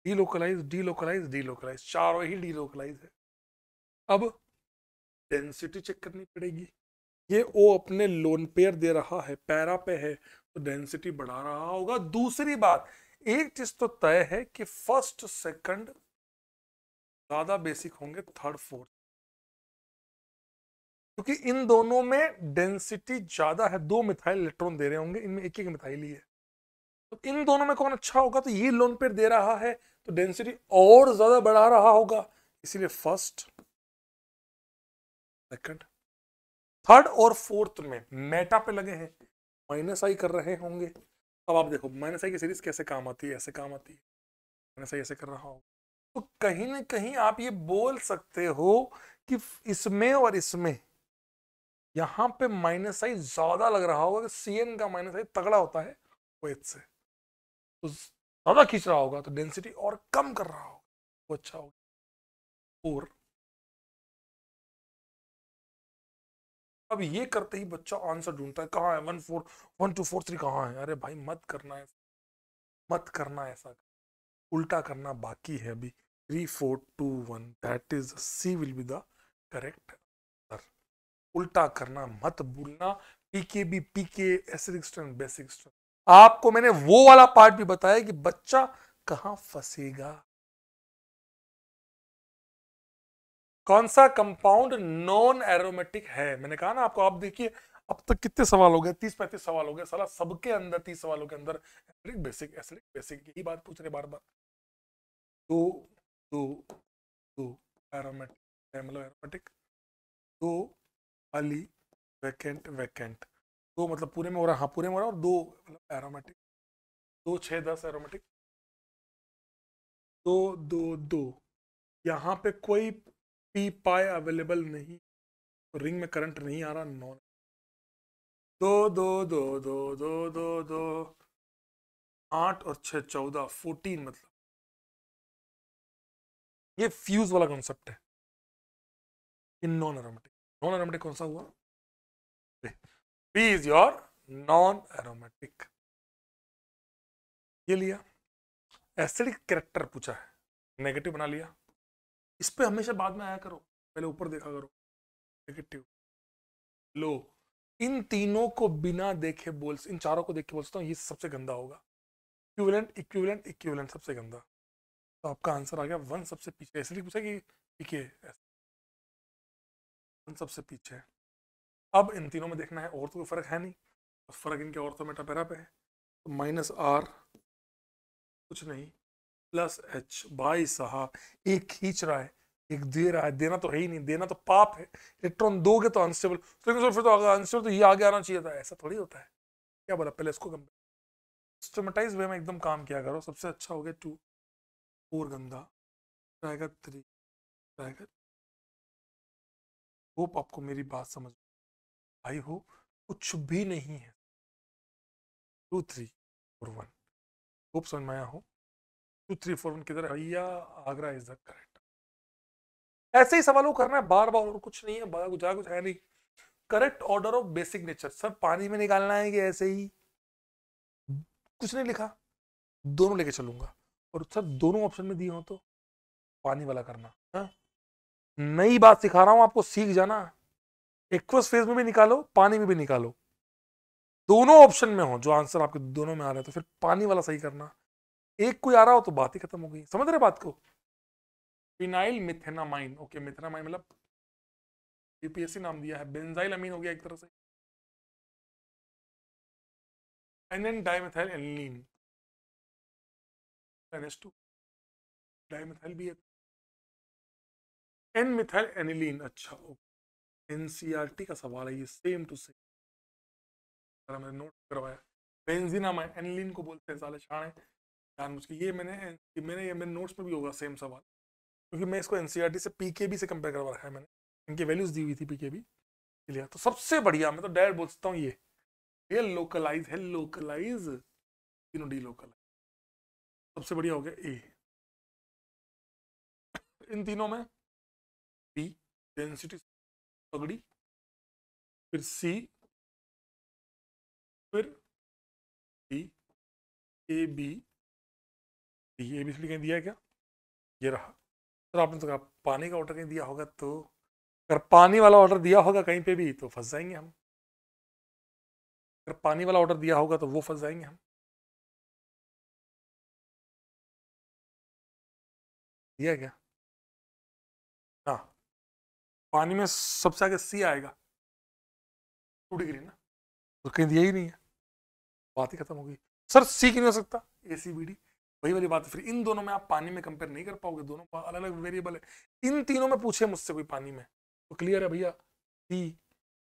delocalise delocalise delocalise चारों ही डीलोकलाइज है अब डेंसिटी चेक करनी पड़ेगी ये ओ अपने लोन पेयर दे रहा है पैरा पे है तो डेंसिटी बढ़ा रहा होगा दूसरी बात एक चीज तो तय है कि फर्स्ट सेकंड ज्यादा बेसिक होंगे थर्ड फोर्थ क्योंकि इन दोनों में डेंसिटी ज्यादा है दो मिथाइल इलेक्ट्रॉन दे रहे होंगे इनमें एक एक मिथाइल ही है तो इन दोनों में कौन अच्छा होगा तो ये लोन पेयर दे रहा है तो डेंसिटी और ज्यादा बढ़ा रहा होगा इसीलिए फर्स्ट सेकंड थर्ड और फोर्थ में मेटा पे लगे हैं माइनस आई कर रहे होंगे अब आप देखो माइनस आई की सीरीज कैसे काम आती है ऐसे काम आती है माइनस आई ऐसे कर रहा होगा तो कहीं ना कहीं आप ये बोल सकते हो कि इसमें और इसमें यहाँ पे माइनस आई ज्यादा लग रहा होगा कि सी एन का माइनस आई तगड़ा होता है वेथ से तो ज्यादा खींच रहा होगा तो डेंसिटी और कम कर रहा होगा वो अच्छा होगा और अब ये करते ही बच्चा आंसर ढूंढता है कहाँ है one four one two four three कहाँ है अरे भाई मत करना है मत करना ऐसा उल्टा करना बाकी है अभी three four two one that is C will be the correct उल्टा करना मत भूलना p K b p K acidic strength basic strength आपको मैंने वो वाला पार्ट भी बताया कि बच्चा कहां फंसेगा कौन सा कंपाउंड नॉन एरोमेटिक है मैंने कहा ना आपको आप देखिए अब तक कितने सवाल हो गए तीस पैंतीस सवाल हो गए साला सबके अंदर तीस सवालों के अंदर एसिडिक बेसिक एसिडिक बेसिक यही बात पूछ रहे बार बार दो दो दो एरोमेटिक मतलब एरोमेटिक दो अली वैकेंट वैकेंट दो मतलब पूरे में हो रहा हाँ पूरे में हो रहा और दो मतलब एरोमेटिक दो छः दस एरोमेटिक दो दो दो यहाँ पे कोई पी पाए अवेलेबल नहीं तो रिंग में करंट नहीं आ रहा नॉन दो दो दो दो दो दो दो आठ और छः चौदह फोर्टीन मतलब ये फ्यूज वाला कॉन्सेप्ट है इन नॉन एरोमेटिक नॉन एरोमेटिक कौन सा हुआ P is your non aromatic ये लिया एसिडिक कैरेक्टर पूछा है नेगेटिव बना लिया इस पर हमेशा बाद में आया करो पहले ऊपर देखा करो नेगेटिव लो इन तीनों को बिना देखे बोल इन चारों को देख के बोल सकता हूँ ये सबसे गंदा होगा इक्विवेलेंट इक्विवेलेंट इक्विवेलेंट सबसे गंदा तो आपका आंसर आ गया वन सबसे पीछे एसिडिक पूछा कि ठीक है हम सबसे पीछे है अब इन तीनों में देखना है और तो कोई फ़र्क है नहीं बस फ़र्क इनके ऑर्थोमेटापेरा तो पे है तो माइनस आर कुछ नहीं प्लस एच बाई साहब एक खींच रहा है एक दे रहा है देना तो है ही नहीं देना तो पाप है इलेक्ट्रॉन दोगे तो अनस्टेबल तो फिर तो अगर अनस्टेबल तो ये आगे आना चाहिए था ऐसा थोड़ी होता है क्या बोला पहले इसको सिस्टमेटाइज वे में एकदम काम किया करो सबसे अच्छा हो गया टू फोर गंदा रहेगा थ्री रहेगा होप आपको मेरी बात समझ आई हो कुछ भी नहीं है two three four one hope समझ में आया हो टू थ्री फोर वन किधर भैया आगरा इज द करेक्ट ऐसे ही सवालों करना है बार बार और कुछ नहीं है बार कुछ कुछ है नहीं correct order of basic nature sir पानी में निकालना है कि ऐसे ही कुछ नहीं लिखा दोनों लेके चलूंगा और सर दोनों ऑप्शन में दिए हो तो पानी वाला करना है हाँ? नई बात सिखा रहा हूं आपको सीख जाना एक फेज में भी निकालो पानी में भी निकालो दोनों ऑप्शन में हो जो आंसर आपके दोनों में आ रहा है तो फिर पानी वाला सही करना एक कोई आ रहा हो तो बात ही खत्म हो गई समझ रहे बात को फिनाइल मिथेनामाइन ओके मिथेनामाइन मतलब यूपीएससी नाम दिया है बेंजाइल अमीन हो गया एक तरह से N N dimethyl aniline N S two dimethyl भी है एन मिथाइल एनिलीन अच्छा एनसीआरटी का सवाल है ये सेम टू सेम मैंने नोट करवाया बेंजीनामाइन एनिलीन को बोलते हैं साले छाणे जानबूझ मुझके ये मैंने मैंने ये मेरे नोट्स में भी होगा सेम सवाल क्योंकि मैं इसको एनसीआरटी से पीकेबी से कंपेयर करवा रखा है मैंने इनकी वैल्यूज दी हुई थी पीकेबी के लिए तो सबसे बढ़िया मैं तो डायरेक्ट बोल सकता हूँ ये ये लोकलाइज है लोकलाइज तीनों डी लोकलाइज सबसे बढ़िया हो गया ए इन तीनों में सी डेंसिटी पगड़ी फिर सी फिर D A B D A B C कहीं दिया है क्या ये रहा सर तो आपने तो कहा पानी का ऑर्डर कहीं दिया होगा तो अगर पानी वाला ऑर्डर दिया होगा कहीं पे भी तो फंस जाएंगे हम अगर पानी वाला ऑर्डर दिया होगा तो वो फंस जाएंगे हम दिया क्या हाँ पानी में सबसे आगे सी आएगा टू डिग्री ना तो कहीं दिया ही नहीं है बात ही खत्म हो गई सर सी क्यों नहीं हो सकता ए सी बी डी वही वाली बात फिर इन दोनों में आप पानी में कंपेयर नहीं कर पाओगे दोनों अलग अलग वेरिएबल है इन तीनों में पूछे मुझसे कोई पानी में तो क्लियर है भैया सी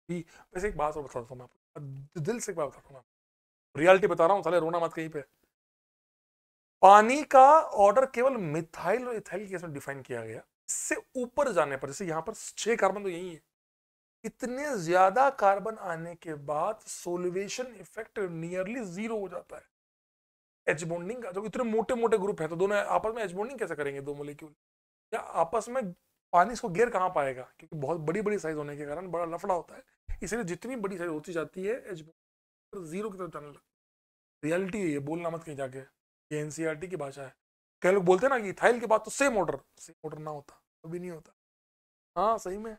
सी वैसे एक बात और बता देता हूँ मैं आपको दिल से एक बात बताता हूँ मैं रियलिटी बता रहा हूँ साले रोना मत कहीं पे पानी का ऑर्डर केवल मिथाइल और इथाइल के केस में डिफाइन किया गया से ऊपर जाने पर जैसे यहाँ पर छह कार्बन तो यही है इतने ज्यादा कार्बन आने के बाद सोलिवेशन इफेक्ट नियरली जीरो हो जाता है एच बॉन्डिंग का जो इतने मोटे मोटे ग्रुप है तो दोनों आपस में एच बॉन्डिंग कैसे करेंगे दो मोलिक्यूल या आपस में पानी इसको घेर कहाँ पाएगा क्योंकि बहुत बड़ी बड़ी साइज होने के कारण बड़ा लफड़ा होता है इसलिए जितनी बड़ी साइज होती जाती है एच जीरो की तरफ जाने लगता रियलिटी है बोलना मत कहीं जाके ये टी e की भाषा है कई लोग बोलते हैं ना कि इथाइल के बाद तो सेम ऑर्डर सेम ऑर्डर ना होता कभी नहीं होता हाँ सही में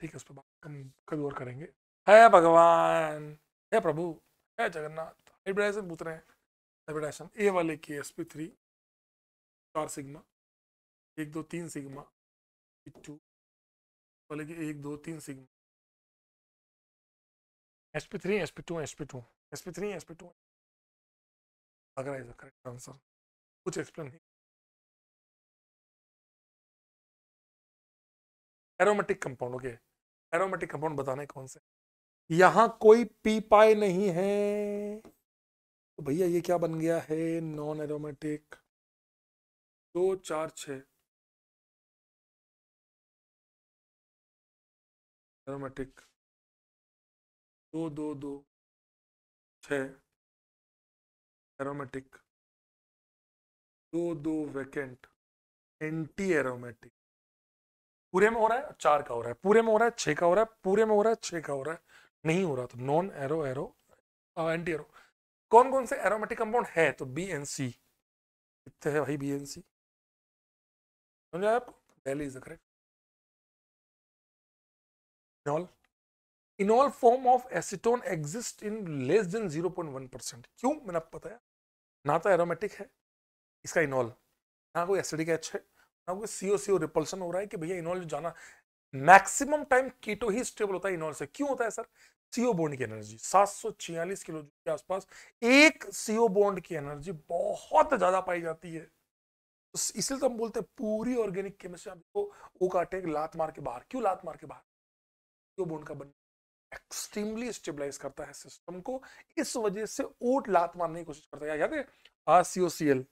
ठीक है उस पर बात हम कभी और करेंगे है भगवान है प्रभु है जगन्नाथ हाइब्रिडाइजेशन पूछ रहे हैं हाइब्रिडाइजेशन ए वाले के एस पी थ्री चार सिग्मा एक दो तीन सिग्मा टू वाले के एक दो तीन sigma s P three s P two s P two s P three s P two आगरा इज द करेक्ट आंसर कुछ एक्सप्लेन नहीं aromatic compound okay aromatic compound बताने कौन से यहां कोई पी पाए नहीं है तो भैया ये क्या बन गया है नॉन एरोमेटिक दो चार छ एरोमेटिक दो दो दो छः एरोमेटिक दो दो वैकेंट एंटी एरोमेटिक पूरे में हो रहा है चार का हो रहा है पूरे में हो रहा है छः का हो रहा है पूरे में हो रहा है छः का हो रहा है नहीं हो रहा तो non aro aro anti aro कौन कौन से एरोमेटिक कंपाउंड है तो बी एन सी कितने है भाई बी एन सी समझ आया आपको डेली is the correct enol enol form of acetone exist in less than zero point one percent क्यों मैंने आपको बताया ना तो एरोमेटिक है इसका इनॉल ना कोई एसिडिक एच है ना कोई सीओ सीओ रिपल्सन हो रहा है कि भैया इनॉल जाना मैक्सिमम टाइम कीटो ही स्टेबल होता है इनॉल से क्यों होता है सर सीओ बॉन्ड की एनर्जी छियालीस किलो के आसपास एक सीओ बॉन्ड की एनर्जी बहुत ज्यादा पाई जाती है इसलिए तो हम बोलते हैं पूरी ऑर्गेनिक केमिस्ट्री आपको ओ काटे लात मार के बाहर क्यों लात मार के बाहर सीओ बॉन्ड का बन एक्सट्रीमली स्टेबलाइज करता है सिस्टम को इस वजह से ओट लात मारने की कोशिश करता है याद है R C O C L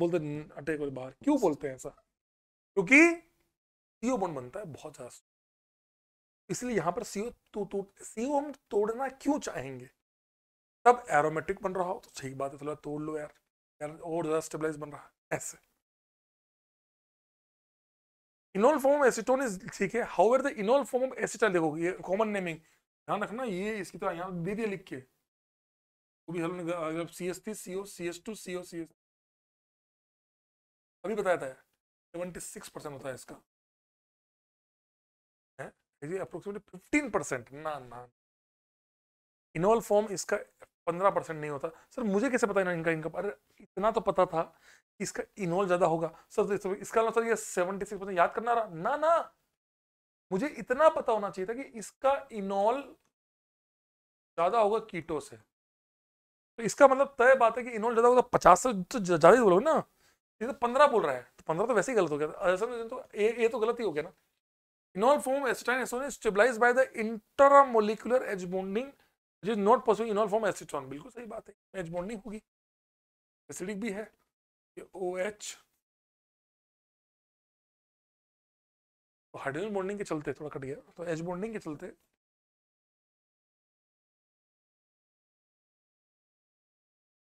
बोलते अटैक वाले बाहर क्यों बोलते हैं ऐसा क्योंकि सीओ बन बनता है बहुत ज्यादा इसलिए यहां पर सीओ तो, तो सीओ हम तोड़ना क्यों चाहेंगे तब एरोमेटिक बन रहा हो तो सही बात है तोड़ लो यार यार और ज्यादा स्टेबलाइज बन रहा है ऐसे enol form of acetone is ठीक है how are the enol form of acetal देखो ये कॉमन नेमिंग ध्यान रखना ये इसकी तो यहाँ दे दिया लिख के वो भी hello C S T C O C S two C O C S अभी बताया था सेवेंटी सिक्स परसेंट होता है इसका है अप्रोक्सीमेटली फिफ्टीन परसेंट ना ना इनोल फॉर्म इसका पंद्रह परसेंट नहीं होता सर मुझे कैसे पता इनका इनकम अरे इतना तो पता था कि इसका इनोल ज़्यादा होगा सर इसका ना मतलब सर ये सेवेंटी सिक्स परसेंट याद करना रहा ना ना मुझे इतना पता होना चाहिए था कि इसका इनोल ज़्यादा होगा कीटो से तो इसका मतलब तय बात है कि इनोल ज़्यादा होगा तो पचास से तो ज़्यादा ही बोलोगे ना ये तो पंद्रह बोल रहा है तो पंद्रह तो वैसे ही गलत हो गया था तो ए, ए तो गलत ही हो गया ना इनोल फॉर्म एस्टाइन एसोन stabilise by the intermolecular H bonding which is not possible in all form acetone बिल्कुल सही बात है मैच बॉन्डिंग होगी एसिडिक भी है ये ओ एच हाइड्रोजन बॉन्डिंग के चलते थोड़ा कट गया तो एच बॉन्डिंग के चलते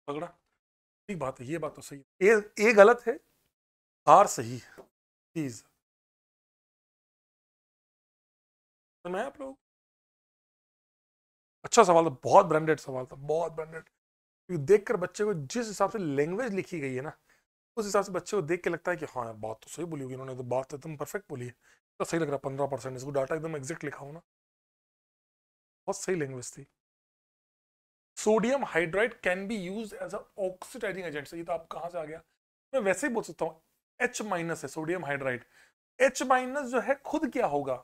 पकड़ा ठीक बात है ये बात तो सही है ए ए गलत है आर सही है प्लीज तो मैं आप लोग अच्छा सवाल था बहुत ब्रांडेड सवाल था बहुत ब्रांडेड क्योंकि देख कर बच्चे को जिस हिसाब से लैंग्वेज लिखी गई है ना उस हिसाब से बच्चे को देख के लगता है कि हाँ बात तो सही बोली होगी इन्होंने तो बात तो एकदम परफेक्ट बोली है तो सही लग रहा है पंद्रह परसेंट इसको डाटा एकदम एग्जैक्ट लिखा हो ना बहुत सही लैंग्वेज थी sodium hydride can be use as oxidising agent ये तो आप कहाँ से आ गया मैं वैसे ही बोल सकता हूँ एच माइनस है सोडियम हाइड्राइड एच माइनस जो है खुद क्या होगा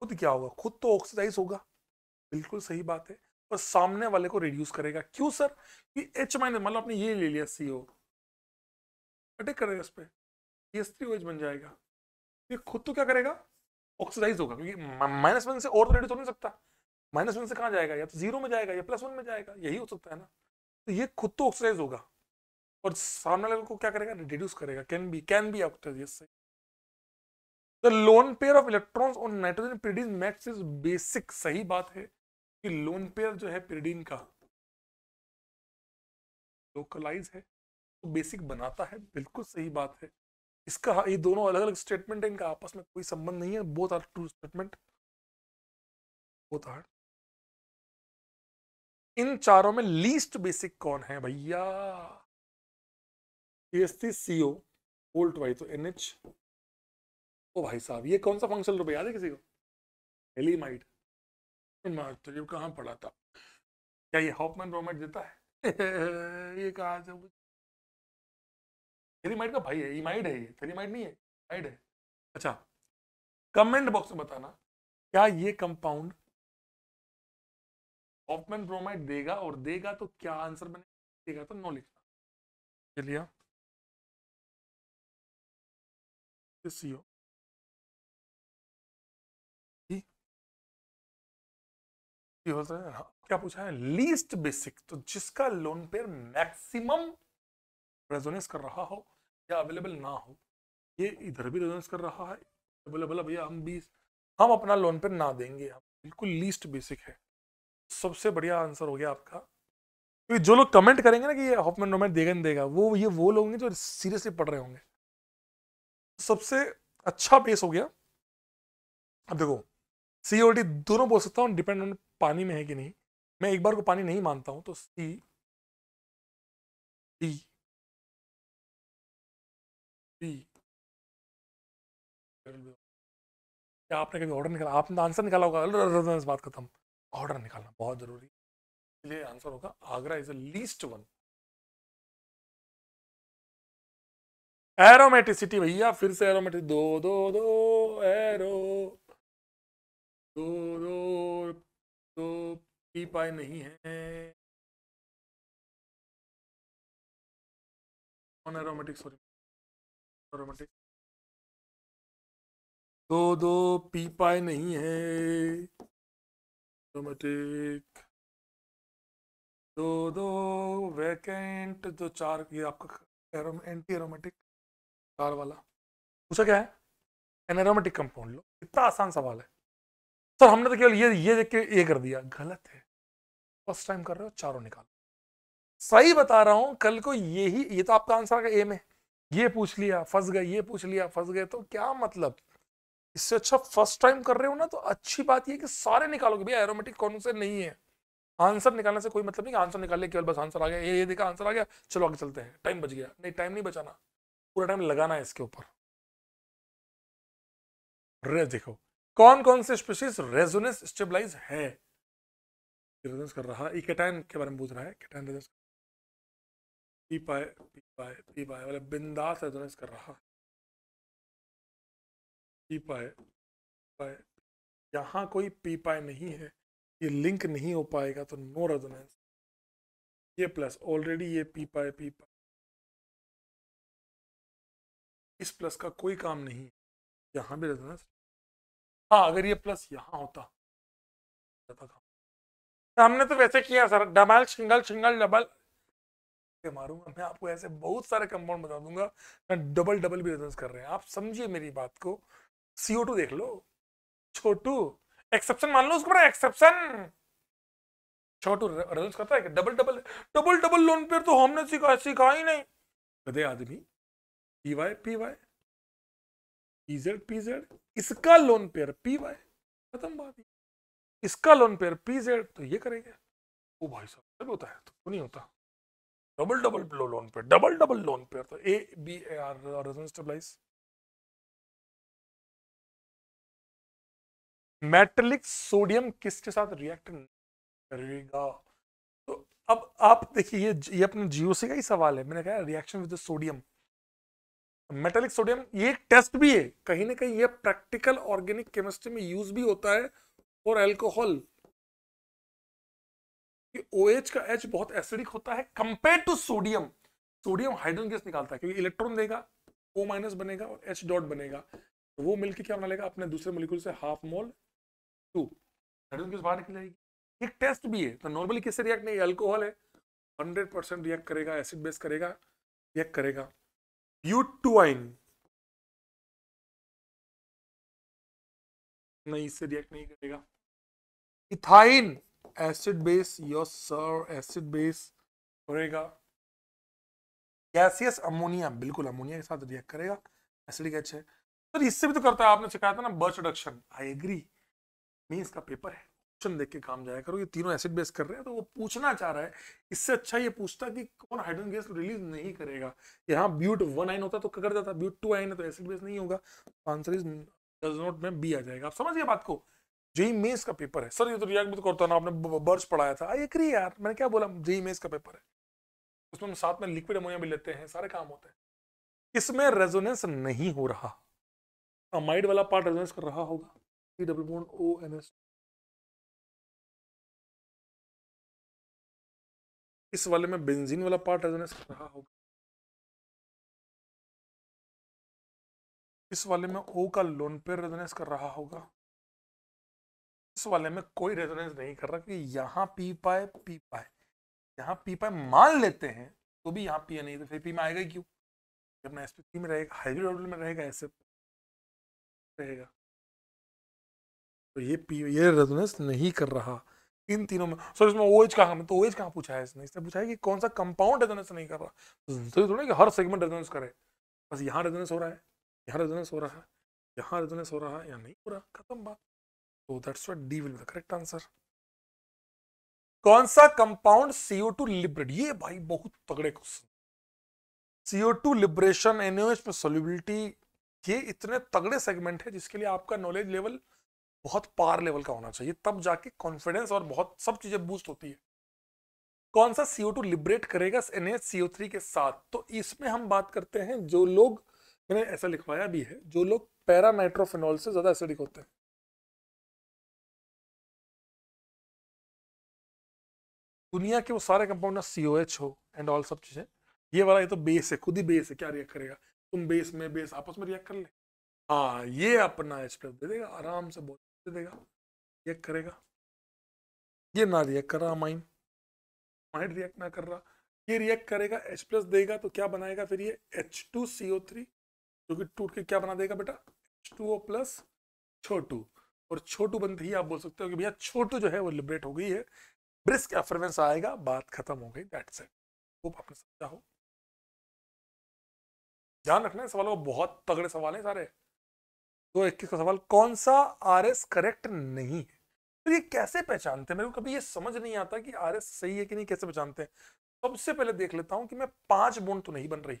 खुद क्या होगा खुद तो ऑक्सीडाइज होगा बिल्कुल सही बात है पर सामने वाले को रिड्यूस करेगा क्यों सर कि एच माइनस मतलब आपने ये ले लिया सी ओ अटेक करेगा इस पर एस थ्री ओ एच बन जाएगा ये खुद तो क्या करेगा ऑक्सीडाइज होगा क्योंकि माइनस वन से और तो रेडियो तो नहीं सकता माइनस वन से कहाँ जाएगा या तो जीरो में जाएगा या प्लस वन में जाएगा यही हो सकता है ना तो ये खुद तो ऑक्सीडाइज होगा और सामने वाले को क्या करेगा रिड्यूस करेगा can be can be oxidise the lone pair of electrons और नाइट्रोजन प्रीडीज मैक्स इज बेसिक सही बात है कि लोन पेयर जो है पेरिडीन का लोकलाइज है तो बेसिक बनाता है बिल्कुल सही बात है इसका हाँ, ये दोनों अलग अलग स्टेटमेंट है इनका आपस में कोई संबंध नहीं है both are true statement both are इन चारों में लीस्ट बेसिक कौन है भैया सीओ वोल्ट वाई तो एन ओ भाई साहब ये कौन सा फंक्शन रुपया याद है किसी को एलिमाइट मार्क तो ये कहाँ पढ़ा था क्या ये हॉपमैन रोमेट देता है ये कहा से थेरीमाइड का भाई है इमाइड है ये थेरीमाइड नहीं है इमाइड है अच्छा कमेंट बॉक्स में बताना क्या ये कंपाउंड हॉपमैन ब्रोमाइड देगा और देगा तो क्या आंसर बनेगा देगा तो नो लिखना चलिए सीओ है हाँ, क्या पूछा है लीस्ट बेसिक तो जिसका लोन पेयर मैक्सिमम रेजोनेंस कर रहा हो या अवेलेबल ना हो ये इधर भी रेजोनेंस कर रहा है अवेलेबल भैया हम भी हम अपना लोन पेयर ना देंगे हम बिल्कुल लीस्ट बेसिक है सबसे बढ़िया आंसर हो गया आपका क्योंकि जो लोग कमेंट करेंगे ना कि ये हॉपमैन रोमेन देगा देगा वो ये वो लोग होंगे जो सीरियसली पढ़ रहे होंगे सबसे अच्छा बेस हो गया अब देखो सीओडी दोनों बोल सकता हूँ डिपेंड ऑन पानी में है कि नहीं मैं एक बार को पानी नहीं मानता हूं तो सी डी बी क्या आपने कभी ऑर्डर निकाला आपने आंसर तो निकाला होगा इस बात खत्म ऑर्डर निकालना बहुत जरूरी इसलिए आंसर होगा आगरा is the least one aromaticity भैया फिर से एरोमेटिस दो दो दो एरो दो दो तो पी पाई नहीं है नॉन एरोमेटिक सॉरी एरोमेटिक दो दो पी पाई नहीं है एरोमेटिक तो दो दो वैकेंट जो चार ये आपका एरोम, एंटी एरोमेटिक चार वाला पूछा क्या है एन कंपाउंड लो इतना आसान सवाल है सर हमने तो केवल ये ये देख के ये कर दिया गलत है फर्स्ट टाइम कर रहे हो चारों निकालो सही बता रहा हूं कल को ये ही ये तो आपका आंसर का एम है ये पूछ लिया फंस गए ये पूछ लिया फंस गए तो क्या मतलब इससे अच्छा फर्स्ट टाइम कर रहे हो ना तो अच्छी बात यह कि सारे निकालोगे भैया एरोमेटिक कौन से नहीं है आंसर निकालने से कोई मतलब नहीं आंसर निकाल लिया केवल बस आंसर आ गया ये ये देखा आंसर आ गया चलो आगे चलते हैं टाइम बच गया नहीं टाइम नहीं बचाना पूरा टाइम लगाना है इसके ऊपर देखो कौन कौन से स्पीशीज रेजोनेस स्टेबलाइज है रेजोनेंस कर रहा है इकेटाइन के बारे में पूछ रहा है cation resonance p pi p pi p pi वाले बिंदास रेजोनेंस कर रहा पी पाए पाए यहाँ कोई पी पाए नहीं है ये लिंक नहीं हो पाएगा तो नो रेजोनेंस ये प्लस ऑलरेडी ये पी पाए पी पाए इस प्लस का कोई काम नहीं यहाँ भी रेजोनेंस हाँ अगर ये प्लस यहाँ होता हमने तो वैसे किया sir double single single double मारूंगा मैं आपको ऐसे बहुत सारे कंपाउंड बता दूंगा मैं डबल डबल भी रिजल्ट कर रहे हैं आप समझिए मेरी बात को सीओ टू देख लो छोटू एक्सेप्शन मान लो उसको बड़ा एक्सेप्शन छोटू रिजल्ट करता है कि double double double double lone pair तो हमने सीखा सीखा ही नहीं कदे आदमी p y p y p z p z इसका लोन पेयर पी वाई खत्म बात इसका लोन पेयर पीजेड तो ये करेंगे ओ भाई साहब होता है तो क्यों नहीं होता डबल डबल लो lone pair double double lone pair तो ए बी ए आर और स्टेबलाइज मेटलिक सोडियम किसके साथ रिएक्ट करेगा तो अब आप देखिए ये ये अपने जीओसी का ही सवाल है मैंने कहा reaction with sodium metallic sodium ये एक टेस्ट भी है कहीं ना कहीं ये प्रैक्टिकल ऑर्गेनिक केमिस्ट्री में यूज भी होता है और एल्कोहल OH का H बहुत एसिडिक होता है compare to sodium sodium hydrogen gas निकालता है क्योंकि इलेक्ट्रॉन देगा O माइनस बनेगा और H डॉट बनेगा तो वो मिलके क्या बना लेगा अपने दूसरे मोलिक्यूल से half mole to hydrogen gas बाहर निकल जाएगी एक टेस्ट भी है तो नॉर्मली किससे रिएक्ट नहीं एल्कोहल है हंड्रेड परसेंट रिएक्ट करेगा एसिड बेस करेगा रिएक्ट करेगा ब्यूटुआइन नहीं इससे रिएक्ट नहीं करेगा ethyne acid base your sir acid base करेगा गैसियस अमोनिया बिल्कुल अमोनिया के साथ रिएक्ट करेगा एसिडिक एच है सर इससे भी तो करता है आपने सिखाया था ना Birch reduction I agree means इसका पेपर है क्वेश्चन देख के काम जाया करो ये तीनों एसिड बेस कर रहे हैं तो वो पूछना चाह रहा है इससे अच्छा ये पूछता कि कौन हाइड्रोजन गैस रिलीज नहीं करेगा यहाँ ब्यूट वन आइन होता तो कर जाता ब्यूट टू आइन है तो एसिड बेस नहीं होगा आंसर इज डज नॉट में बी आ जाएगा आप समझिए बात को जेई मेस का पेपर है सर ये तो रियक्ट भी करता ना आपने बर्च पढ़ाया था आई एग्री यार मैंने क्या बोला जेई मेस का पेपर है उसमें हम साथ में लिक्विड अमोनिया भी लेते हैं सारे काम होते हैं इसमें रेजोनेंस नहीं हो रहा अमाइड वाला पार्ट रेजोनेंस कर रहा होगा डब्ल्यू ओ एन एस इस वाले में बेंजीन वाला पार्ट रेजोनेंस कर रहा होगा इस वाले में ओ का लोन पेयर रेजोनेंस कर रहा होगा इस वाले में कोई रेजोनेंस नहीं कर रहा क्योंकि यहाँ पी पाए पी पाए यहाँ पी पाए मान लेते हैं तो भी यहाँ पी नहीं तो फिर पी में आएगा क्यों जब अपना एसपी पी में रहेगा हाइब्रिड मॉडल में रहेगा ऐसे रहेगा तो ये पी ये रेजोनेंस नहीं कर रहा इन तीनों में सर इसमें ओएच एच कहाँ तो ओएच कहां पूछा है इसने इसने पूछा है कि कौन सा कंपाउंड रेजोनेंस नहीं कर रहा तो ये थोड़ा कि हर सेगमेंट रेजोनेंस करे बस यहां रेजोनेंस हो रहा है यहां रेजोनेंस हो रहा है यहां रेजोनेंस हो रहा है या नहीं हो रहा खत्म बात तो that's what D will be the correct answer कौन सा कंपाउंड CO2 टू लिबरेट ये भाई बहुत तगड़े question CO2 two liberation N O H में सॉल्युबिलिटी ये इतने तगड़े सेगमेंट है जिसके लिए आपका नॉलेज लेवल बहुत पार लेवल का होना चाहिए तब जाके कॉन्फिडेंस और बहुत सब चीजें बूस्ट होती है कौन सा सीओ टू लिबरेट करेगा एन एच सीओ थ्री के साथ तो इसमें हम बात करते हैं जो लोग मैंने ऐसा लिखवाया भी है जो लोग पैरानाइट्रोफिनॉल से ज्यादा एसिडिक होते हैं दुनिया के वो सारे कंपाउंड ना सी ओ एच हो एंड ऑल सब चीज़ें ये वाला ये तो बेस है खुद ही बेस है क्या रिएक्ट करेगा तुम बेस में बेस आपस में रिएक्ट कर ले हाँ ये अपना एच प्लस दे देगा आराम से बहुत देगा रिएक्ट करेगा ये ना रिएक्ट कर रहा माइंड माइंड रिएक्ट ना कर रहा ये रिएक्ट करेगा एच प्लस देगा तो क्या बनाएगा फिर ये H two C O three जो कि टूट के क्या बना देगा बेटा एच टू ओ प्लस छोटू और छोटू बनते ही आप बोल सकते हो कि भैया छोटू जो है वो लिबरेट हो गई है ब्रिस्क एफरवेंस आएगा बात खत्म हो गई दैट्स इट होप आपने समझा हो ध्यान रखना है सवालों बहुत तगड़े सवाल हैं सारे दो तो इक्कीस का सवाल कौन सा आर एस करेक्ट नहीं है तो ये कैसे पहचानते हैं मेरे को कभी ये समझ नहीं आता कि आर एस सही है कि नहीं कैसे पहचानते हैं सबसे पहले देख लेता हूँ कि मैं पांच बोन तो नहीं बन रही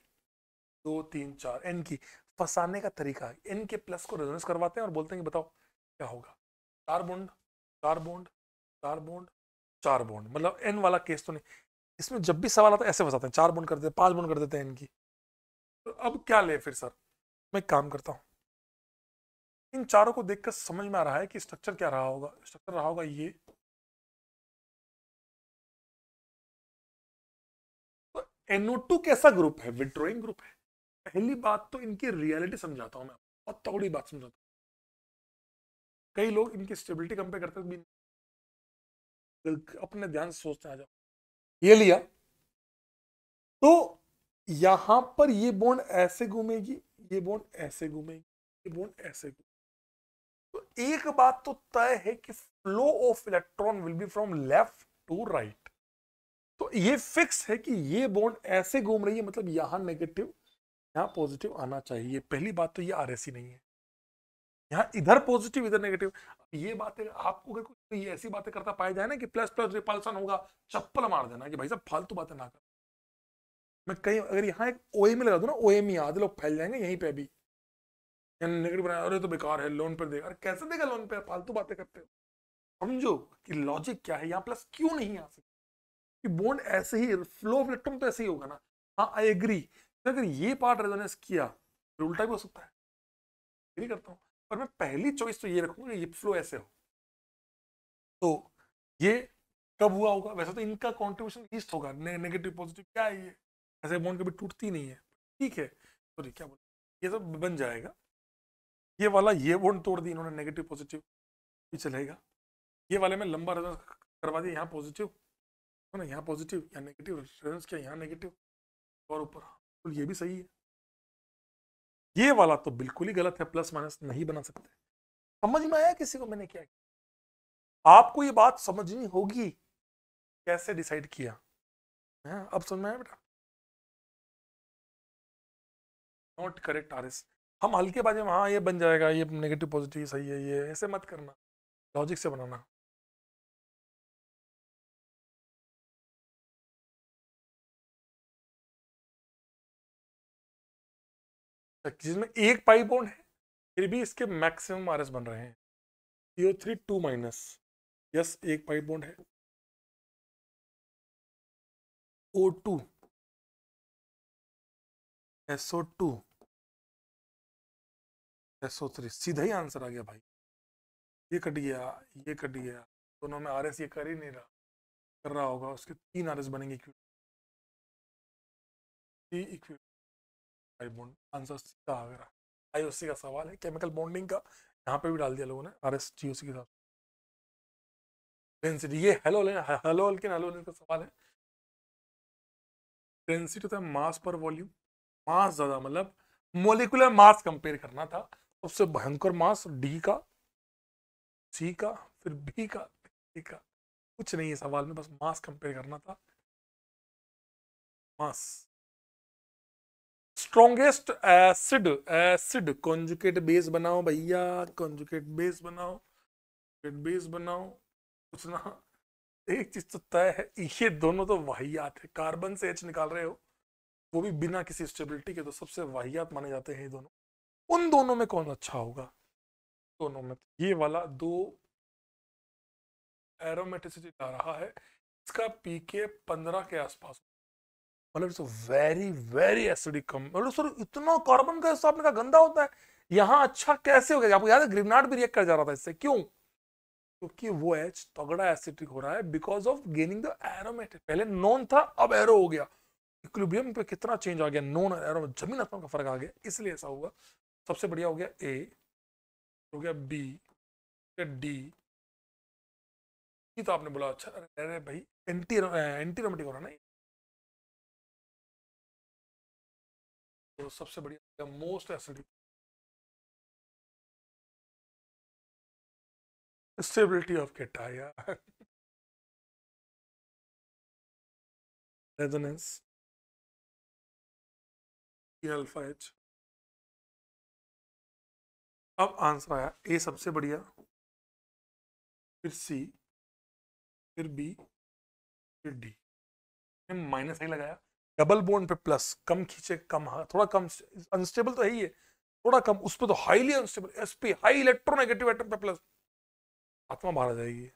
दो तीन चार एन की फंसाने का तरीका है एन के प्लस को रेजोनेंस करवाते हैं और बोलते हैं कि बताओ क्या होगा चार बोन्ड चार बोन्ड चार बोन्ड चार बोन्ड मतलब एन वाला केस तो नहीं इसमें जब भी सवाल आता है ऐसे फंसाते हैं चार बोन्ड कर देते हैं पांच बोन्ड कर देते हैं एन की तो अब क्या ले फिर सर मैं काम करता हूँ इन चारों को देखकर समझ में आ रहा है कि स्ट्रक्चर क्या रहा होगा स्ट्रक्चर रहा होगा ये तो एनओ कैसा ग्रुप है विड्रोइंग ग्रुप है पहली बात तो इनकी रियलिटी समझाता हूं मैं बहुत तगड़ी बात समझाता हूं कई लोग इनकी स्टेबिलिटी कंपेयर करते भी अपने ध्यान से सोचते आ जाओ ये लिया तो यहां पर ये बॉन्ड ऐसे घूमेगी ये बॉन्ड ऐसे घूमेगी ये बॉन्ड ऐसे तो एक बात तो तय है कि flow of electron will be from left to right तो ये फिक्स है कि ये बॉन्ड ऐसे घूम रही है मतलब यहां नेगेटिव यहां पॉजिटिव आना चाहिए पहली बात तो ये आर नहीं है यहां इधर पॉजिटिव इधर नेगेटिव ये बातें आपको अगर कुछ तो ऐसी बातें करता पाया जाए ना कि प्लस प्लस रिपल्सन होगा चप्पल मार देना कि भाई साहब फालतू बातें ना कर मैं कहीं अगर यहाँ एक ओ e लगा दू ना ओ e याद लोग फैल जाएंगे यहीं पे भी नेगेटिव बनाया अरे तो बेकार है लोन पर देगा अरे कैसे देगा लोन पर फालतू बातें करते हो समझो कि लॉजिक क्या है यहाँ प्लस क्यों नहीं आ सकता कि बॉन्ड ऐसे ही फ्लो ऑफ इलेक्ट्रॉन तो ऐसे ही होगा ना हाँ आई एग्री अगर ये पार्ट रेजोनेंस किया फिर तो उल्टा भी हो सकता है एग्री करता हूँ पर मैं पहली चॉइस तो ये रखूंगा ये फ्लो ऐसे हो तो ये कब हुआ होगा वैसे तो इनका कॉन्ट्रीब्यूशन ईस्ट होगा ने, नेगेटिव पॉजिटिव क्या है ये ऐसे बॉन्ड कभी टूटती नहीं है ठीक है सॉरी क्या बोल ये सब बन जाएगा ये वाला ये बोन तोड़ दी इन्होंने नेगेटिव पॉजिटिव भी चलेगा ये वाले में लंबा रेजोनेंस करवा दिया यहाँ पॉजिटिव है ना यहाँ पॉजिटिव यहाँ नेगेटिव रेजोनेंस किया यहाँ नेगेटिव और ऊपर तो ये भी सही है ये वाला तो बिल्कुल ही गलत है प्लस माइनस नहीं बना सकते समझ में आया किसी को मैंने क्या किया आपको ये बात समझनी होगी कैसे डिसाइड किया है? हाँ, अब समझ में आया बेटा नॉट करेक्ट आर एस हम हल्के बाजे में हाँ ये बन जाएगा ये नेगेटिव पॉजिटिव सही है ये ऐसे मत करना लॉजिक से बनाना जिसमें अच्छा, एक पाई बॉन्ड है फिर भी इसके मैक्सिमम आर बन रहे हैं C O three two minus yes एक पाई बॉन्ड है O two S O two S O सीधा ही आंसर आ गया भाई ये कट गया ये कट गया दोनों में आर एस ये कर ही नहीं रहा कर रहा होगा उसके तीन आर एस बनेंगे क्यों आंसर सीधा आ गया आईओसी का सवाल है केमिकल बॉन्डिंग का यहाँ पे भी डाल दिया लोगों ने R S T O C के साथ डेंसिटी ये हेलो हेलो लेकिन हेलो का सवाल है डेंसिटी तो है मास पर वॉल्यूम मास ज़्यादा मतलब मोलिकुलर मास कंपेयर करना था सबसे भयंकर मास डी का सी का फिर बी का ए का कुछ नहीं है सवाल में बस मास कंपेयर करना था mass strongest acid acid conjugate base बनाओ भैया कॉन्जुकेट बेस बनाओ बेस बनाओ कुछ ना एक चीज तो तय है ये दोनों तो वाहियात है कार्बन से एच निकाल रहे हो वो भी बिना किसी स्टेबिलिटी के तो सबसे वाहियात माने जाते हैं ये दोनों उन दोनों में कौन अच्छा होगा दोनों में तो ये वाला दो एरोमेटिसिटी ला रहा है इसका पी के पंद्रह के आसपास मतलब इट्स वेरी वेरी एसिडिक कम मतलब सर इतना कार्बन का हिस्सा का गंदा होता है यहाँ अच्छा कैसे हो गया आपको याद है ग्रिमनाट भी रिएक्ट कर जा रहा था इससे क्यों क्योंकि वो एच तगड़ा एसिडिक हो रहा है because of gaining the aromatic पहले नॉन था अब एरो हो गया इक्विलिब्रियम पे कितना चेंज आ गया नॉन एरो जमीन आसमान का फर्क आ गया इसलिए ऐसा हुआ सबसे बढ़िया हो गया ए हो गया बी फिर डी तो आपने बोला अच्छा अरे अरे भाई एंटी एंटीरोमेटिक हो रहा नहीं तो सबसे बढ़िया मोस्ट एसिडिक स्टेबिलिटी ऑफ केटाया रेजोनेंस अल्फा एच अब आंसर आया ए सबसे बढ़िया फिर सी फिर बी फिर डी माइनस ही लगाया डबल बोन पे प्लस कम खींचे कम हाँ थोड़ा कम अनस्टेबल तो है ही है थोड़ा कम उस पर तो highly unstable s p high electronegative atom पे प्लस आत्मा बाहर आ जाएगी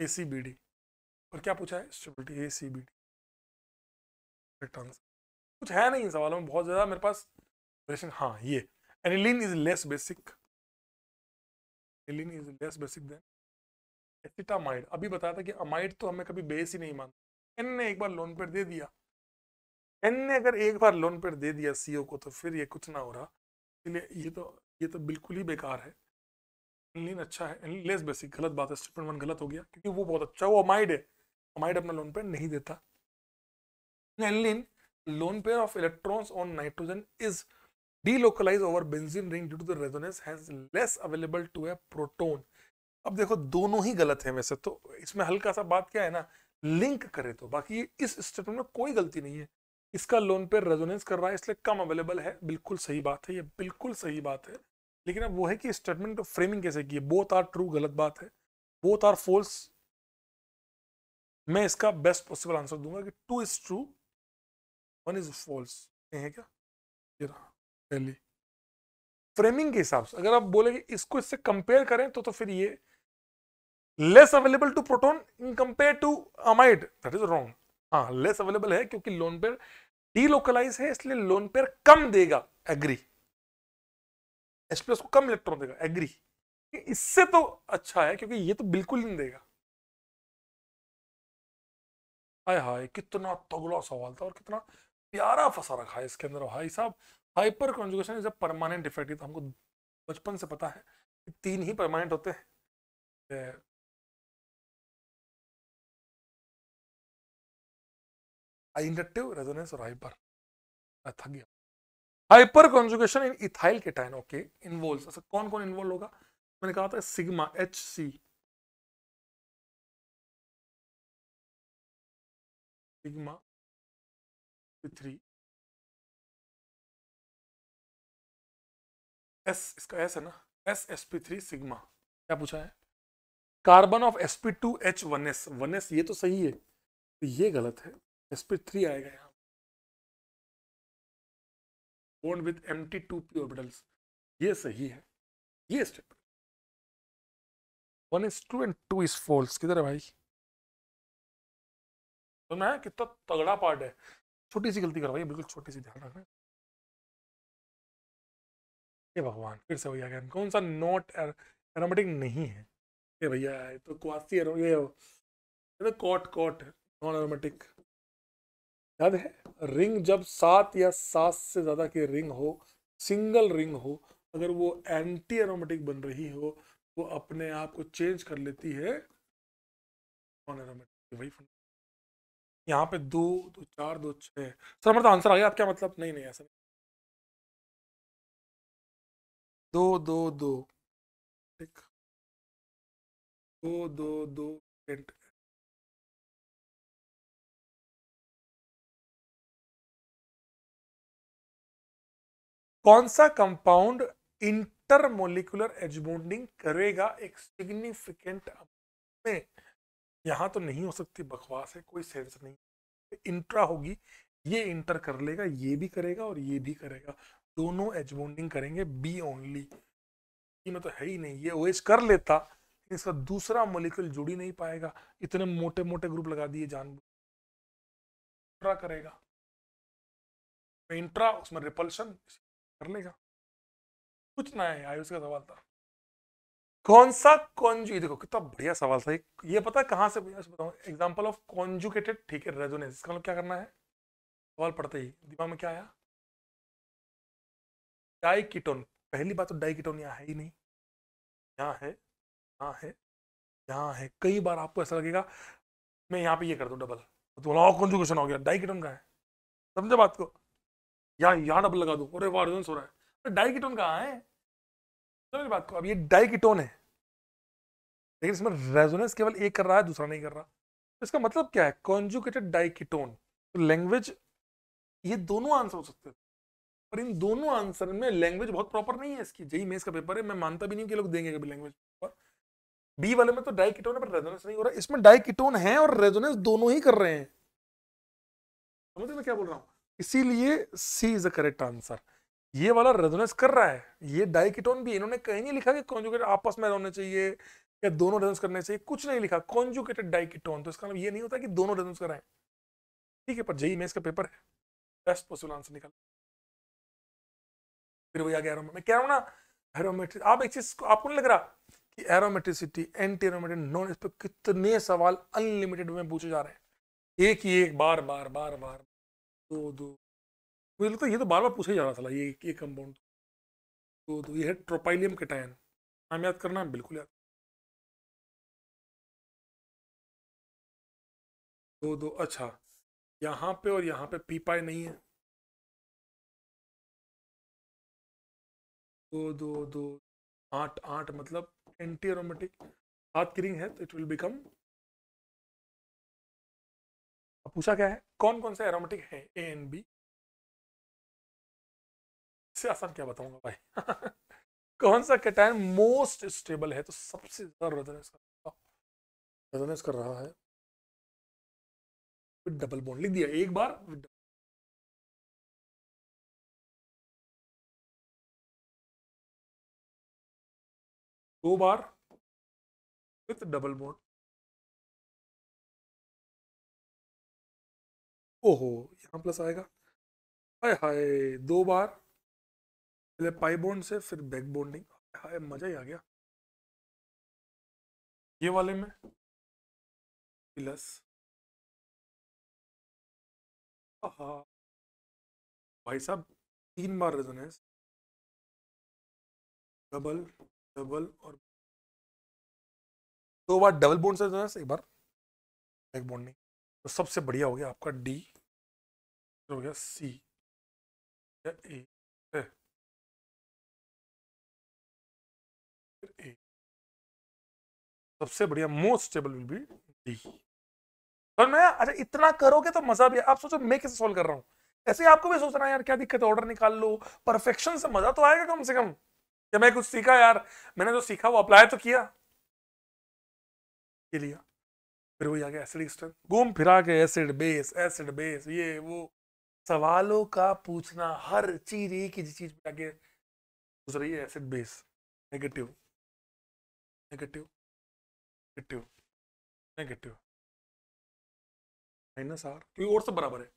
ए सी बी डी और क्या पूछा है stability A C B D correct answer कुछ है नहीं इन सवालों में बहुत ज़्यादा मेरे पास हाँ ये Aniline is less basic. Aniline is less basic than acetamide अभी बताया था कि अमाइड तो हमें कभी बेस ही नहीं मानता एन ने एक बार लोन पर दे दिया एन ने अगर एक बार लोन पर दे दिया सीओ को तो फिर ये कुछ ना हो रहा इसलिए ये तो ये तो बिल्कुल ही बेकार है एनलिन अच्छा है एनलिन लेस बेसिक गलत बात है स्टेटमेंट वन गलत हो गया क्योंकि वो बहुत अच्छा वो अमाइड है अमाइड अपना लोन पेयर नहीं देता aniline lone pair of electrons on nitrogen is delocalise over benzene ring due to the resonance has less available to a proton अब देखो दोनों ही गलत है वैसे तो इसमें हल्का सा बात क्या है ना लिंक करे तो बाकी इस स्टेटमेंट में कोई गलती नहीं है इसका लोन पे रेजोनेंस कर रहा है इसलिए कम अवेलेबल है बिल्कुल सही बात है ये बिल्कुल सही बात है लेकिन अब वो है कि स्टेटमेंट तो फ्रेमिंग कैसे की है बोथ आर ट्रू गलत बात है बोथ आर फोल्स मैं इसका बेस्ट पॉसिबल आंसर दूंगा कि two is true one is false है क्या ये रहा पहली फ्रेमिंग के हिसाब से अगर आप बोलेंगे इसको इससे कंपेयर करें तो तो फिर ये less available to proton in compare to amide that is wrong हाँ लेस अवेलेबल है क्योंकि लोन पेयर डीलोकलाइज है इसलिए लोन पेयर कम देगा एग्री एच प्लस को कम इलेक्ट्रॉन देगा एग्री इससे तो अच्छा है क्योंकि ये तो बिल्कुल नहीं देगा हाय हाय कितना तगड़ा सवाल था और कितना प्यारा फंसा रखा है इसके अंदर भाई साहब hyper conjugation is a permanent effect तो हमको बचपन से पता है कि तीन ही परमानेंट होते हैं इंडक्टिव रेजोनेंस और हाइपर थक गया hyper conjugation in ethyl cation okay involve अच्छा कौन कौन इन्वॉल्व होगा मैंने कहा था sigma H C sigma three S इसका एस है ना S S P three sigma क्या पूछा है carbon of S P two H one S one S ये तो सही है तो ये गलत है एस पी थ्री आएगा यहाँ bond with M T two P orbitals ये सही है ये step one is true and two is false किधर है भाई तो कितना तगड़ा पार्ट है छोटी सी गलती करवाई बिल्कुल छोटी सी ध्यान रखना हे भगवान फिर से भैया कौन सा नॉट एरोमेटिक नहीं है ये भैया तो क्वासी ये तो कॉट कॉट नॉन एरोमेटिक याद है रिंग जब सात या सात से ज़्यादा की रिंग हो सिंगल रिंग हो अगर वो एंटी एरोमेटिक बन रही हो वो अपने आप को चेंज कर लेती है नॉन एरोमेटिक वही यहाँ पे दो दो चार दो छः सर हमारा तो आंसर आ गया आप क्या मतलब नहीं नहीं ऐसा नहीं दो दो दो ठीक दो दो दो सेकेंड कौन सा कंपाउंड इंटरमोलिकुलर एज बॉन्डिंग करेगा एक सिग्निफिकेंट में यहां तो नहीं हो सकती बकवास है कोई सेंस नहीं इंट्रा होगी ये इंटर कर लेगा ये भी करेगा और ये भी करेगा दोनों एच बॉन्डिंग करेंगे बी ओनली में तो है ही नहीं ये ओएच कर लेता इसका दूसरा मोलिक्यूल जुड़ ही नहीं पाएगा इतने मोटे मोटे ग्रुप लगा दिए जान करेगा इंट्रा उसमें रिपल्शन कर लेगा कुछ ना है आयुष का सवाल था कौन सा कॉन्जू देखो कितना बढ़िया सवाल था ये पता है कहां से बताऊँ एग्जाम्पल ऑफ कॉन्जुकेटेड ठीक है रेजोनेंस इसका मतलब क्या करना है सवाल पढ़ते ही दिमाग में क्या आया डाइकिटोन पहली बात तो डाइकिटोन यहाँ है ही नहीं यहाँ है यहाँ है यहाँ है कई बार आपको ऐसा लगेगा मैं यहाँ पे ये कर दूँ डबल तो बोला क्वेश्चन हो गया डाइकिटोन का है समझे बात को यहाँ यहाँ डबल लगा दूँ अरे वार्जन सो रहा है तो डाइकिटोन कहाँ है समझे बात को अब ये डाइकिटोन है लेकिन इसमें रेजोनेंस केवल एक कर रहा है दूसरा नहीं कर रहा तो इसका मतलब क्या है कॉन्जुकेटेड डाइकिटोन तो लैंग्वेज ये दोनों आंसर हो सकते हैं पर इन दोनों आंसर में लैंग्वेज बहुत प्रॉपर नहीं है इसकी जई मेस का पेपर है मैं मानता भी नहीं कि लोग देंगे कभी लैंग्वेज बी वाले में तो डाइकिटोन है पर रेजोनेंस नहीं हो रहा इसमें डाइकिटोन है और रेजोनेंस दोनों ही कर रहे हैं समझ मैं क्या बोल रहा हूँ इसीलिए C is a correct answer ये वाला रेजोनेंस कर रहा है ये डाइकिटोन भी इन्होंने कहीं नहीं लिखा कि कॉन्जुकेट आपस में होने चाहिए या दोनों रेजोनेंस करने चाहिए कुछ नहीं लिखा कॉन्जुगेटेड डाइकिटोन तो इसका मतलब ये नहीं होता कि दोनों रेजोनेंस हैं ठीक है पर जेई मेज का पेपर है बेस्ट पॉसिबल आंसर निकाल फिर वही आ गया मैं कह हूँ ना एरोमेट्रिक आप एक चीज आपको नहीं लग रहा कि एरोमेट्रिसिटी एंटी एरोमेटिक नॉन इस पर कितने सवाल अनलिमिटेड में पूछे जा रहे हैं एक ही एक बार बार बार बार दो दो मुझे लगता है ये तो बार बार पूछा ही जा रहा था ये ये कंपाउंड दो दो ये है ट्रोपाइलियम के कटायन नाम याद करना बिल्कुल याद दो दो अच्छा यहाँ पे और यहाँ पे पीपाई नहीं है दो दो दो आठ आठ मतलब एंटी एरोमेटिक हाथ की रिंग है तो इट विल बिकम पूछा क्या है कौन कौन से एरोमेटिक है ए एन बी से आसान क्या बताऊंगा भाई कौन सा कैटायन मोस्ट स्टेबल है तो सबसे ज्यादा रेजोनेंस कर रहा रेजोनेंस कर रहा है विद डबल बॉन्ड लिख दिया एक बार विद दो बार with double bond ओहो यहाँ प्लस आएगा हाय हाय दो बार पहले पाई बॉन्ड से फिर बैक बॉन्डिंग हाय मजा ही आ गया ये वाले में प्लस हाँ भाई साहब तीन बार रेजोनेंस डबल डबल और दो बार डबल बोन से एक बार एक बोन नहीं तो सबसे बढ़िया हो गया आपका डी हो गया सी या ए ए सबसे बढ़िया most stable will be D समझ में अच्छा इतना करोगे तो मजा भी आप सोचो मैं कैसे सॉल्व कर रहा हूँ ऐसे आपको भी सोचना है यार क्या दिक्कत है ऑर्डर निकाल लो परफेक्शन से मजा तो आएगा कम से कम कि मैं कुछ सीखा यार मैंने जो सीखा वो अप्लाई तो किया के लिया फिर वही आ गया एसिड स्ट्रेंथ घूम फिरा के एसिड बेस एसिड बेस ये वो सवालों का पूछना हर चीज एक ही चीज पे आगे पूछ रही है acid base negative negative negative negative minus R क्योंकि और सब बराबर है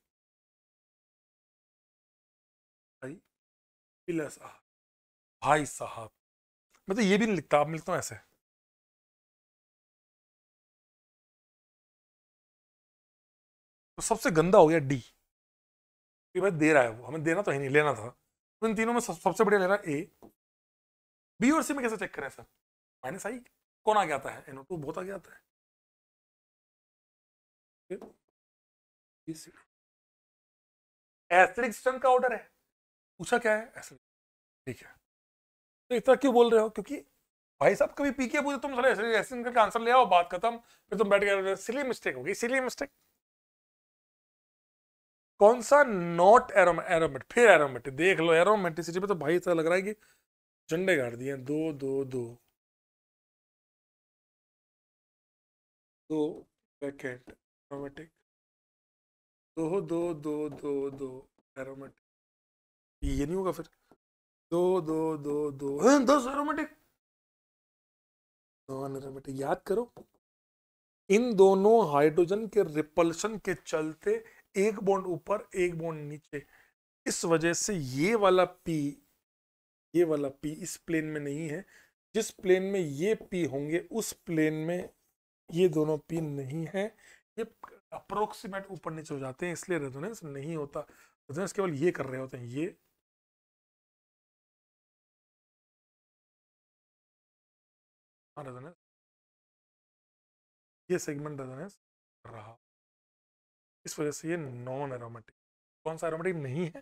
प्लस आर भाई साहब मैं तो ये भी नहीं लिखता आप लिखता हूं ऐसे तो सबसे गंदा हो गया डी क्योंकि भाई दे रहा है वो हमें देना तो है नहीं लेना था तो इन तीनों में सब, सबसे बढ़िया ले रहा है ए बी और सी में कैसे चेक करें सर माइनस आई कौन आ गया है एनओ टू बहुत आ गया है एस्ट्रिक का ऑर्डर है पूछा क्या है एस्ट्रिक ठीक है तो इतना क्यों बोल रहे हो क्योंकि भाई साहब कभी पी के पूछे तुम सर ऐसे ऐसे करके आंसर ले आओ बात खत्म फिर तुम बैठ गए सिली मिस्टेक होगी सिली मिस्टेक कौन सा नॉट एरोमेट एरोमेट फिर एरोमेट देख लो एरोमेटिसिटी पे तो भाई ऐसा लग रहा है कि झंडे गाड़ दिए दो दो दो दो सेकेंड एरोमेटिक दो दो दो दो दो एरोमेटिक ये नहीं होगा फिर दो दो दो दो दस एरोमेटिक एरोमेटिक याद करो इन दोनों हाइड्रोजन के रिपल्शन के चलते एक बॉन्ड ऊपर एक बॉन्ड नीचे इस वजह से ये वाला पी ये वाला पी इस प्लेन में नहीं है जिस प्लेन में ये पी होंगे उस प्लेन में ये दोनों पी नहीं है ये अप्रोक्सीमेट ऊपर नीचे हो जाते हैं इसलिए रेजोनेंस नहीं होता रेजोनेंस केवल ये कर रहे होते हैं ये कितना रेजोनेंस ये सेगमेंट रेजोनेंस रहा इस वजह से ये नॉन एरोमेटिक कौन सा एरोमेटिक नहीं है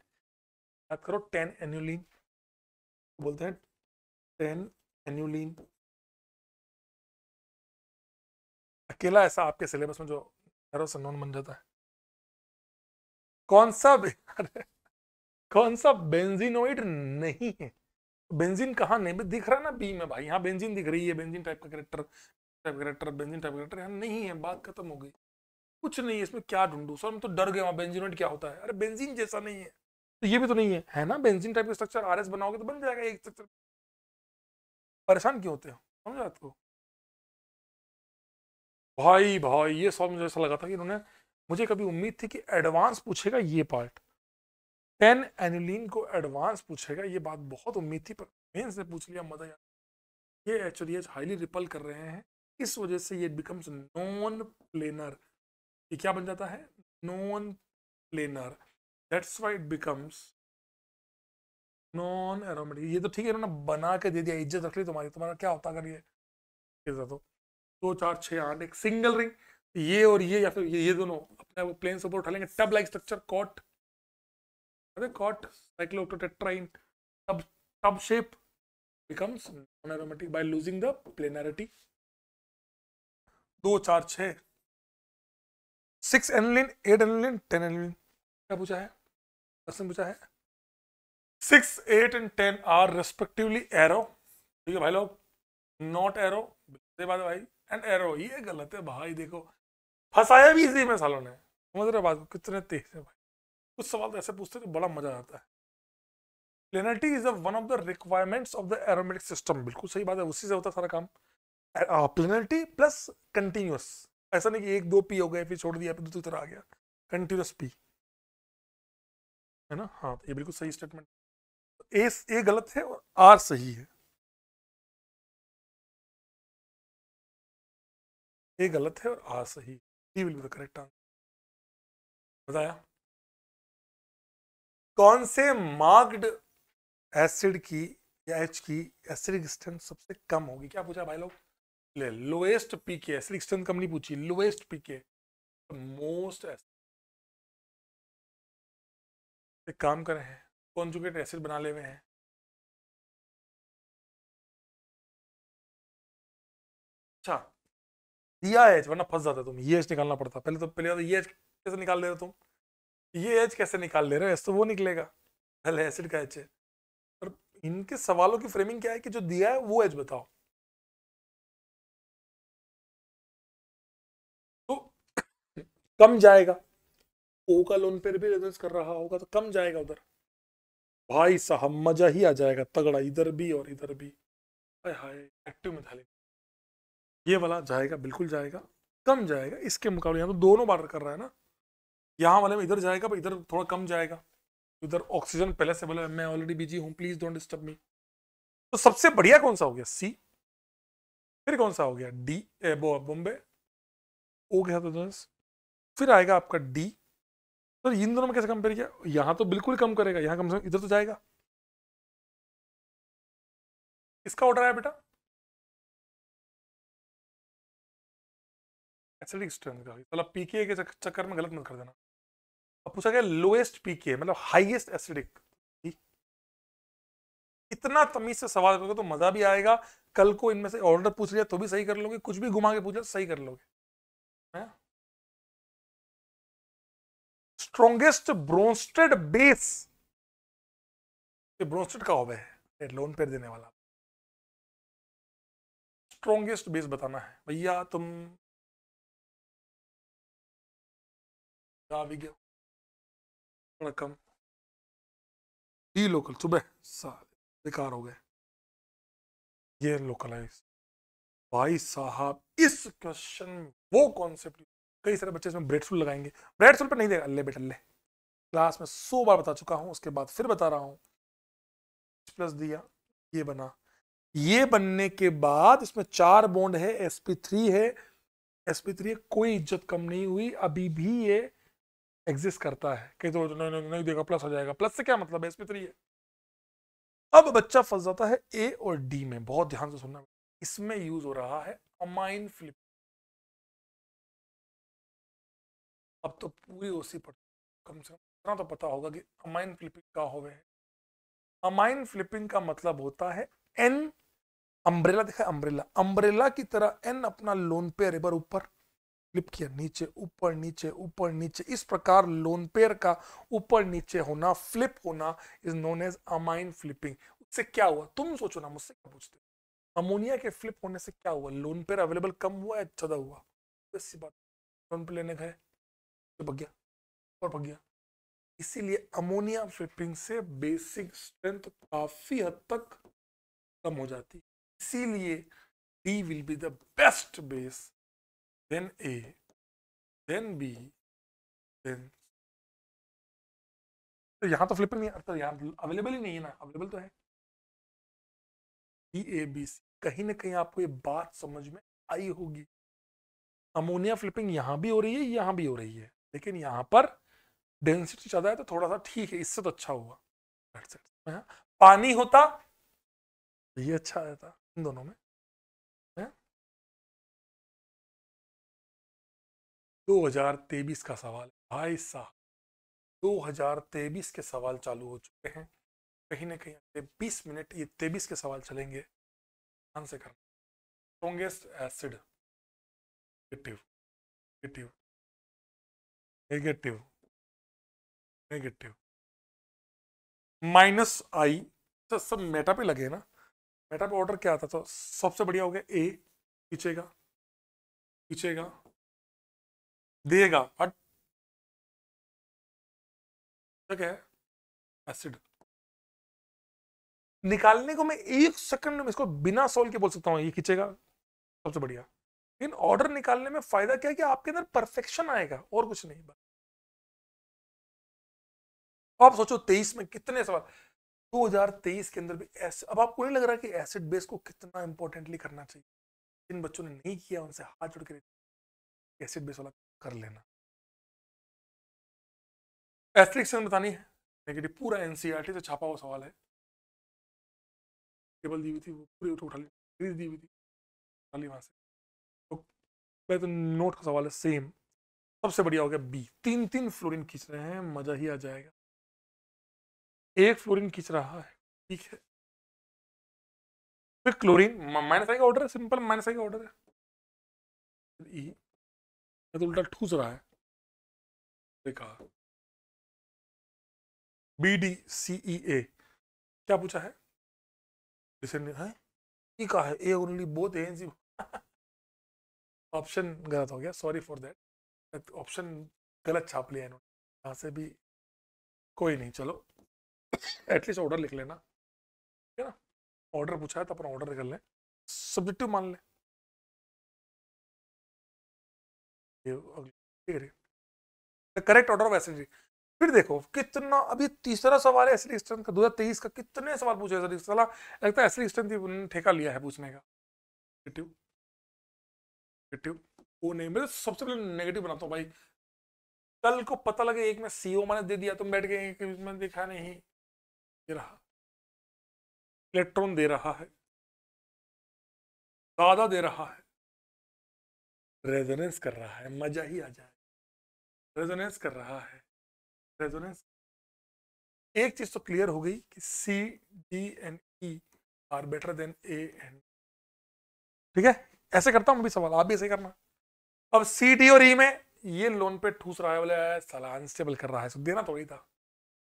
बात करो टेन एन्यूलिन बोलते हैं टेन एन्यूलिन अकेला ऐसा आपके सिलेबस में जो एरोस नॉन बन जाता है कौन सा कौन सा बेंजीनोइड नहीं है बेंजीन कहाँ नहीं दिख रहा ना बी में भाई यहाँ बेंजीन दिख रही है बेंजीन टाइप का character type character benzene type character यहाँ नहीं है बात खत्म हो गई कुछ नहीं है इसमें क्या ढूंढू सर हम तो डर गए वहाँ बेंजीनोट क्या होता है अरे बेंजीन जैसा नहीं है तो ये भी तो नहीं है है ना बेंजीन टाइप का स्ट्रक्चर आर बनाओगे तो बन जाएगा एक स्ट्रक्चर परेशान क्यों होते हो समझ आपको भाई भाई ये सब मुझे ऐसा लगा था कि इन्होंने मुझे कभी उम्मीद थी कि एडवांस पूछेगा ये पार्ट टेन एनुलिन को एडवांस पूछेगा ये बात बहुत उम्मीद थी पर मेन से पूछ लिया मदर ये एच और हाईली रिपल कर रहे हैं इस वजह से ये बिकम्स नॉन प्लेनर ये क्या बन जाता है non planar that's why it becomes non aromatic ये तो ठीक है ना बना के दे दिया इज्जत रख ली तुम्हारी तुम्हारा क्या होता अगर ये तो दो चार छः आठ एक सिंगल रिंग ये और ये या फिर ये, ये दोनों अपने वो प्लेन से ऊपर उठा लेंगे tub like structure caught They got cyclooctotetraene sub, sub shape becomes non-aromatic by losing the planarity. दो चार छ six annulene eight annulene ten annulene क्या पूछा है प्रश्न पूछा है six eight and ten are respectively एरो ठीक है भाई लोग नॉट एरो बात भाई एंड एरो ये गलत है भाई देखो फंसाया भी इसी में सालों ने समझ रहे बात कितने तेज है भाई कुछ सवाल ऐसे पूछते हैं जो बड़ा मजा आता है planarity is one of the requirements of the aromatic system बिल्कुल सही बात है उसी से होता सारा काम प्लेनिटी प्लस कंटिन्यूस ऐसा नहीं कि एक दो पी हो गए फिर छोड़ दिया फिर दूसरी तरह आ गया कंटिन्यूस पी है ना हाँ ये बिल्कुल सही स्टेटमेंट ए ए गलत है और आर सही है ए गलत है और आर सही D will be the correct answer बताया कौन से मार्क्ड एसिड की या एच की एसिडिक स्ट्रेंथ सबसे कम होगी क्या पूछा भाई लोग ले लोएस्ट पीके एसिडिक स्ट्रेंथ कम नहीं पूछी लोएस्ट पीके मोस्ट एसिड एक काम कर रहे हैं कॉन्जुगेट एसिड बना ले हुए हैं अच्छा दिया एच वरना फंस जाता तुम ये एच निकालना पड़ता पहले तो पहले तो ये एच कैसे निकाल दे रहे तुम ये एच कैसे निकाल ले रहे हो एज तो वो निकलेगा पहले एसिड का एच है पर इनके सवालों की फ्रेमिंग क्या है कि जो दिया है वो एच बताओ तो कम जाएगा ओ का लोन पेयर भी रेजोनेंस कर रहा होगा तो कम जाएगा उधर भाई साहब मजा ही आ जाएगा तगड़ा इधर भी और इधर भी हाय हाय एक्टिव में था ये वाला जाएगा बिल्कुल जाएगा कम जाएगा इसके मुकाबले यहाँ तो दोनों बार कर रहा है ना यहाँ वाले में इधर जाएगा इधर थोड़ा कम जाएगा इधर ऑक्सीजन पहले से बोले मैं ऑलरेडी बिजी हूँ प्लीज डोंट डिस्टर्ब मी तो सबसे बढ़िया कौन सा हो गया सी फिर कौन सा हो गया डी बॉम्बे ओ गया तो साथ फिर आएगा आपका डी तो इन दोनों में कैसे कंपेयर किया यहाँ तो बिल्कुल कम करेगा यहाँ कम से कम इधर तो जाएगा इसका ऑर्डर आया बेटा एसिडिक स्ट्रेंथ का पीके के चक्कर में गलत मत कर देना और पूछा गया लोएस्ट पीके मतलब हाईएस्ट एसिडिक इतना तमीज से सवाल करोगे तो मजा भी आएगा कल को इनमें से ऑर्डर पूछ लिया तो भी सही कर लोगे कुछ भी घुमा के पूछा तो सही कर लोगे स्ट्रोंगेस्ट ब्रोन्स्टेड बेस ब्रोन्स्टेड का होवे है लोन पे देने वाला स्ट्रोंगेस्ट बेस बताना है भैया तुम गया رقم دي لوكال صبح बेकार हो गए ये लोकलाइज भाई साहब इस क्वेश्चन वो कॉन्सेप्ट कई सारे बच्चे इसमें ब्रेडसूल लगाएंगे ब्रेडसूल पर नहीं देगा अल्ले बेटल्ले क्लास में सो बार बता चुका हूँ उसके बाद फिर बता रहा हूँ प्लस दिया ये बना ये बनने के बाद इसमें चार बॉन्ड है एस पी थ्री है एस पी थ्री कोई इज्जत कम नहीं हुई अभी भी ये एग्जिस्ट करता है कहीं तो नहीं, नहीं, नहीं देगा प्लस हो जाएगा प्लस से क्या मतलब है इसमें थ्री तो है अब बच्चा फंस जाता है ए और डी में बहुत ध्यान से सुनना इसमें यूज हो रहा है अमाइन फ्लिप अब तो पूरी ओसी पढ़ कम से कम इतना तो पता होगा कि अमाइन फ्लिपिंग क्या हो गए अमाइन फ्लिपिंग का मतलब होता है एन अम्ब्रेला देखा अम्ब्रेला अम्ब्रेला की तरह एन अपना लोन पे रिबर ऊपर फ्लिप किया नीचे ऊपर नीचे ऊपर नीचे इस प्रकार लोन पेयर का ऊपर नीचे होना फ्लिप होना is known as amine flipping उससे क्या हुआ तुम सोचो ना मुझसे क्या पूछते अमोनिया के फ्लिप होने से क्या हुआ लोन पेयर अवेलेबल कम हुआ या ज्यादा हुआ बात लोन पे लेने गए तो भग गया और भग गया इसीलिए अमोनिया फ्लिपिंग से बेसिक स्ट्रेंथ काफी हद तक कम हो जाती इसीलिए D will be the best base then A, then B, then तो यहाँ तो फ्लिपर नहीं तो यहाँ अवेलेबल ही नहीं है ना अवेलेबल तो है डी ए बी सी कहीं ना कहीं आपको ये बात समझ में आई होगी अमोनिया फ्लिपिंग यहाँ भी हो रही है यहाँ भी हो रही है लेकिन यहाँ पर डेंसिटी ज़्यादा है तो थोड़ा सा ठीक है इससे तो अच्छा हुआ हाँ, पानी होता ये अच्छा रहता इन दोनों में 2023 का सवाल भाई साहब 2023 के सवाल चालू हो चुके हैं कहीं ना कहीं अगले 20 मिनट ये 23 के सवाल चलेंगे ध्यान से करना strongest acid negative negative negative negative minus I तो सब मेटा पे लगे ना मेटा पे ऑर्डर क्या आता तो सबसे बढ़िया हो गया ए पीछेगा पीछेगा देगा बट तो क्या है एसिड निकालने को मैं एक सेकंड में इसको बिना सोल के बोल सकता हूँ ये खींचेगा सबसे बढ़िया इन ऑर्डर निकालने में फायदा क्या है कि आपके अंदर परफेक्शन आएगा और कुछ नहीं बस आप सोचो तेईस में कितने सवाल 2023 के अंदर भी ऐसे अब आपको नहीं लग रहा कि एसिड बेस को कितना इंपॉर्टेंटली करना चाहिए जिन बच्चों ने नहीं किया उनसे हाथ जोड़ के एसिड बेस वाला कर लेना एस्ट्रिक्शन बतानी है नेगेटिव पूरा एनसीईआरटी e से छापा हुआ सवाल है टेबल दी हुई थी वो पूरी उठा ली सीरीज दी हुई थी उठा ली वहाँ से तो पहले तो नोट का सवाल है सेम सबसे बढ़िया हो गया बी तीन तीन फ्लोरिन खींच रहे हैं मज़ा ही आ जाएगा एक फ्लोरिन खींच रहा है ठीक है फिर क्लोरीन माइनस आई का ऑर्डर है सिंपल माइनस आई का ऑर्डर है मैं तो उल्टा ठूस रहा है देखा बी डी सी ई ए क्या पूछा है e है है A only both A option गलत हो गया सॉरी फॉर दैट ऑप्शन गलत छाप लिया इन्होंने यहाँ से भी कोई नहीं चलो एटलीस्ट ऑर्डर लिख लेना ठीक है ना ऑर्डर पूछा है तो अपन ऑर्डर कर लें सब्जेक्टिव मान लें the correct order of acidity फिर देखो कितना अभी तीसरा सवाल है एसली स्टन का दो हजार तेईस का कितने सवाल पूछे एसली साला लगता है एसली स्टन ठेका लिया है पूछने का नेगेटिव वो नहीं मैं तो सबसे पहले नेगेटिव बनाता हूँ भाई कल को पता लगे एक में सीओ मैंने दे दिया तुम तो बैठ गए मैं देखा नहीं दे रहा इलेक्ट्रॉन दे रहा है दादा दे रहा है रेजोनेंस कर रहा है मजा ही आ जाए रेजोनेंस कर रहा है रेजोनेंस एक चीज तो क्लियर हो गई कि C D and E are better than A and ठीक है ऐसे करता हूं भी सवाल आप भी ऐसे करना अब सी डी और ई e में ये लोन पे ठूस रहा है बोले सलान स्टेबल कर रहा है सो तो देना थोड़ी तो था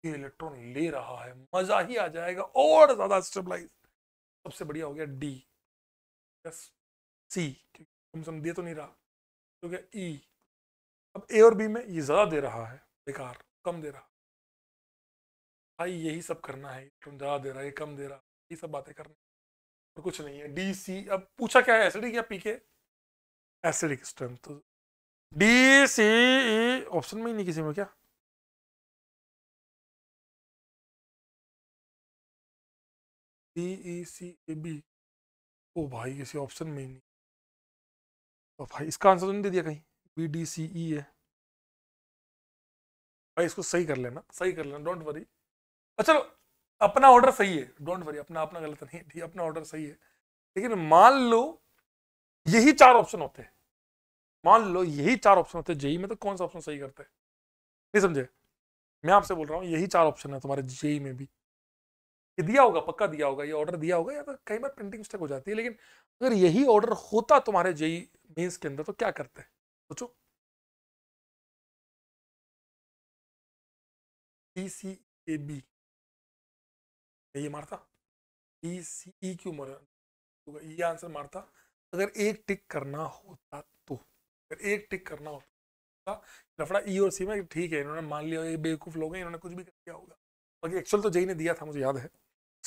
ये इलेक्ट्रॉन ले रहा है मजा ही आ जाएगा और ज्यादा स्टेबलाइज सबसे बढ़िया हो गया डी प्लस सी सम दे तो नहीं रहा तो क्या ई अब ए और बी में ये ज़्यादा दे रहा है बेकार कम दे रहा भाई यही सब करना है तुम ज़्यादा दे रहा है कम दे रहा ये सब बातें करना और कुछ नहीं है डी सी अब पूछा क्या है एसिडिक या पी के एसिडिक स्ट्रेंथ तो। डी सी ई ऑप्शन में ही नहीं किसी में क्या D E C A B O भाई किसी ऑप्शन में ही नहीं तो भाई इसका आंसर तो नहीं दे दिया कहीं बी डी सी ई है भाई इसको सही कर लेना सही कर लेना डोंट वरी अच्छा अपना ऑर्डर सही है डोंट वरी अपना अपना गलत नहीं ठीक अपना ऑर्डर सही है लेकिन मान लो यही चार ऑप्शन होते हैं मान लो यही चार ऑप्शन होते हैं जेई e में तो कौन सा ऑप्शन सही करते हैं नहीं समझे मैं आपसे बोल रहा हूँ यही चार ऑप्शन है तुम्हारे जेई e में भी ये दिया होगा पक्का दिया होगा ये ऑर्डर दिया होगा या तो कई बार प्रिंटिंग मिस्टेक हो जाती है लेकिन अगर यही ऑर्डर होता तुम्हारे जेई मेन्स e के अंदर तो क्या करते हैं सोचो टी सी ए बी ये मारता T C E e Q मारा ये आंसर मारता अगर एक टिक करना होता तो अगर एक टिक करना होता तो लफड़ा ई e और सी में ठीक है इन्होंने मान लिया ये बेवकूफ़ लोग हैं इन्होंने कुछ भी कर दिया होगा बाकी एक्चुअल तो जय ने दिया था मुझे याद है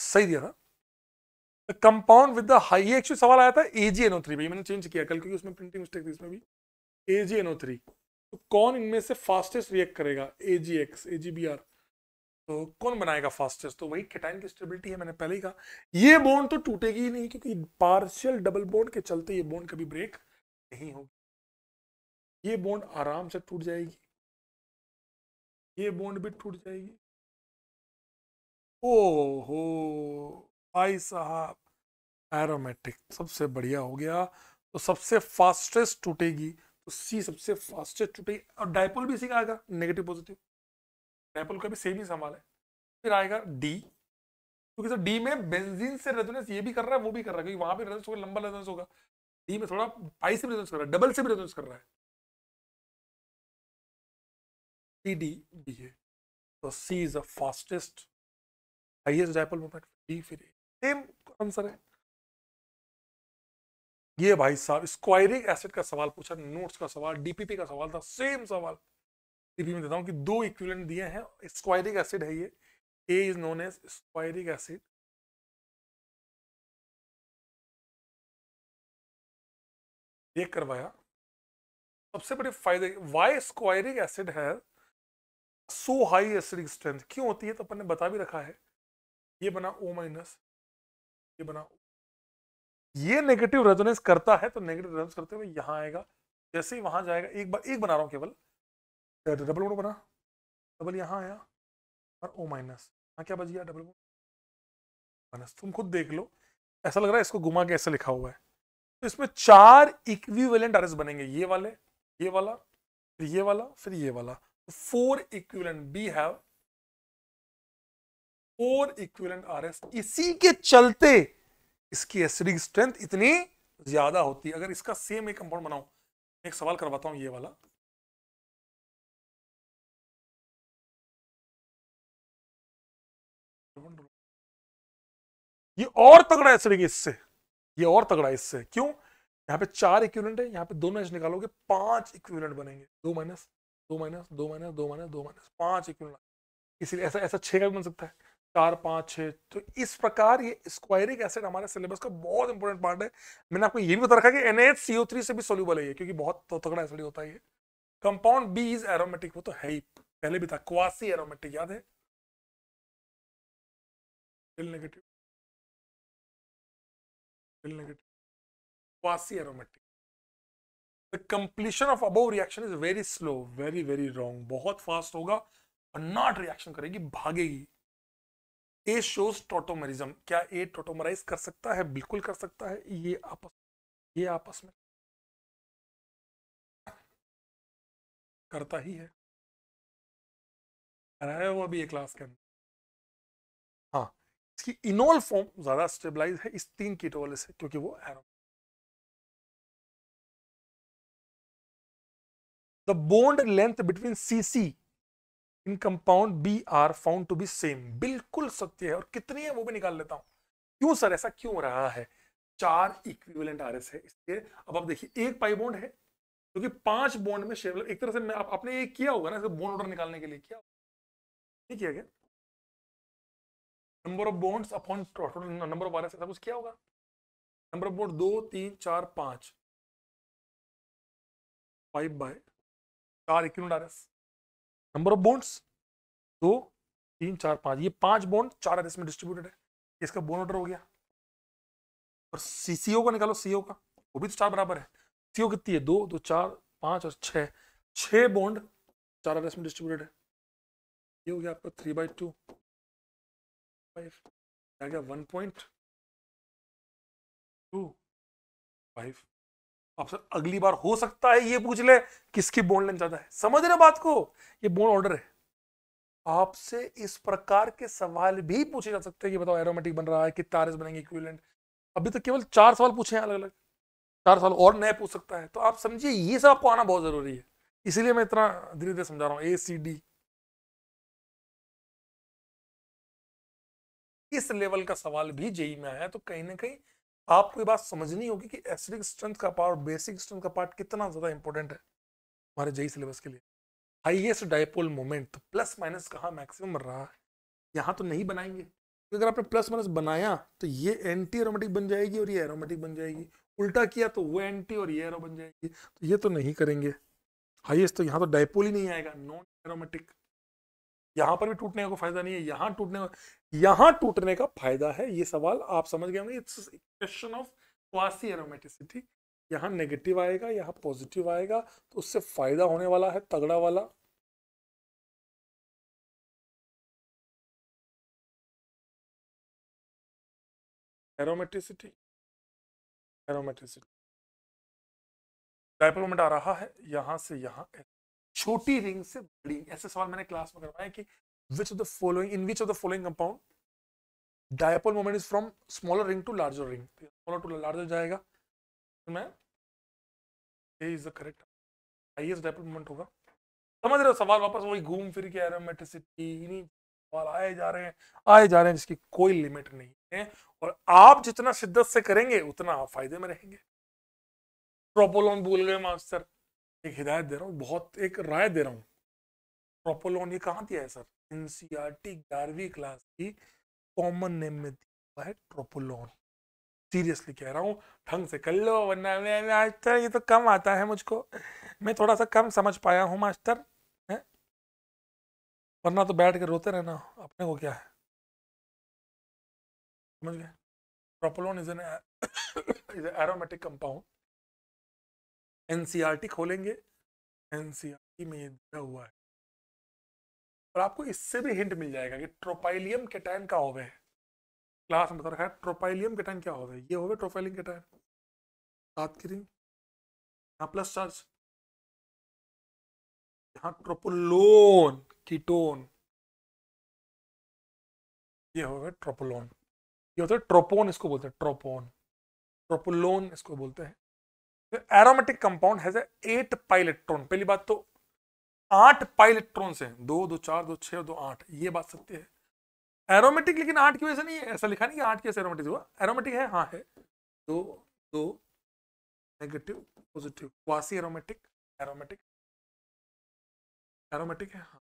सही दिया था compound with the high actual सवाल आया था ए जी एनओ थ्री भाई मैंने चेंज किया कल क्योंकि उसमें प्रिंटिंग मिस्टेक थी इसमें भी ए जी एनओ थ्री तो कौन इनमें से फास्टेस्ट रिएक्ट करेगा A G X A G B R तो कौन बनाएगा फास्टेस्ट तो वही केटाइन की स्टेबिलिटी है मैंने पहले ही कहा ये बोन तो टूटेगी ही नहीं क्योंकि पार्शियल डबल बोन्ड के चलते ये बोन कभी ब्रेक नहीं होगी ये बोन्ड आराम से टूट जाएगी ये बोन्ड भी टूट जाएगी ओ हो भाई साहब एरोमेटिक सबसे बढ़िया हो गया तो सबसे फास्टेस्ट टूटेगी तो सी सबसे फास्टेस्ट टूटेगी और डायपोल भी इसी का आएगा नेगेटिव पॉजिटिव डायपोल का भी सेम ही संभाल है फिर आएगा डी क्योंकि तो सर डी में बेंजीन से रेजोनेंस ये भी कर रहा है वो भी कर रहा है क्योंकि वहां पर रेजोनेंस होगा लंबा रेजोनेंस होगा डी में थोड़ा पाई से रेजोनेंस कर रहा है डबल से भी रेजोनेंस कर रहा है डी डी डी है तो C is the fastest highest dipole moment D फिर सेम आंसर है ये भाई साहब स्क्वायरिंग एसिड का सवाल पूछा नोट्स का सवाल डीपीपी का सवाल था सेम सवाल डीपी में देता हूं कि दो इक्विवेलेंट दिए हैं स्क्वायरिंग एसिड है ये A is known as squaring acid ये करवाया सबसे बड़े फायदे वाई स्क्वायरिंग एसिड है सो हाई एसिडिक स्ट्रेंथ क्यों होती है तो अपन ने बता भी रखा है ये बना ओ माइनस ये बना ओ ये नेगेटिव रेजोनेंस करता है तो नेगेटिव रेजोनेंस करते हुए यहाँ आएगा जैसे ही वहां जाएगा एक बार एक बना रहा हूँ केवल डबल वन बना डबल यहाँ आया और ओ माइनस यहाँ क्या बच गया डबल वन माइनस तुम खुद देख लो ऐसा लग रहा है इसको घुमा के ऐसा लिखा हुआ है तो इसमें चार इक्विवेलेंट आर बनेंगे ये वाले ये वाला फिर ये वाला फिर ये वाला four equivalent B have four equivalent RS इसी के चलते इसकी एसिडिक स्ट्रेंथ इतनी ज्यादा होती है अगर इसका सेम एक कंपाउंड बनाऊं एक सवाल करवाता हूं ये वाला ये और तगड़ा एसिडिक इससे ये और तगड़ा इससे क्यों यहाँ पे चार इक्विवेलेंट है यहाँ पे दोनों एच निकालोगे पांच इक्विवेलेंट बनेंगे दो माइनस दो माइनस दो माइनस दो माइनस दो माइनस पांच इक्विवेलेंट इसलिए ऐसा ऐसा छह का भी बन सकता है चार पांच छह तो इस प्रकार ये स्क्वायरिक एसिड हमारे सिलेबस का बहुत इंपॉर्टेंट पार्ट है मैंने आपको ये भी बता रखा है कि एन से भी सोल्यूबल है ये क्योंकि बहुत तो तगड़ा एसिड होता है ये कंपाउंड बी इज एरोमेटिक वो तो है ही पहले भी था क्वासी एरोमेटिक याद है negative negative quasi aromatic. The completion of above reaction is very slow, very very wrong. बहुत फास्ट होगा और नॉट रिएक्शन करेगी भागेगी ए शोज टोटोमरिज्म क्या ए टोटोमराइज कर सकता है बिल्कुल कर सकता है ये आपस ये आपस में करता ही है कराया हुआ भी क्लास के अंदर हाँ इसकी इनोल फॉर्म ज़्यादा स्टेबलाइज है इस तीन कीटो वाले से क्योंकि वो एरो the bond length between C C in compound B are found to be same बिल्कुल सत्य है और कितनी है वो भी निकाल लेता हूं क्यों सर ऐसा क्यों हो रहा है चार इक्विवेलेंट आरएस है इसलिए अब आप देखिए एक पाई बॉन्ड है क्योंकि तो पांच बॉन्ड में शेयर एक तरह से मैं आप, आपने ये किया होगा ना बॉन्ड ऑर्डर निकालने के लिए किया नहीं किया गया number of bond upon total number of R S कुछ किया होगा नंबर ऑफ बॉन्ड दो तीन चार पांच फाइव बाय चार equivalent RS number of bonds दो तीन चार पाँच ये पांच बॉन्ड चार अरेस में डिस्ट्रीब्यूटेड है इसका बोन ऑर्डर हो गया और सी सीसीओ का निकालो सीओ का वो भी तो चार बराबर है सीओ कितनी है दो दो चार पाँच और छः छः बोन्ड चार अरेस में डिस्ट्रीब्यूटेड है ये हो गया आपका थ्री बाई टू फाइव आ गया वन पॉइंट टू फाइव अब सर अगली बार हो सकता है ये पूछ ले किसकी बोन लेंथ ज्यादा है समझ रहे बात को ये बोन ऑर्डर है आपसे इस प्रकार के सवाल भी पूछे जा सकते हैं कि बताओ एरोमेटिक बन रहा है कि तारे बनेंगे इक्विलेंट अभी तो केवल चार सवाल पूछे हैं अलग अलग चार सवाल और नए पूछ सकता है तो आप समझिए ये सब आपको आना बहुत जरूरी है इसीलिए मैं इतना धीरे धीरे समझा रहा हूँ ए सी डी इस लेवल का सवाल भी जेई में आया तो कहीं ना कहीं आपको ये बात समझनी होगी कि एसिडिक स्ट्रेंथ का पार्ट बेसिक स्ट्रेंथ का पार्ट कितना ज़्यादा इंपॉर्टेंट है हमारे जई सिलेबस के लिए हाइएस्ट डायपोल मोमेंट तो प्लस माइनस कहाँ मैक्सिमम रहा है यहाँ तो नहीं बनाएंगे तो अगर आपने प्लस माइनस बनाया तो ये एंटी एरोमेटिक बन जाएगी और ये एरोमेटिक बन जाएगी उल्टा किया तो वो एंटी और ये एरो बन जाएगी तो ये तो नहीं करेंगे हाइएस्ट तो यहाँ तो डायपोल ही नहीं आएगा नॉन एरोमेटिक यहां पर भी टूटने का फायदा नहीं है यहां टूटने यहां टूटने का फायदा है ये सवाल आप समझ गए होंगे क्वेश्चन ऑफ क्वासी एरोमेटिसिटी यहाँ नेगेटिव आएगा यहाँ पॉजिटिव आएगा तो उससे फायदा होने वाला है तगड़ा वाला एरोमेटिसिटी एरोमेटिसिटी डायपोलोमेट आ रहा है यहां से यहाँ छोटी रिंग से बड़ी ऐसे सवाल मैंने क्लास में करवाया कि which of the following in which of the following compound dipole moment is from smaller ring to larger ring smaller to larger जाएगा तो मैं A is the correct highest dipole moment होगा समझ रहे हो सवाल वापस वही घूम फिर के एरोमेटिसिटी इन्हीं सवाल आए जा रहे हैं आए जा रहे हैं जिसकी कोई लिमिट नहीं है और आप जितना शिद्दत से करेंगे उतना आप फायदे में रहेंगे प्रोपोलॉन भूल गए मास्टर एक हिदायत दे रहा हूँ बहुत एक राय दे रहा हूँ प्रॉपर लोन ये कहाँ दिया है sir N C R T ग्यारहवीं क्लास की कॉमन नेम में दिया हुआ है लोन सीरियसली कह रहा हूँ ढंग से कर लो वरना मैं मास्टर ये तो कम आता है मुझको मैं थोड़ा सा कम समझ पाया हूँ मास्टर है वरना तो बैठ के रोते रहना अपने को क्या है समझ गए tropolone is an aromatic compound N खोलेंगे एन में दिया हुआ है और आपको इससे भी हिंट मिल जाएगा कि ट्रोपाइलियम के टाइम का होवे है क्लास में बता रखा है ट्रोपाइलियम के टाइम क्या होवे ये होवे ट्रोपाइलियम के सात बात रिंग यहाँ प्लस चार्ज यहाँ ट्रोपोलोन कीटोन ये होवे ट्रोपोलोन ये होता है ट्रोपोन इसको बोलते हैं ट्रोपोन ट्रोपोलोन इसको बोलते हैं aromatic compound has eight pi electron पहली बात तो आठ पाई इलेक्ट्रॉन से दो दो चार दो छह दो आठ ये बात सत्य है एरोमेटिक लेकिन आठ की वजह से नहीं है ऐसा लिखा नहीं कि आठ की वजह एरोमेटिक हुआ एरोमेटिक है हाँ है दो दो negative positive quasi aromatic aromatic aromatic है हाँ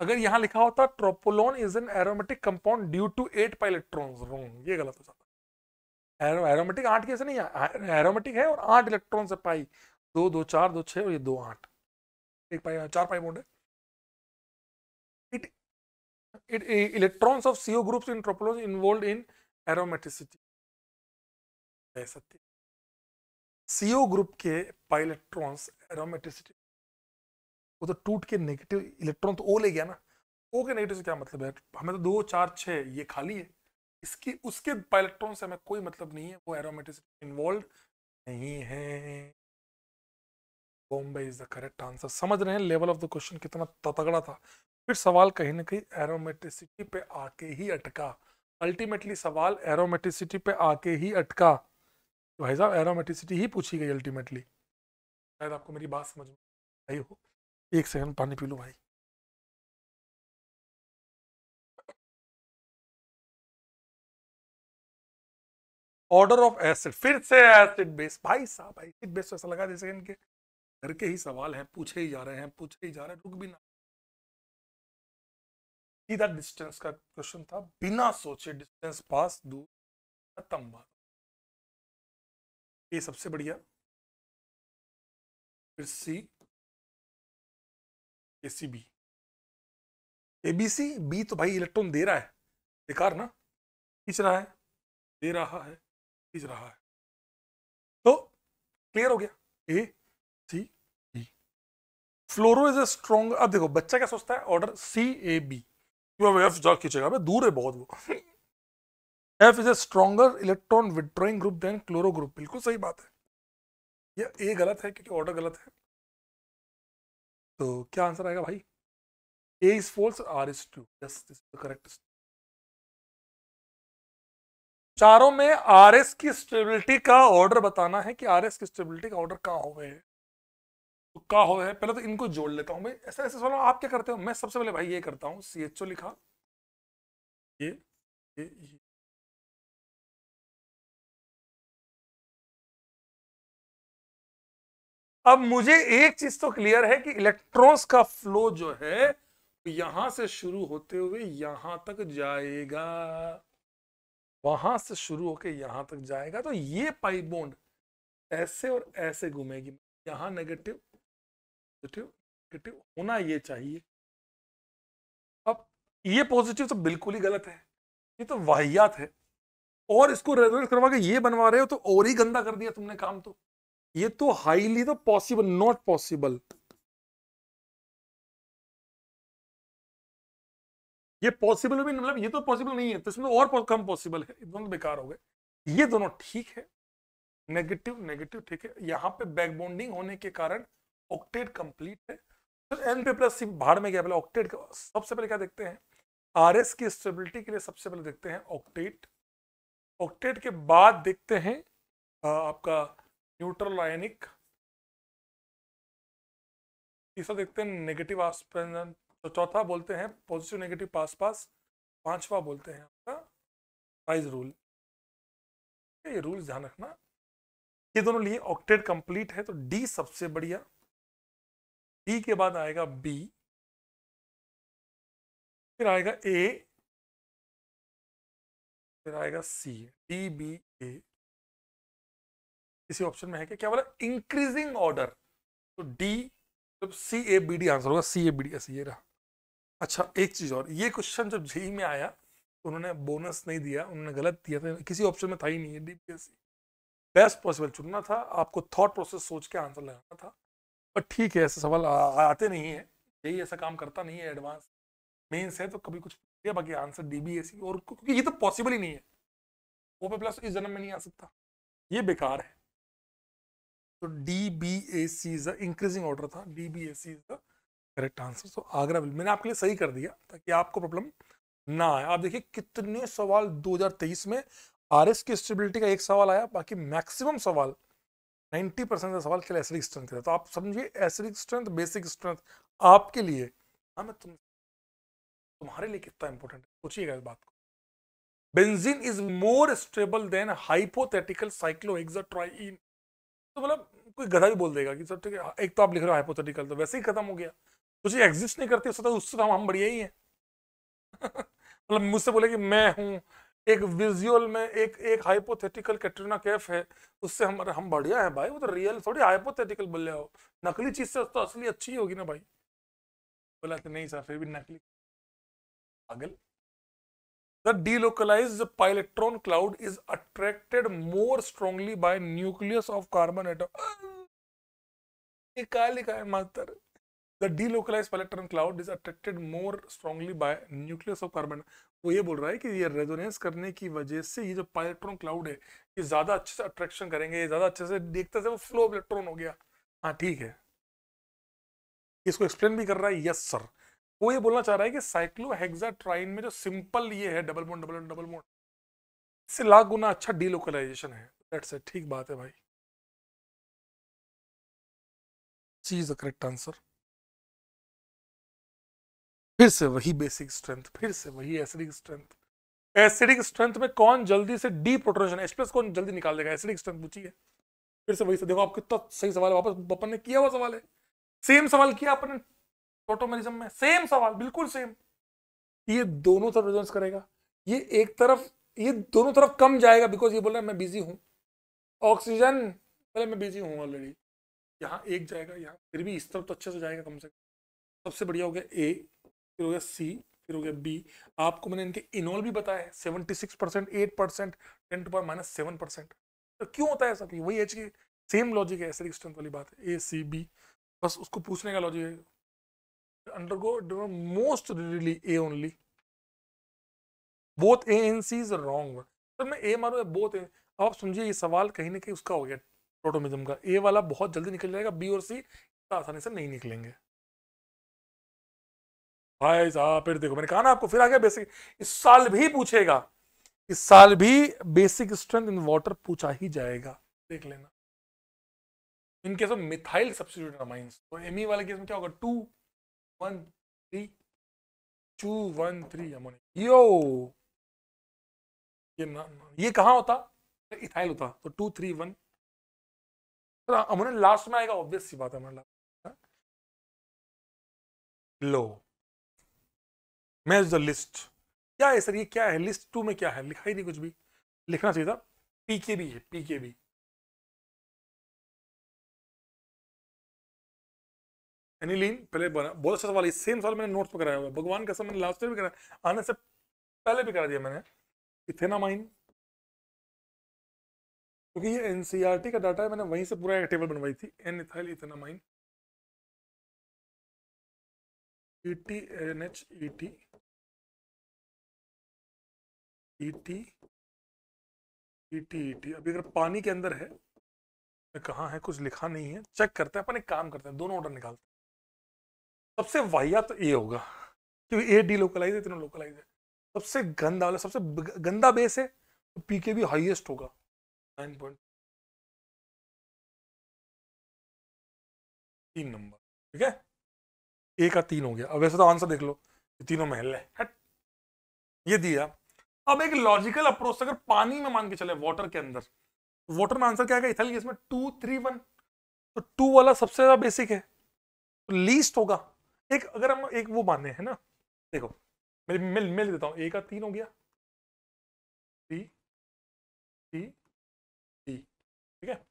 अगर यहाँ लिखा होता tropolone is an aromatic compound due to eight pi electron electron ये गलत हो जाता एरोमेटिक आठ कैसे नहीं एरोमेटिक है और आठ इलेक्ट्रॉन से पाई दो दो चार दो छः और ये दो आठ एक पाई हाँ, चार पाई बॉन्ड है it it electrons of CO groups in tropolone involve in aromaticity सत्य सीओ ग्रुप के पाई इलेक्ट्रॉन्स एरोमेटिसिटी वो तो टूट के नेगेटिव इलेक्ट्रॉन तो ओ ले गया ना ओ के नेगेटिव से क्या मतलब है हमें तो दो चार छः ये खाली है इसकी उसके पाइलेक्ट्रॉन से हमें कोई मतलब नहीं है वो एरोमेटिसिटी इन्वॉल्व नहीं है Bombay is the correct answer समझ रहे हैं लेवल ऑफ द क्वेश्चन कितना तगड़ा था फिर सवाल कहीं ना कहीं एरोमेटिसिटी पे आके ही अटका अल्टीमेटली सवाल एरोमेटिसिटी पे आके ही अटका तो भाई साहब एरोमेटिसिटी ही पूछी गई अल्टीमेटली शायद आपको मेरी बात समझ में आई हो एक सेकंड पानी पी लो भाई ऑर्डर ऑफ एसिड फिर से एसिड बेस भाई साहब एसिड बेस तो ऐसा लगा जैसे इनके घर के ही सवाल हैं पूछे ही जा रहे हैं पूछे ही जा रहे हैं रुक भी ना सीधा डिस्टेंस का क्वेश्चन था बिना सोचे डिस्टेंस पास दूर खत्म बात ये सबसे बढ़िया फिर C A C B A B C B तो भाई इलेक्ट्रॉन दे रहा है बेकार ना खींच रहा है दे रहा है खींच रहा है तो क्लियर हो गया A C B fluoro is a strong अब देखो बच्चा क्या सोचता है order C A B F जा खींचेगा दूर है बहुत वो F is a stronger electron withdrawing group than chloro group बिल्कुल सही बात है यह ए गलत है क्योंकि ऑर्डर गलत है तो क्या आंसर आएगा भाई A is false R is true yes is the correct चारों में आर एस की स्टेबिलिटी का ऑर्डर बताना है कि आर एस की स्टेबिलिटी का ऑर्डर कहाँ हुए है तो कहाँ हुए है पहले तो इनको जोड़ लेता हूँ ऐसा ऐसा ऐसे सवाल आप क्या करते हो मैं सबसे पहले भाई ये करता हूँ सी एच ओ लिखा ये ये ये अब मुझे एक चीज तो क्लियर है कि इलेक्ट्रॉन्स का फ्लो जो है यहां से शुरू होते हुए यहां तक जाएगा वहां से शुरू होकर यहां तक जाएगा तो ये पाइप बोंड ऐसे और ऐसे घूमेगी यहाँ नेगेटिव पॉजिटिव नेगेटिव होना ये चाहिए अब ये पॉजिटिव तो बिल्कुल ही गलत है ये तो वाहियात है और इसको रेजोनेट करवा के ये बनवा रहे हो तो और ही गंदा कर दिया तुमने काम तो ये तो हाईली तो पॉसिबल नॉट पॉसिबल ये पॉसिबल भी मतलब ये तो पॉसिबल नहीं है तो इसमें तो और कम पॉसिबल है दोनों बेकार हो गए ये दोनों ठीक है नेगेटिव नेगेटिव ठीक है यहाँ पे बैक बॉन्डिंग होने के कारण ऑक्टेट कंप्लीट है सर एन पे प्लस सी भाड़ में क्या पहले ऑक्टेट सबसे पहले क्या देखते हैं आर एस की स्टेबिलिटी के लिए सबसे पहले देखते हैं ऑक्टेट ऑक्टेट के बाद देखते हैं आ, आपका न्यूट्रल आयनिक तीसरा देखते हैं नेगेटिव आस्पेरेंट तो चौथा बोलते हैं पॉजिटिव नेगेटिव पास पास पांचवा बोलते हैं आपका वाइज रूल ये रूल ध्यान रखना ये दोनों लिए ऑक्टेट कंप्लीट है तो डी सबसे बढ़िया डी के बाद आएगा बी फिर आएगा ए फिर आएगा सी डी बी ए इसी ऑप्शन में है क्या क्या बोला इंक्रीजिंग ऑर्डर तो D C A B D answer होगा C A B D C ए रहा अच्छा एक चीज़ और ये क्वेश्चन जब जेई में आया तो उन्होंने बोनस नहीं दिया उन्होंने गलत दिया था किसी ऑप्शन में था ही नहीं है डीपीएससी बेस्ट पॉसिबल चुनना था आपको थॉट प्रोसेस सोच के आंसर लगाना था पर ठीक है ऐसे सवाल आते नहीं है यही ऐसा काम करता नहीं है एडवांस मेंस है तो कभी कुछ दिया बाकी आंसर डीबीएससी और क्योंकि ये तो पॉसिबल ही नहीं है वो पे प्लस इस जन्म में नहीं आ सकता ये बेकार है तो D B A C is the increasing order था D B C is the correct answer so तो आगरा बिल मैंने आपके लिए सही कर दिया ताकि आपको प्रॉब्लम ना आए आप देखिए कितने सवाल 2023 में आर की स्टेबिलिटी का एक सवाल आया बाकी मैक्सिमम सवाल 90 परसेंट का सवाल केवल एसरिक स्ट्रेंथ का तो आप समझिए एसरिक स्ट्रेंथ बेसिक स्ट्रेंथ आपके लिए हाँ मैं तुम तुम्हारे लिए कितना इंपॉर्टेंट है सोचिएगा इस बात को benzene is more stable than hypothetical cyclo cyclohexatriene तो मतलब कोई गधा भी बोल देगा कि सर ठीक है एक तो आप लिख रहे हो हाइपोथेटिकल तो वैसे ही खत्म हो गया जो चीज़ एग्जिस्ट नहीं करती उससे तो उससे तो हम हम बढ़िया ही है मतलब मुझसे बोले कि मैं हूँ एक विजुअल में एक एक हाइपोथेटिकल कैटरीना कैफ है उससे हम हम बढ़िया है भाई वो तो रियल थोड़ी हाइपोथेटिकल बोल रहे हो नकली चीज़ से तो असली अच्छी होगी ना भाई बोला तो नहीं सर फिर भी नकली अगल The delocalized pilectron cloud is attracted more strongly by nucleus of carbon atom. ये लिखा है master the delocalise electron cloud is attracted more strongly by nucleus of carbon वो ये बोल रहा है कि ये रेजोनेंस करने की वजह से ये जो पाइलेक्ट्रॉन क्लाउड है ये ज़्यादा अच्छे से अट्रैक्शन करेंगे ये ज़्यादा अच्छे से देखते से वो फ्लो ऑफ इलेक्ट्रॉन हो गया हाँ ठीक है इसको एक्सप्लेन भी कर रहा है यस सर वो ये बोलना चाह रहा है कि साइक्लोहेक्साट्राइन में जो सिंपल ये है double bond double double bond इससे लाख गुना अच्छा डीलोकलाइजेशन है ठीक बात है भाई करेक्ट आंसर फिर से वही बेसिक स्ट्रेंथ फिर से वही एसिडिक स्ट्रेंथ एसिडिक स्ट्रेंथ में कौन जल्दी से डी प्रोटोनेशन एच प्लस कौन जल्दी निकाल देगा एसिडिक स्ट्रेंथ पूछिए फिर से वही से देखो आप कितना तो सही सवाल है वापस बपन ने किया हुआ सवाल है सेम सवाल किया अपन टोटोमेरिज्म में सेम सवाल बिल्कुल सेम ये दोनों तरफ रेजोनेंस करेगा ये एक तरफ ये दोनों तरफ कम जाएगा बिकॉज ये बोल रहा है मैं बिजी हूँ ऑक्सीजन पहले मैं बिजी हूँ ऑलरेडी यहाँ एक जाएगा यहाँ फिर भी इस तरफ तो अच्छे से जाएगा कम से कम सबसे बढ़िया हो गया ए फिर हो गया सी फिर हो गया बी आपको मैंने इनके इनोल भी बताया है seventy six percent eight percent ten to power minus seven percent तो क्यों होता है ऐसा कि वही एच की सेम लॉजिक है एसिडिक स्ट्रेंथ वाली बात है ए सी बी बस उसको पूछने का लॉजिक है go most really A only both A and C is wrong sir मैं ए मारू या बोथ ए अब आप समझिए ये सवाल कहीं ना कहीं उसका हो गया प्रोटोमिज्म का ए वाला बहुत जल्दी निकल जाएगा बी और सी आसानी से नहीं निकलेंगे भाई साहब फिर देखो मैंने कहा ना आपको फिर आ गया बेसिक इस साल भी पूछेगा इस साल भी बेसिक स्ट्रेंथ इन वाटर पूछा ही जाएगा देख लेना in case of methyl substitute amines तो एम वाले केस में क्या होगा two one three two one three ammonia यो ये ना, ये कहाँ होता इथाइल होता तो two three one ammonia last में आएगा ऑब्वियस सी बात है हमारे लो मैच द लिस्ट क्या है सर ये क्या है लिस्ट टू में क्या है लिखा ही नहीं कुछ भी लिखना चाहिए था पी के बी है पी के बी एनिलीन पहले बना बहुत अच्छा सवाल सेम सवाल मैंने नोट्स पर कराया हुआ भगवान कसम मैंने लास्ट ईयर भी कराया आने से पहले भी करा दिया मैंने इथेनामाइन क्योंकि ये एनसीईआरटी e का डाटा है मैंने वहीं से पूरा एक टेबल बनवाई थी N ethyl ethanamine E T N H E T ET ET ET अभी अगर पानी के अंदर है कहाँ है कुछ लिखा नहीं है चेक करते हैं अपन एक काम करते हैं दोनों ऑर्डर निकालते हैं सबसे वाहिया तो ए होगा क्योंकि ए डी लोकलाइज है तीनों लोकलाइज है सबसे गंदा वाला सबसे गंदा बेस है तो पी के भी हाइएस्ट होगा नाइन पॉइंट तीन नंबर ठीक है ए का तीन हो गया अब वैसे तो आंसर देख लो तीनों महल है ये दिया अब एक लॉजिकल अप्रोच अगर पानी में मान के चले वाटर के अंदर वाटर तो में आंसर क्या है इथल इसमें टू थ्री वन तो टू वाला सबसे ज्यादा बेसिक है तो लीस्ट होगा एक अगर हम एक वो माने है ना देखो मैं मिल मिल देता हूँ ए का तीन हो गया थी, थी, थी, ठीक है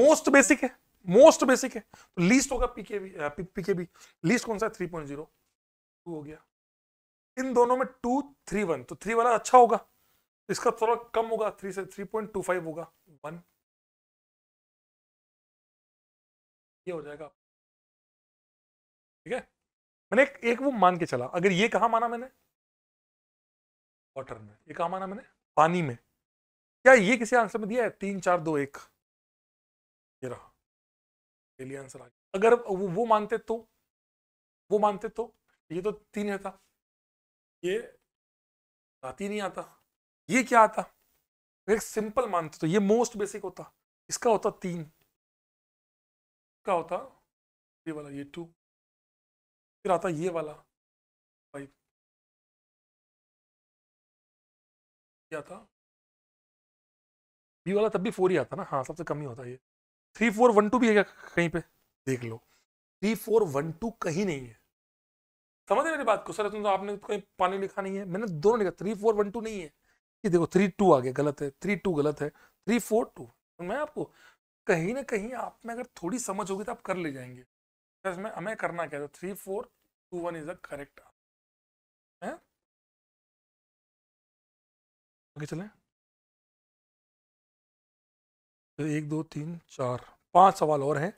मोस्ट बेसिक है मोस्ट बेसिक है तो लीस्ट होगा पीके पीकेबी लीस्ट कौन सा थ्री पॉइंट जीरो टू हो गया इन दोनों में टू थ्री वन तो थ्री वाला अच्छा होगा तो इसका थोड़ा कम होगा थ्री से थ्री पॉइंट टू फाइव होगा वन ये हो जाएगा ठीक है मैंने एक, एक वो मान के चला अगर ये कहा माना मैंने वाटर में ये कहा माना मैंने पानी में क्या ये किसी आंसर में दिया है तीन चार दो एक ये रहा आंसर आ गया अगर वो वो मानते तो वो मानते तो ये तो तीन है था ये आती नहीं आता ये क्या आता एक सिंपल मानते तो ये मोस्ट बेसिक होता इसका होता तीन का होता ये वाला ये टू फिर आता ये वाला फाइव क्या था बी वाला तब भी फोर ही आता ना हाँ सबसे कम ही होता ये थ्री फोर वन टू भी है क्या कहीं पे देख लो थ्री फोर वन टू कहीं नहीं है समझ मेरी बात को सर तो आपने तो कोई पानी लिखा नहीं है मैंने दोनों लिखा थ्री फोर वन टू नहीं है ये देखो थ्री टू आगे गलत है थ्री टू गलत है थ्री फोर टू मैं आपको कहीं ना कहीं आप में अगर थोड़ी समझ होगी तो आप कर ले जाएंगे तो इसमें हमें करना क्या था three four two one is the correct आगे चले तो एक दो तीन चार पांच सवाल और हैं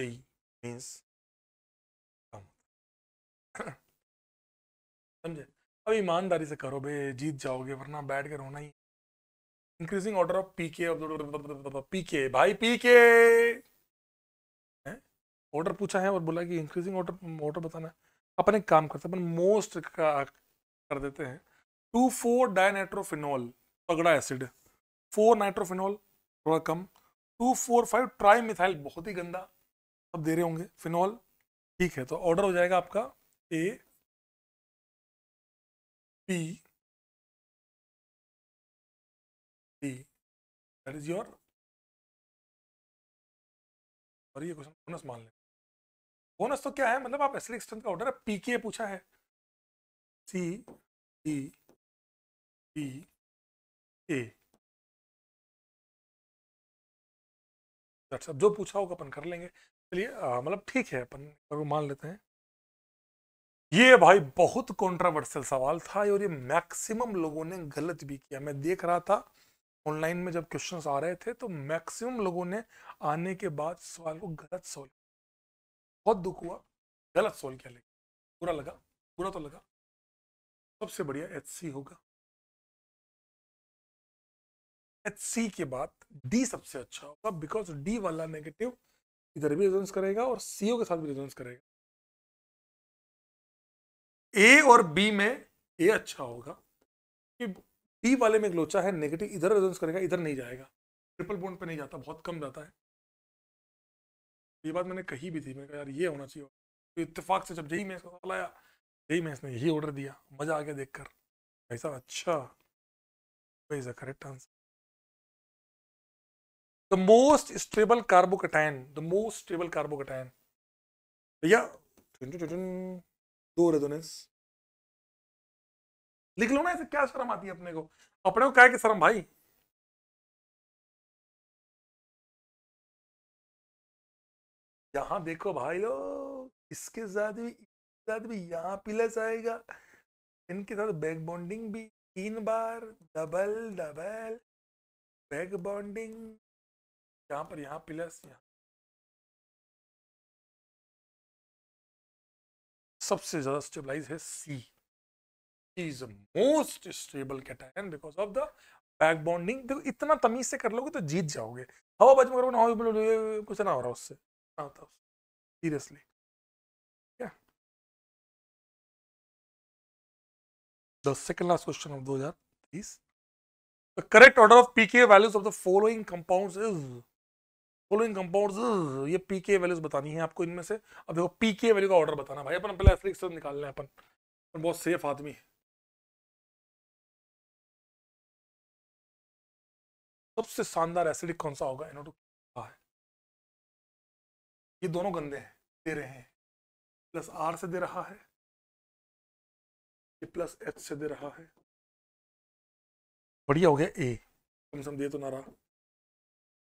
मीन्स समझे अब ईमानदारी से करो भाई जीत जाओगे वरना बैठ के रोना ही increasing order of P K P K भाई पी के ऑर्डर पूछा है और बोला कि इंक्रीजिंग ऑर्डर ऑर्डर बताना है अपन एक काम करते हैं अपन मोस्ट का कर देते हैं टू फोर डायनाइट्रोफिनोल पगड़ा एसिड फोर नाइट्रोफिनोल थोड़ा कम two four five trimethyl बहुत ही गंदा अब दे रहे होंगे फिनॉल ठीक है तो ऑर्डर हो जाएगा आपका ए P P that is your और ये क्वेश्चन बोनस मान लें बोनस तो क्या है मतलब आप एसलिक स्ट्रेंथ का ऑर्डर है पी के पूछा है सी डी पी ए जो पूछा होगा अपन कर लेंगे चलिए मतलब ठीक है अपन मान लेते हैं ये भाई बहुत कॉन्ट्रावर्सियल सवाल था और ये मैक्सिमम लोगों ने गलत भी किया मैं देख रहा था ऑनलाइन में जब क्वेश्चन आ रहे थे तो मैक्सिमम लोगों ने आने के बाद सवाल को गलत सोल्व बहुत दुख हुआ गलत सोल्व किया लेकिन बुरा लगा बुरा तो लगा सबसे बढ़िया एच सी होगा एच सी के बाद डी सबसे अच्छा होगा बिकॉज डी वाला नेगेटिव इधर भी रिजोन्स करेगा और सीओ के साथ भी रिजोन्स करेगा ए और बी में ए अच्छा होगा कि बी वाले में ग्लोचा है नेगेटिव इधर रेजोनेंस करेगा इधर नहीं जाएगा ट्रिपल बोन पे नहीं जाता बहुत कम जाता है ये बात मैंने कही भी थी मैंने कहा यार ये होना चाहिए तो इत्तेफाक से जब यही मैं लाया यही मैं ने यही ऑर्डर दिया मज़ा आ गया देख कर ऐसा अच्छा is the correct answer the most stable carbocation the most stable carbocation भैया दो रेजोनेंस लिख लो ना ऐसे क्या शर्म आती है अपने को अपने को क्या की शर्म भाई यहां देखो भाई लो इसके साथ भी इसके साथ भी यहां प्लस आएगा इनके साथ बैक बॉन्डिंग भी तीन बार डबल डबल बैक बॉन्डिंग यहां पर यहां प्लस यहां सबसे ज़्यादा स्टेबलाइज है C is most stable cation because of the back bonding देखो इतना तमीज से कर लोगे तो जीत जाओगे हवा बच में कुछ ना हो रहा उससे ना होता seriously The second last question of 2030 is the correct order of pKa values of the following compounds is following compound ये पी के वैल्यूज बतानी है आपको इनमें से अब देखो पी के वैल्यू का ऑर्डर बताना भाई अपन पहले एथलिक्स से निकालना है अपन अपन बहुत सेफ आदमी है सबसे शानदार एसिडिक कौन सा होगा इनोटू है ये दोनों गंदे हैं दे रहे हैं प्लस आर से दे रहा है ये प्लस एच से दे रहा है बढ़िया हो गया ए कम से कम दे तो ना रहा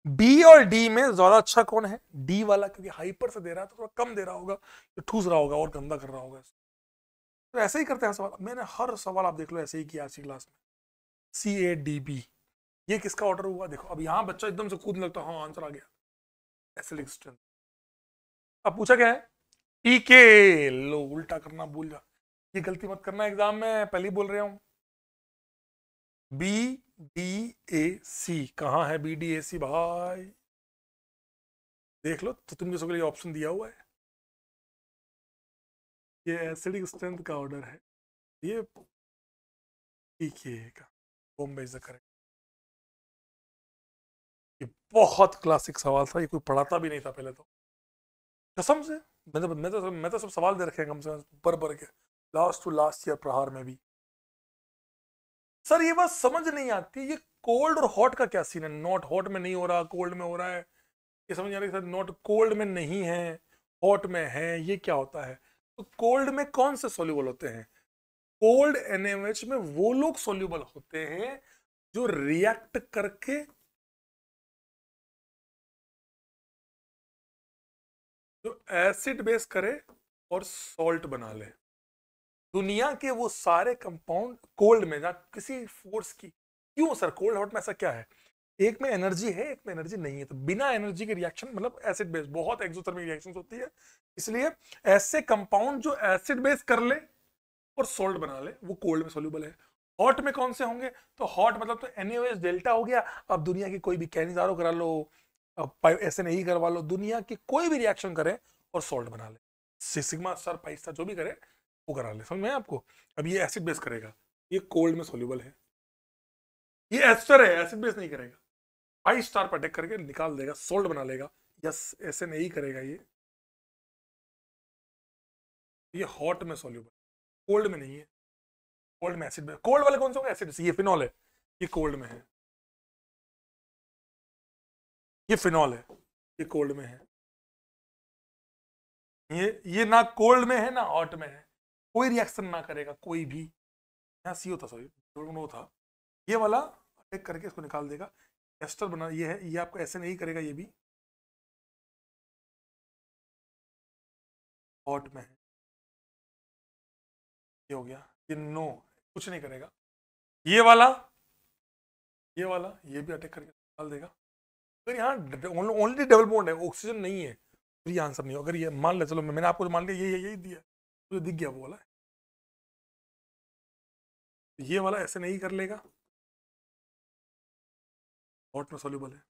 बी और डी में ज्यादा अच्छा कौन है डी वाला क्योंकि हाइपर से दे रहा है तो थोड़ा कम दे रहा होगा तो ठूस रहा होगा और गंदा कर रहा होगा तो ऐसे ही करते हैं सवाल मैंने हर सवाल आप देख लो ऐसे ही किया आज की क्लास में सी ए डी बी ये किसका ऑर्डर हुआ देखो अब यहाँ बच्चा एकदम से कूदने लगता हाँ आंसर आ गया एसिडिक स्ट्रेंथ अब पूछा क्या है पी e, के लो उल्टा करना भूल जा ये गलती मत करना एग्जाम में पहले ही बोल रहा हूँ बी डी ए सी कहाँ है बी डी ए सी भाई देख लो तो तुम जैसों के लिए ऑप्शन दिया हुआ है ये एसिडिक स्ट्रेंथ का ऑर्डर है ये ठीक का बॉम्बे से करेक्ट ये बहुत क्लासिक सवाल था ये कोई पढ़ाता भी नहीं था पहले तो कसम से मैं तो मैं तो मैं तो सब सवाल दे रखे हैं कम से कम भर भर के लास्ट टू लास्ट ईयर प्रहार में भी सर ये बात समझ नहीं आती ये कोल्ड और हॉट का क्या सीन है नॉट हॉट में नहीं हो रहा कोल्ड में हो रहा है ये समझ आ रहा है सर नॉट कोल्ड में नहीं है हॉट में है ये क्या होता है तो कोल्ड में कौन से सोल्यूबल होते हैं कोल्ड एनएमएच में वो लोग सोल्यूबल होते हैं जो रिएक्ट करके जो एसिड बेस करे और सॉल्ट बना ले दुनिया के वो सारे कंपाउंड कोल्ड में ना किसी फोर्स की क्यों सर कोल्ड हॉट में ऐसा क्या है एक में एनर्जी है एक में एनर्जी नहीं है तो बिना एनर्जी के रिएक्शन मतलब एसिड बेस बहुत एक्सोथर्मिक रिएक्शन होती है इसलिए ऐसे कंपाउंड जो एसिड बेस कर ले और सोल्ट बना ले वो कोल्ड में सोल्यूबल है हॉट में कौन से होंगे तो हॉट मतलब तो एन डेल्टा हो गया अब दुनिया की कोई भी कैनिजारो करा लो ऐसे नहीं करवा लो दुनिया की कोई भी रिएक्शन करे और सोल्ट बना ले सिग्मा सर पाइस्ता जो भी करे वो करा ले समझ में आपको अब ये एसिड बेस करेगा ये कोल्ड में सोल्यूबल है ये एस्टर है एसिड बेस नहीं करेगा फाइव स्टार पर अटैक करके निकाल देगा सोल्ड बना लेगा यस ऐसे नहीं करेगा ये ये हॉट में सोल्यूबल कोल्ड में नहीं है कोल्ड में एसिड में कोल्ड वाले कौन से एसिड ये फिनॉल है ये कोल्ड में है ये फिनॉल है ये कोल्ड में है ये ये ना कोल्ड में है ना हॉट में है कोई रिएक्शन ना करेगा कोई भी यहाँ सी होता सॉरी नो था ये वाला एक करके इसको निकाल देगा एस्टर बना ये है ये आपको ऐसे नहीं करेगा ये भी हॉट में है ये हो गया ये नो कुछ नहीं करेगा ये वाला ये वाला ये भी अटैक करके निकाल देगा अगर यहाँ ओनली डबल बोन्ड है ऑक्सीजन नहीं है तो ये आंसर नहीं हो अगर ये मान ले चलो मैंने आपको मान लिया ये यही दिया मुझे तो दिख गया वो वाला ये वाला ऐसे नहीं कर लेगा हॉट में सोल्यूबल है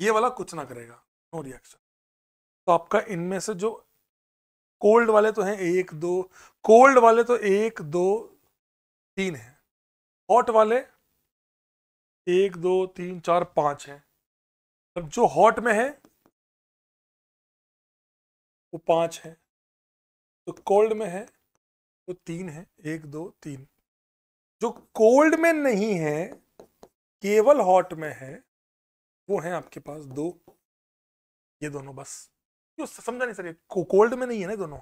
ये वाला कुछ ना करेगा नो रिएक्शन तो आपका इनमें से जो कोल्ड वाले तो हैं एक दो कोल्ड वाले तो एक दो तीन है हॉट वाले एक दो तीन चार पांच हैं अब जो हॉट में है वो पांच है तो कोल्ड में है तो तीन है एक दो तीन जो कोल्ड में नहीं है केवल हॉट में है वो है आपके पास दो ये दोनों बस क्यों समझा नहीं सर ये कोल्ड में नहीं है ना दोनों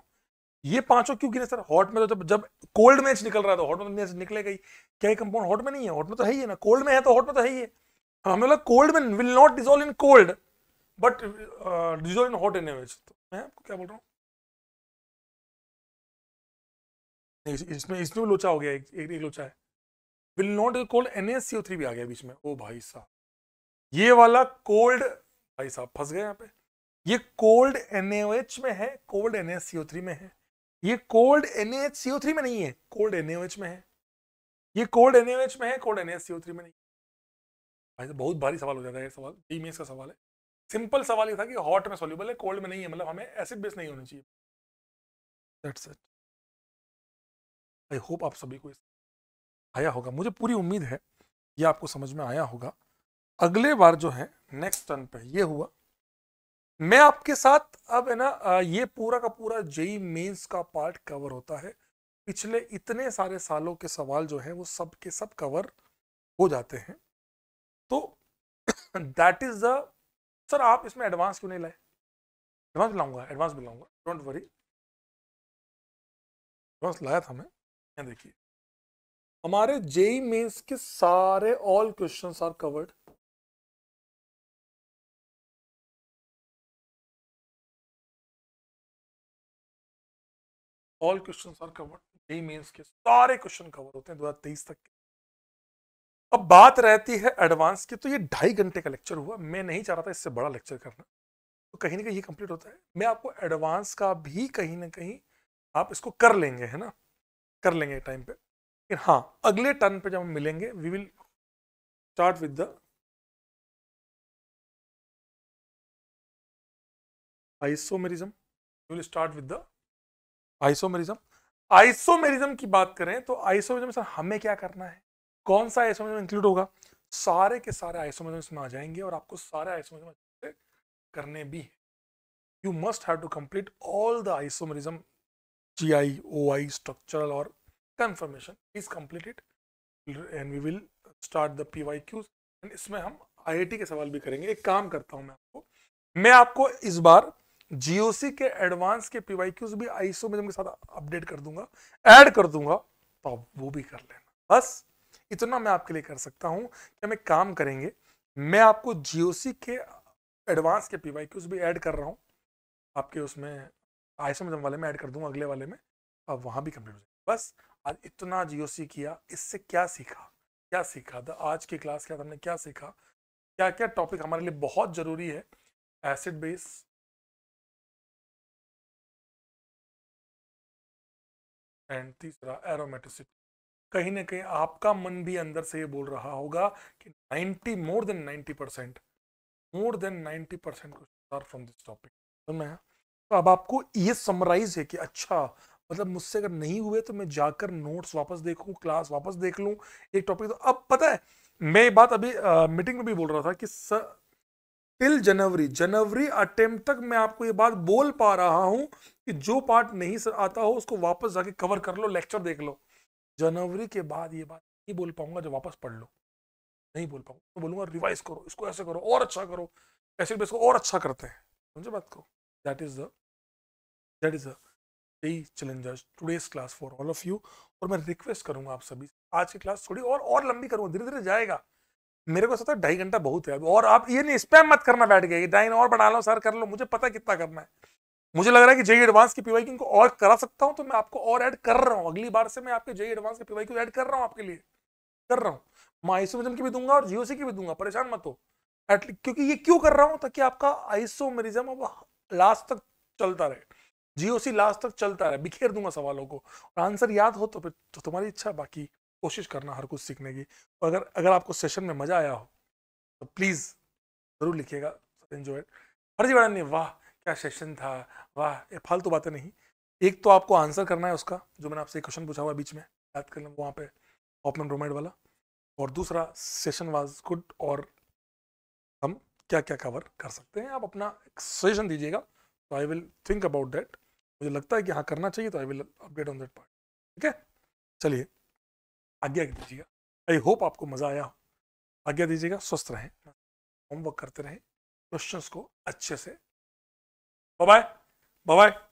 ये पांचों क्यों गिरे सर हॉट में तो जब जब कोल्ड मैच निकल रहा था हॉट में तो एच निकलेगा क्या ये कंपाउंड हॉट में नहीं है हॉट में तो है ही है ना कोल्ड में है तो हॉट में तो है ही है हमें हाँ, कोल्ड में will not dissolve in cold but dissolve in hot in एवेज तो मैं आपको क्या बोल रहा हूँ इसमें इसमें लोचा हो गया एक एक, एक लोचा है will not cold N S C O three भी आ गया बीच में ओ भाई साहब ये वाला कोल्ड भाई साहब फंस गए यहाँ पे ये कोल्ड एन एच में है cold N S C O three में है ये cold N H C O three में नहीं है कोल्ड एन एच में है ये कोल्ड एन एच में है cold N S C O three में नहीं भाई साहब बहुत भारी सवाल हो जाता है ये सवाल ई मेस का सवाल है सिंपल सवाल ये था कि हॉट में सोल्यूबल है कोल्ड में नहीं है मतलब हमें एसिड बेस नहीं होना चाहिए That's it. आई होप आप सभी को इस आया होगा मुझे पूरी उम्मीद है ये आपको समझ में आया होगा अगले बार जो है नेक्स्ट टर्न पे ये हुआ मैं आपके साथ अब है ना ये पूरा का पूरा जेई मेंस e का पार्ट कवर होता है पिछले इतने सारे सालों के सवाल जो है वो सब के सब कवर हो जाते हैं तो दैट इज द सर आप इसमें एडवांस क्यों नहीं लाए एडवांस लाऊंगा एडवांस भी लाऊंगा डोंट वरी एडवांस लाया था मैं देखिए हमारे जेई मेंस e e के सारे all questions are covered all questions are covered JEE Mains के सारे क्वेश्चन कवर होते हैं 2023 तक अब बात रहती है एडवांस की तो ये ढाई घंटे का लेक्चर हुआ मैं नहीं चाह रहा था इससे बड़ा लेक्चर करना तो कहीं ना कहीं ये कंप्लीट होता है मैं आपको एडवांस का भी कहीं ना कहीं आप इसको कर लेंगे है ना कर लेंगे टाइम पे लेकिन हाँ अगले टर्न पे जब हम मिलेंगे we will start with the isomerism will start with the isomerism isomerism की बात करें तो आइसोमेरिज्म सर हमें क्या करना है कौन सा आइसोमेरिज्म इंक्लूड होगा सारे के सारे आइसोमेरिज्म इसमें आ जाएंगे और आपको सारे आइसोमेरिज्म करने भी है you must have to complete all the isomerism GI, OI, structural or confirmation is completed and we will start the PYQs and इसमें हम IIT के सवाल भी करेंगे एक काम करता हूं मैं आपको मैं आपको इस बार GOC के एडवांस के PYQs भी ISO में के साथ अपडेट कर दूंगा ऐड कर दूंगा तो आप वो भी कर लेना बस इतना मैं आपके लिए कर सकता हूँ कि हम एक काम करेंगे मैं आपको GOC के एडवांस के PYQs भी ऐड कर रहा हूँ आपके उसमें आयसम वाले में ऐड कर दूंगा अगले वाले में अब वहाँ भी कंप्लीट हो जाएगा बस आज इतना जी किया इससे क्या सीखा क्या सीखा था आज की क्लास के बाद हमने क्या सीखा क्या क्या टॉपिक हमारे लिए बहुत ज़रूरी है एसिड बेस एंड तीसरा एरोमेटिसिटी कहीं ना कहीं आपका मन भी अंदर से ये बोल रहा होगा कि 90 more than 90 percent more than 90 percent from this topic तो मैं तो अब आपको ये समराइज है कि अच्छा मतलब मुझसे अगर नहीं हुए तो मैं जाकर नोट्स वापस देखूं क्लास वापस देख लूं एक टॉपिक तो अब पता है मैं बात अभी आ, मीटिंग में भी बोल रहा था कि स, टिल जनवरी जनवरी अटेम्प्ट तक मैं आपको ये बात बोल पा रहा हूं कि जो पार्ट नहीं सर आता हो उसको वापस जाके कवर कर लो लेक्चर देख लो जनवरी के बाद ये बात नहीं बोल पाऊंगा जो वापस पढ़ लो नहीं बोल पाऊंगा तो बोलूंगा रिवाइज करो इसको ऐसे करो और अच्छा करो ऐसे इसको और अच्छा करते हैं समझे बात को that is the that is यही challenges class for all of you और मैं रिक्वेस्ट करूंगा आप सभी आज की क्लास थोड़ी और और लंबी करूंगा धीरे धीरे जाएगा मेरे को सोचा ढाई घंटा बहुत है और आप ये नहीं स्पैम मत करना बैठ गए डाइन और बना लो सर कर लो मुझे पता कितना करना है मुझे लग रहा है कि जय एडवांस की पीवाई को और करा सकता हूँ तो मैं आपको और ऐड कर रहा हूँ अगली बार से मैं आपके जय एडवांस की पीवाई को ऐड कर रहा हूँ आपके लिए कर रहा हूँ माइसोमिजम की भी दूंगा और जीओसी की भी दूंगा परेशान मत हो एटलीस्ट क्योंकि ये क्यों कर रहा हूँ ताकि आपका आइसोमरिज्म अब लास्ट तक चलता रहे जीओसी लास्ट तक चलता रहा बिखेर दूंगा सवालों को और आंसर याद हो तो फिर तो तुम्हारी इच्छा बाकी कोशिश करना हर कुछ सीखने की और अगर अगर आपको सेशन में मजा आया हो तो प्लीज़ ज़रूर लिखिएगा एंजॉय हर्जी मैडम ने वाह क्या सेशन था वाह ये फालतू बातें नहीं एक तो आपको आंसर करना है उसका जो मैंने आपसे क्वेश्चन पूछा हुआ बीच में याद कर लें वहाँ पे ऑपमन रोमेड वाला और दूसरा सेशन वाज गुड और हम क्या क्या कवर कर सकते हैं आप अपना सजेशन दीजिएगा तो I will think about that मुझे लगता है कि हाँ करना चाहिए तो I will update on that part ठीक है चलिए आज्ञा दीजिएगा आई होप आपको मज़ा आया हो आज्ञा दीजिएगा स्वस्थ रहें होमवर्क करते रहें क्वेश्चंस को अच्छे से बाय बाय